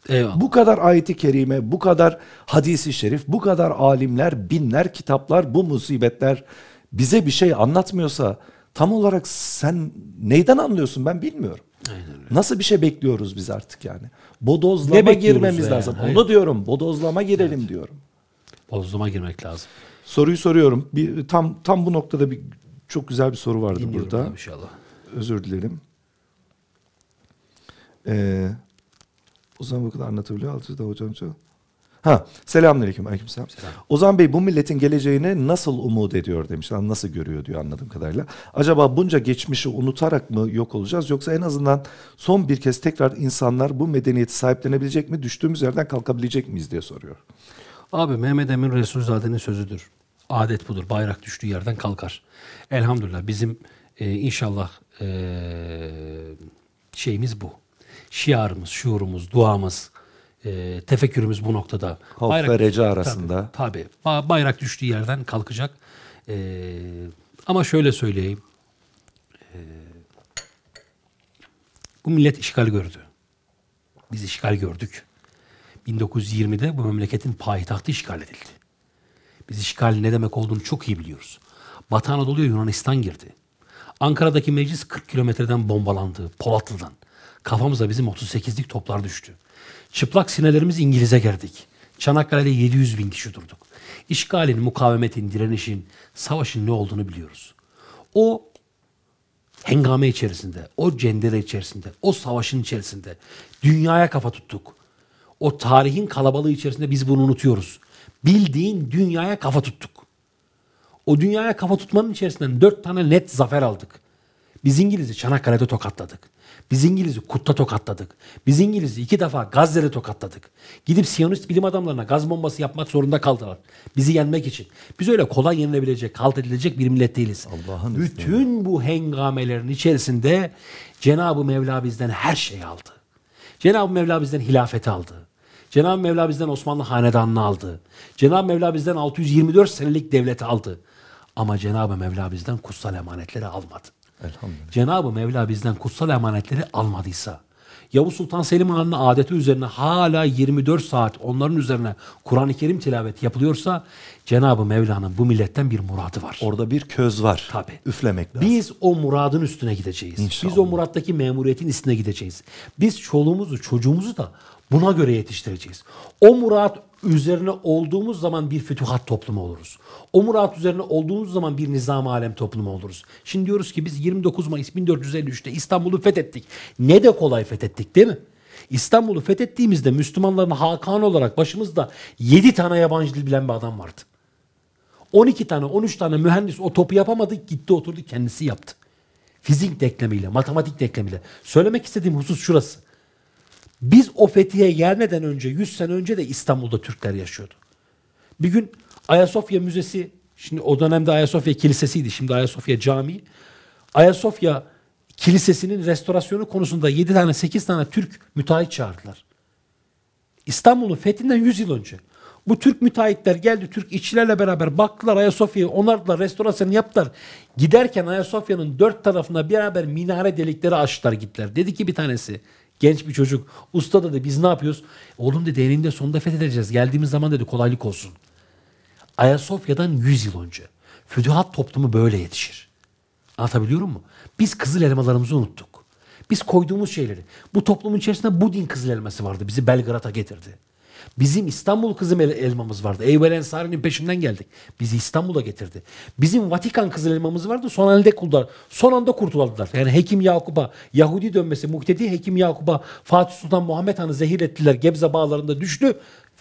B: Eyvallah. Bu kadar ayeti kerime, bu kadar hadisi şerif, bu kadar alimler, binler kitaplar, bu musibetler bize bir şey anlatmıyorsa tam olarak sen neyden anlıyorsun ben bilmiyorum. Aynen öyle. Nasıl bir şey bekliyoruz biz artık yani? bodozlama girmemiz yani. lazım. Hayır. Onu
C: diyorum. Bodozlama girelim evet. diyorum. Bodozlama girmek lazım.
B: Soruyu soruyorum. Bir, tam tam bu noktada bir çok güzel bir soru vardı Dinliyorum burada. inşallah. Özür dilerim. Ee, o zaman bu kadar anlatabiliyor. Altıda hocam çok. Ha, selamünaleyküm. Aleykümselam. Selam. Ozan Bey bu milletin geleceğini nasıl umut ediyor demiş, Nasıl görüyor diyor anladığım kadarıyla. Acaba bunca geçmişi unutarak mı yok olacağız yoksa en azından son bir kez tekrar insanlar bu medeniyeti sahiplenebilecek mi? Düştüğümüz yerden kalkabilecek miyiz diye soruyor.
C: Abi Mehmet Emin Resulzade'nin sözüdür. Adet budur. Bayrak düştüğü yerden kalkar. Elhamdülillah bizim e, inşallah e, şeyimiz bu. Şiarımız, şuurumuz, duamız, e, tefekkürümüz bu noktada. Halk bayrak, ve rece arasında. Tabii, tabii. Bayrak düştüğü yerden kalkacak. E, ama şöyle söyleyeyim. E, bu millet işgal gördü. Biz işgal gördük. 1920'de bu memleketin payitahtı işgal edildi. Biz işgal ne demek olduğunu çok iyi biliyoruz. Batı Anadolu'ya Yunanistan girdi. Ankara'daki meclis 40 kilometreden bombalandı. Polatlı'dan. Kafamıza bizim 38'lik toplar düştü. Çıplak sinelerimiz İngiliz'e girdik. Çanakkale'de 700 bin kişi durduk. İşgalin, mukavemetin, direnişin, savaşın ne olduğunu biliyoruz. O hengame içerisinde, o cendere içerisinde, o savaşın içerisinde dünyaya kafa tuttuk. O tarihin kalabalığı içerisinde biz bunu unutuyoruz. Bildiğin dünyaya kafa tuttuk. O dünyaya kafa tutmanın içerisinden dört tane net zafer aldık. Biz İngiliz'i Çanakkale'de tokatladık. Biz İngiliz'i kutta tokatladık. Biz İngiliz'i iki defa Gazze'de tokatladık. Gidip Siyonist bilim adamlarına gaz bombası yapmak zorunda kaldılar. Bizi yenmek için. Biz öyle kolay yenilebilecek, halt edilecek bir millet değiliz. Allah'ın Bütün ismini. bu hengamelerin içerisinde Cenab-ı Mevla bizden her şeyi aldı. Cenab-ı Mevla bizden hilafeti aldı. Cenab-ı Mevla bizden Osmanlı Hanedanı'nı aldı. Cenab-ı Mevla bizden 624 senelik devleti aldı. Ama Cenab-ı Mevla bizden kutsal emanetleri almadı. Cenab-ı Mevla bizden kutsal emanetleri almadıysa, Yavuz Sultan Selim Han'ın adeti üzerine hala 24 saat onların üzerine Kur'an-ı Kerim tilaveti yapılıyorsa Cenab-ı Mevla'nın bu milletten bir muradı var. Orada bir köz var. Tabi. Üflemek lazım. Biz o muradın üstüne gideceğiz. İnşallah. Biz o murattaki memuriyetin üstüne gideceğiz. Biz çoluğumuzu, çocuğumuzu da buna göre yetiştireceğiz. O murat üzerine olduğumuz zaman bir fütuhat toplumu oluruz. O murat üzerine olduğumuz zaman bir nizam alem toplumu oluruz. Şimdi diyoruz ki biz 29 Mayıs 1453'te İstanbul'u fethettik. Ne de kolay fethettik değil mi? İstanbul'u fethettiğimizde Müslümanların Hakan olarak başımızda 7 tane yabancı dil bilen bir adam vardı. 12 tane 13 tane mühendis o topu yapamadı gitti oturdu kendisi yaptı. Fizik denklemiyle, matematik denklemiyle. Söylemek istediğim husus şurası. Biz o fethiye gelmeden önce 100 sene önce de İstanbul'da Türkler yaşıyordu. Bir gün Ayasofya Müzesi, şimdi o dönemde Ayasofya Kilisesi'ydi, şimdi Ayasofya Camii. Ayasofya Kilisesi'nin restorasyonu konusunda 7 tane 8 tane Türk müteahhit çağırdılar. İstanbul'un fethinden 100 yıl önce. Bu Türk müteahhitler geldi, Türk işçilerle beraber baktılar Ayasofya'yı, onardılar, restorasyonu yaptılar. Giderken Ayasofya'nın dört tarafına beraber minare delikleri açtılar gittiler. Dedi ki bir tanesi, Genç bir çocuk. Usta da dedi biz ne yapıyoruz? Oğlum dedi eninde sonunda fethedeceğiz. Geldiğimiz zaman dedi kolaylık olsun. Ayasofya'dan 100 yıl önce. Fütühat toplumu böyle yetişir. Anlatabiliyorum mu? Biz kızıl elmalarımızı unuttuk. Biz koyduğumuz şeyleri. Bu toplumun içerisinde Budin kızıl elması vardı. Bizi Belgrad'a getirdi. Bizim İstanbul kızım el elmamız vardı. Eyvel Ensari'nin peşinden geldik. Bizi İstanbul'a getirdi. Bizim Vatikan kızıl elmamız vardı. Son halde kuldular. Son anda kurtulardılar. Yani Hekim Yakup'a, Yahudi dönmesi, muhtedi. Hekim Yakup'a, Fatih Sultan Muhammed Han'ı zehir ettiler. Gebze bağlarında düştü.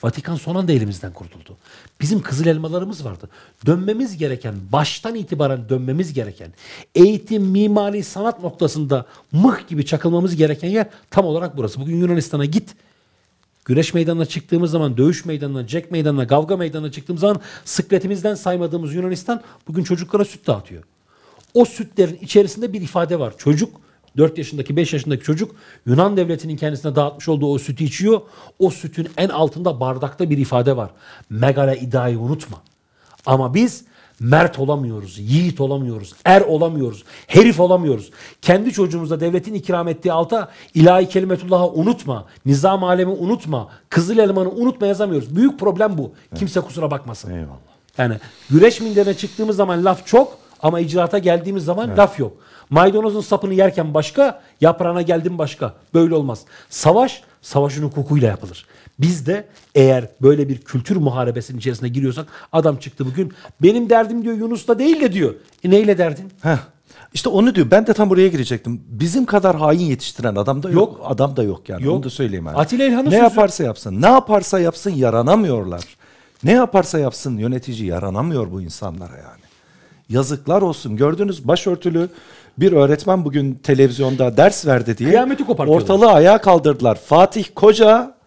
C: Vatikan son anda elimizden kurtuldu. Bizim kızıl elmalarımız vardı. Dönmemiz gereken, baştan itibaren dönmemiz gereken, eğitim, mimari, sanat noktasında mıh gibi çakılmamız gereken yer tam olarak burası. Bugün Yunanistan'a git, Güreş meydanına çıktığımız zaman, dövüş meydanına, cek meydanına, kavga meydanına çıktığımız zaman sıkletimizden saymadığımız Yunanistan bugün çocuklara süt dağıtıyor. O sütlerin içerisinde bir ifade var. Çocuk 4 yaşındaki 5 yaşındaki çocuk Yunan devletinin kendisine dağıtmış olduğu o sütü içiyor. O sütün en altında bardakta bir ifade var. Megara iddiayı unutma. Ama biz Mert olamıyoruz, yiğit olamıyoruz, er olamıyoruz, herif olamıyoruz. Kendi çocuğumuza devletin ikram ettiği alta ilahi kelimetullah'ı unutma, nizam alemi unutma, kızıl elmanı unutma yazamıyoruz. Büyük problem bu. Evet. Kimse kusura bakmasın. Eyvallah. Yani güreş minderine çıktığımız zaman laf çok ama icraata geldiğimiz zaman evet. laf yok. Maydanozun sapını yerken başka, yaprağına geldim başka. Böyle olmaz. Savaş, savaşın hukukuyla yapılır. Biz de eğer böyle bir kültür muharebesinin içerisine giriyorsak adam çıktı bugün benim derdim diyor Yunus'la değil de diyor. E neyle derdin? Heh. İşte onu diyor. Ben de tam buraya girecektim. Bizim kadar hain yetiştiren
B: adam da yok. yok. Adam da yok yani. Yok. Onu da söyleyeyim. Yani. Atilla İlhan'ın Ne sözü... yaparsa yapsın. Ne yaparsa yapsın yaranamıyorlar. Ne yaparsa yapsın yönetici yaranamıyor bu insanlara yani. Yazıklar olsun. Gördünüz başörtülü bir öğretmen bugün televizyonda ders verdi diye Kıyameti ortalığı ayağa kaldırdılar. Fatih Koca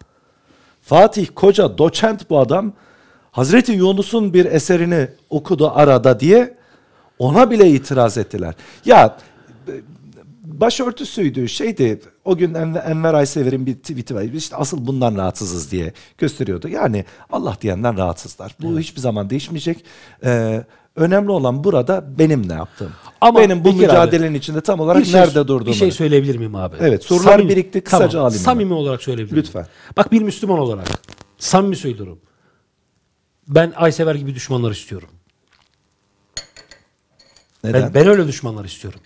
B: Fatih Koca doçent bu adam. Hazreti Yunus'un bir eserini okudu arada diye ona bile itiraz ettiler. Ya başörtüsüydü şeydi o gün Enver, Enver Aysever'in bir tweet'i var. İşte asıl bundan rahatsızız diye gösteriyordu. Yani Allah diyenden rahatsızlar. Bu evet. hiçbir zaman değişmeyecek. Ee, Önemli olan burada
C: benim ne yaptığım. Ama benim bu Bekir mücadelenin abi, içinde tam olarak şey, nerede durduğumu. Bir şey söyleyebilir miyim abi? Evet sorular samimi, birikti kısaca tamam, alayım. Samimi ben. olarak söyleyebilir Lütfen. Bak bir Müslüman olarak samimi söylüyorum. Ben Aysever gibi düşmanlar istiyorum. Neden? Ben, ben öyle düşmanlar istiyorum.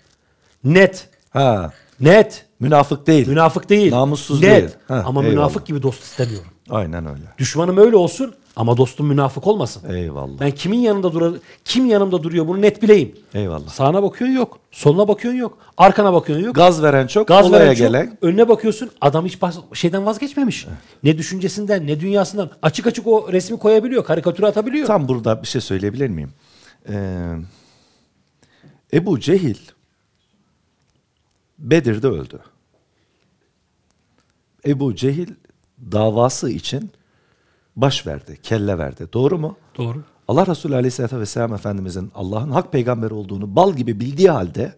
C: Net. Ha. Net. Münafık değil. Münafık değil. Namussuz Net. değil. Ha, Ama eyvallah. münafık gibi dost istemiyorum. Aynen öyle. Düşmanım öyle olsun ama dostum münafık olmasın. Eyvallah. Ben kimin yanında durar, kim yanımda duruyor bunu net bileyim. Eyvallah. Sağına bakıyorsun yok. Soluna bakıyorsun yok. Arkana bakıyorsun yok. Gaz veren çok, Gaz olaya veren çok, gelen. Önüne bakıyorsun adam hiç şeyden vazgeçmemiş. Evet. Ne düşüncesinden ne dünyasından. Açık açık o resmi koyabiliyor. Karikatürü atabiliyor. Tam burada bir şey söyleyebilir miyim? Ee,
B: Ebu Cehil Bedir'de öldü. Ebu Cehil davası için baş verdi, kelle verdi. Doğru mu? Doğru. Allah Resulü Aleyhisselatü Vesselam Efendimizin Allah'ın hak peygamber olduğunu bal gibi bildiği halde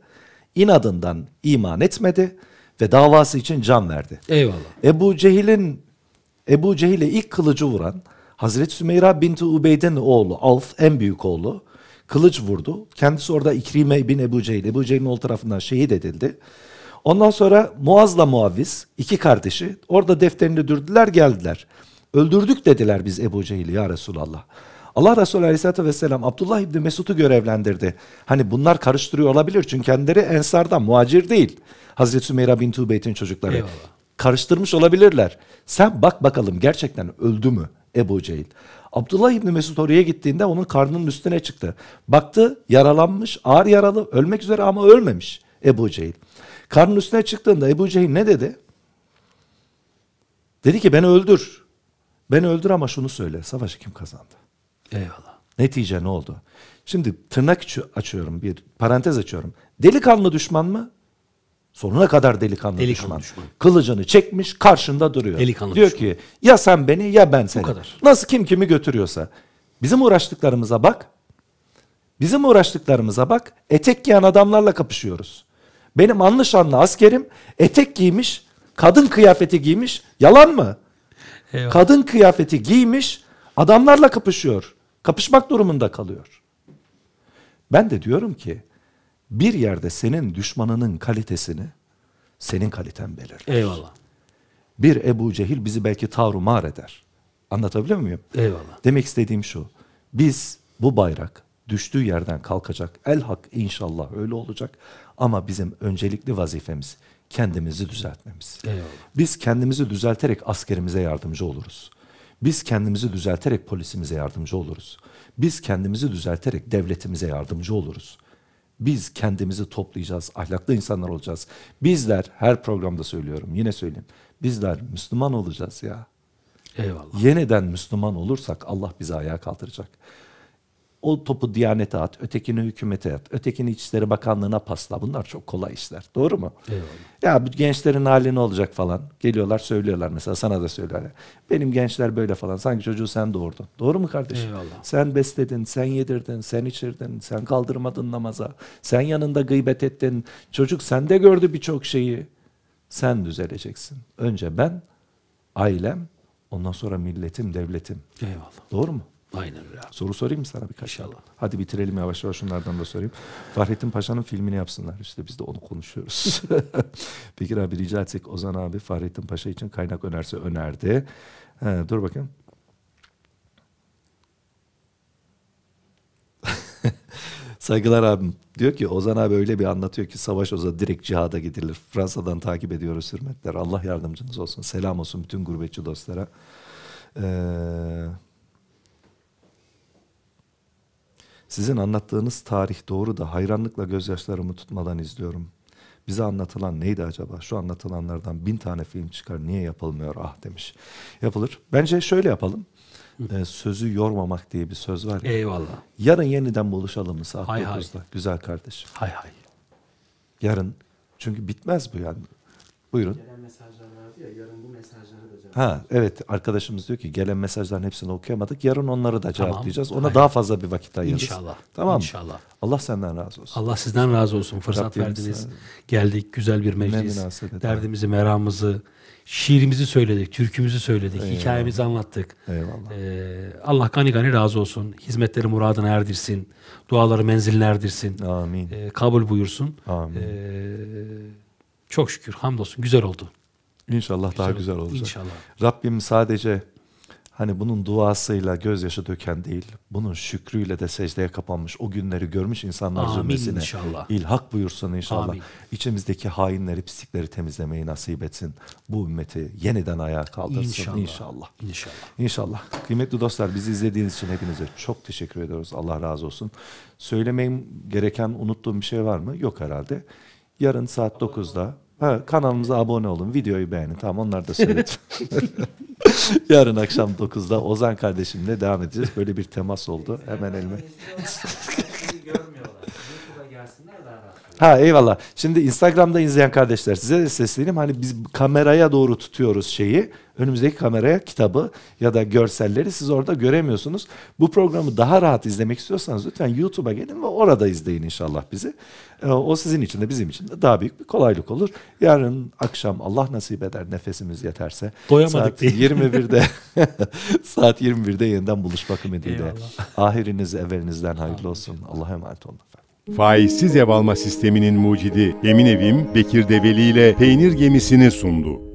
B: inadından iman etmedi ve davası için can verdi. Eyvallah. Ebu Cehil'in Ebu Cehil'e ilk kılıcı vuran Hazreti Sümeyra binti Ubeyd'in oğlu Alf en büyük oğlu kılıç vurdu. Kendisi orada İkrime bin Ebu Cehil. Ebu Cehil'in oğlu tarafından şehit edildi. Ondan sonra Muaz'la Muavviz iki kardeşi orada defterini dürdüler geldiler. Öldürdük dediler biz Ebu Cehil'i ya Resulallah. Allah Resulü Aleyhisselatü Vesselam Abdullah İbni Mesut'u görevlendirdi. Hani bunlar karıştırıyor olabilir çünkü kendileri ensardan muacir değil. Hazreti Sümeyra bin Tubeyt'in çocukları. Eyvallah. Karıştırmış olabilirler. Sen bak bakalım gerçekten öldü mü Ebu Cehil? Abdullah İbni Mesut oraya gittiğinde onun karnının üstüne çıktı. Baktı yaralanmış, ağır yaralı, ölmek üzere ama ölmemiş Ebu Cehil. Karnın üstüne çıktığında Ebu Cehil ne dedi? Dedi ki beni öldür. Ben öldür ama şunu söyle. Savaşı kim kazandı? Eyvallah. Netice ne oldu? Şimdi tırnak açıyorum bir parantez açıyorum. Delikanlı düşman mı? Sonuna kadar delikanlı, delikanlı düşman. düşman. Kılıcını çekmiş karşında duruyor. Delikanlı Diyor düşman. ki ya sen beni ya ben seni. Bu kadar. Nasıl kim kimi götürüyorsa. Bizim uğraştıklarımıza bak. Bizim uğraştıklarımıza bak. Etek giyen adamlarla kapışıyoruz. Benim anlı şanlı askerim etek giymiş, kadın kıyafeti giymiş. Yalan mı? Eyvallah. Kadın kıyafeti giymiş adamlarla kapışıyor. Kapışmak durumunda kalıyor. Ben de diyorum ki bir yerde senin düşmanının kalitesini senin kaliten belirler. Eyvallah. Bir Ebu Cehil bizi belki tarumar eder. Anlatabiliyor muyum? Eyvallah. Demek istediğim şu. Biz bu bayrak düştüğü yerden kalkacak. El hak inşallah öyle olacak. Ama bizim öncelikli vazifemiz kendimizi düzeltmemiz. Eyvallah. Biz kendimizi düzelterek askerimize yardımcı oluruz. Biz kendimizi düzelterek polisimize yardımcı oluruz. Biz kendimizi düzelterek devletimize yardımcı oluruz. Biz kendimizi toplayacağız, ahlaklı insanlar olacağız. Bizler her programda söylüyorum, yine söyleyeyim. Bizler Müslüman olacağız ya. Eyvallah. Yeniden Müslüman olursak Allah bizi ayağa kaldıracak. O topu Diyanet'e at, ötekini hükümete at, ötekini İçişleri Bakanlığı'na pasla. Bunlar çok kolay işler. Doğru mu? Eyvallah. Ya bu gençlerin hali ne olacak falan. Geliyorlar söylüyorlar mesela sana da söylüyorlar. Benim gençler böyle falan. Sanki çocuğu sen doğurdun. Doğru mu kardeşim? Eyvallah. Sen besledin, sen yedirdin, sen içirdin, sen kaldırmadın namaza. Sen yanında gıybet ettin. Çocuk sende gördü birçok şeyi. Sen düzeleceksin. Önce ben, ailem, ondan sonra milletim, devletim. Eyvallah. Doğru mu? Aynen öyle. Soru sorayım mı sana birkaç? İnşallah. Hadi bitirelim yavaş yavaş şunlardan da sorayım. Fahrettin Paşa'nın filmini yapsınlar. İşte biz de onu konuşuyoruz. Peki abi rica etsek Ozan abi Fahrettin Paşa için kaynak önerse önerdi. He, dur bakayım. Saygılar abim. Diyor ki Ozan abi öyle bir anlatıyor ki savaş oza direkt cihada gidilir. Fransa'dan takip ediyoruz hürmetler. Allah yardımcınız olsun. Selam olsun bütün gurbetçi dostlara. Eee Sizin anlattığınız tarih doğru da hayranlıkla gözyaşlarımı tutmadan izliyorum. Bize anlatılan neydi acaba? Şu anlatılanlardan bin tane film çıkar niye yapılmıyor ah demiş. Yapılır. Bence şöyle yapalım. Ee, sözü yormamak diye bir söz var. Ya. Eyvallah. Yarın yeniden buluşalım mı saat hay 9'da? Hay. Güzel kardeşim. Hay hay. Yarın. Çünkü bitmez bu yani. Buyurun.
C: Gelen mesajlar vardı ya yarın Ha
B: evet arkadaşımız diyor ki gelen mesajların hepsini okuyamadık. Yarın onları da cevaplayacağız. Ona Aynen. daha fazla bir vakit ayırırız. İnşallah. Tamam İnşallah. Allah senden
C: razı olsun. Allah sizden razı olsun. Fırsat Rabbim verdiniz. Sen... Geldik güzel bir meclis. Derdimizi, meramımızı, şiirimizi söyledik, türkümüzü söyledik, Eyvallah. hikayemizi anlattık. Eyvallah. Ee, Allah gani gani razı olsun. Hizmetleri muradına erdirsin. Duaları menziline erdirsin. Amin. Ee, kabul buyursun. Amin. Ee, çok şükür hamdolsun güzel
B: oldu. İnşallah daha güzel olacak. İnşallah. Rabbim sadece hani bunun duasıyla gözyaşı döken değil, bunun şükrüyle de secdeye kapanmış o günleri görmüş insanlar Amin zümresine inşallah. ilhak buyursun inşallah. Amin. İçimizdeki hainleri, pislikleri temizlemeyi nasip etsin. Bu ümmeti yeniden ayağa kaldırsın inşallah. inşallah. İnşallah. İnşallah. Kıymetli dostlar bizi izlediğiniz için hepinize çok teşekkür ediyoruz. Allah razı olsun. Söylemeyim gereken unuttuğum bir şey var mı? Yok herhalde. Yarın saat 9'da Ha, kanalımıza abone olun, videoyu beğenin. Tamam onlar da söyledi. Yarın akşam 9'da Ozan kardeşimle devam edeceğiz. Böyle bir temas oldu. Hemen elime. Ha eyvallah. Şimdi Instagram'da izleyen kardeşler size de sesleneyim. Hani biz kameraya doğru tutuyoruz şeyi. Önümüzdeki kameraya kitabı ya da görselleri siz orada göremiyorsunuz. Bu programı daha rahat izlemek istiyorsanız lütfen YouTube'a gelin ve orada izleyin inşallah bizi. Ee, o sizin için de bizim için de daha büyük bir kolaylık olur. Yarın akşam Allah nasip eder nefesimiz yeterse. Doyamadık saat değil. 21'de saat 21'de yeniden buluşmak ümidiyle. Eyvallah. Ahiriniz evvelinizden hayırlı olsun. Allah'a emanet olun.
A: Faizsiz ev alma sisteminin mucidi Eminevim Bekir Develi ile peynir gemisini sundu.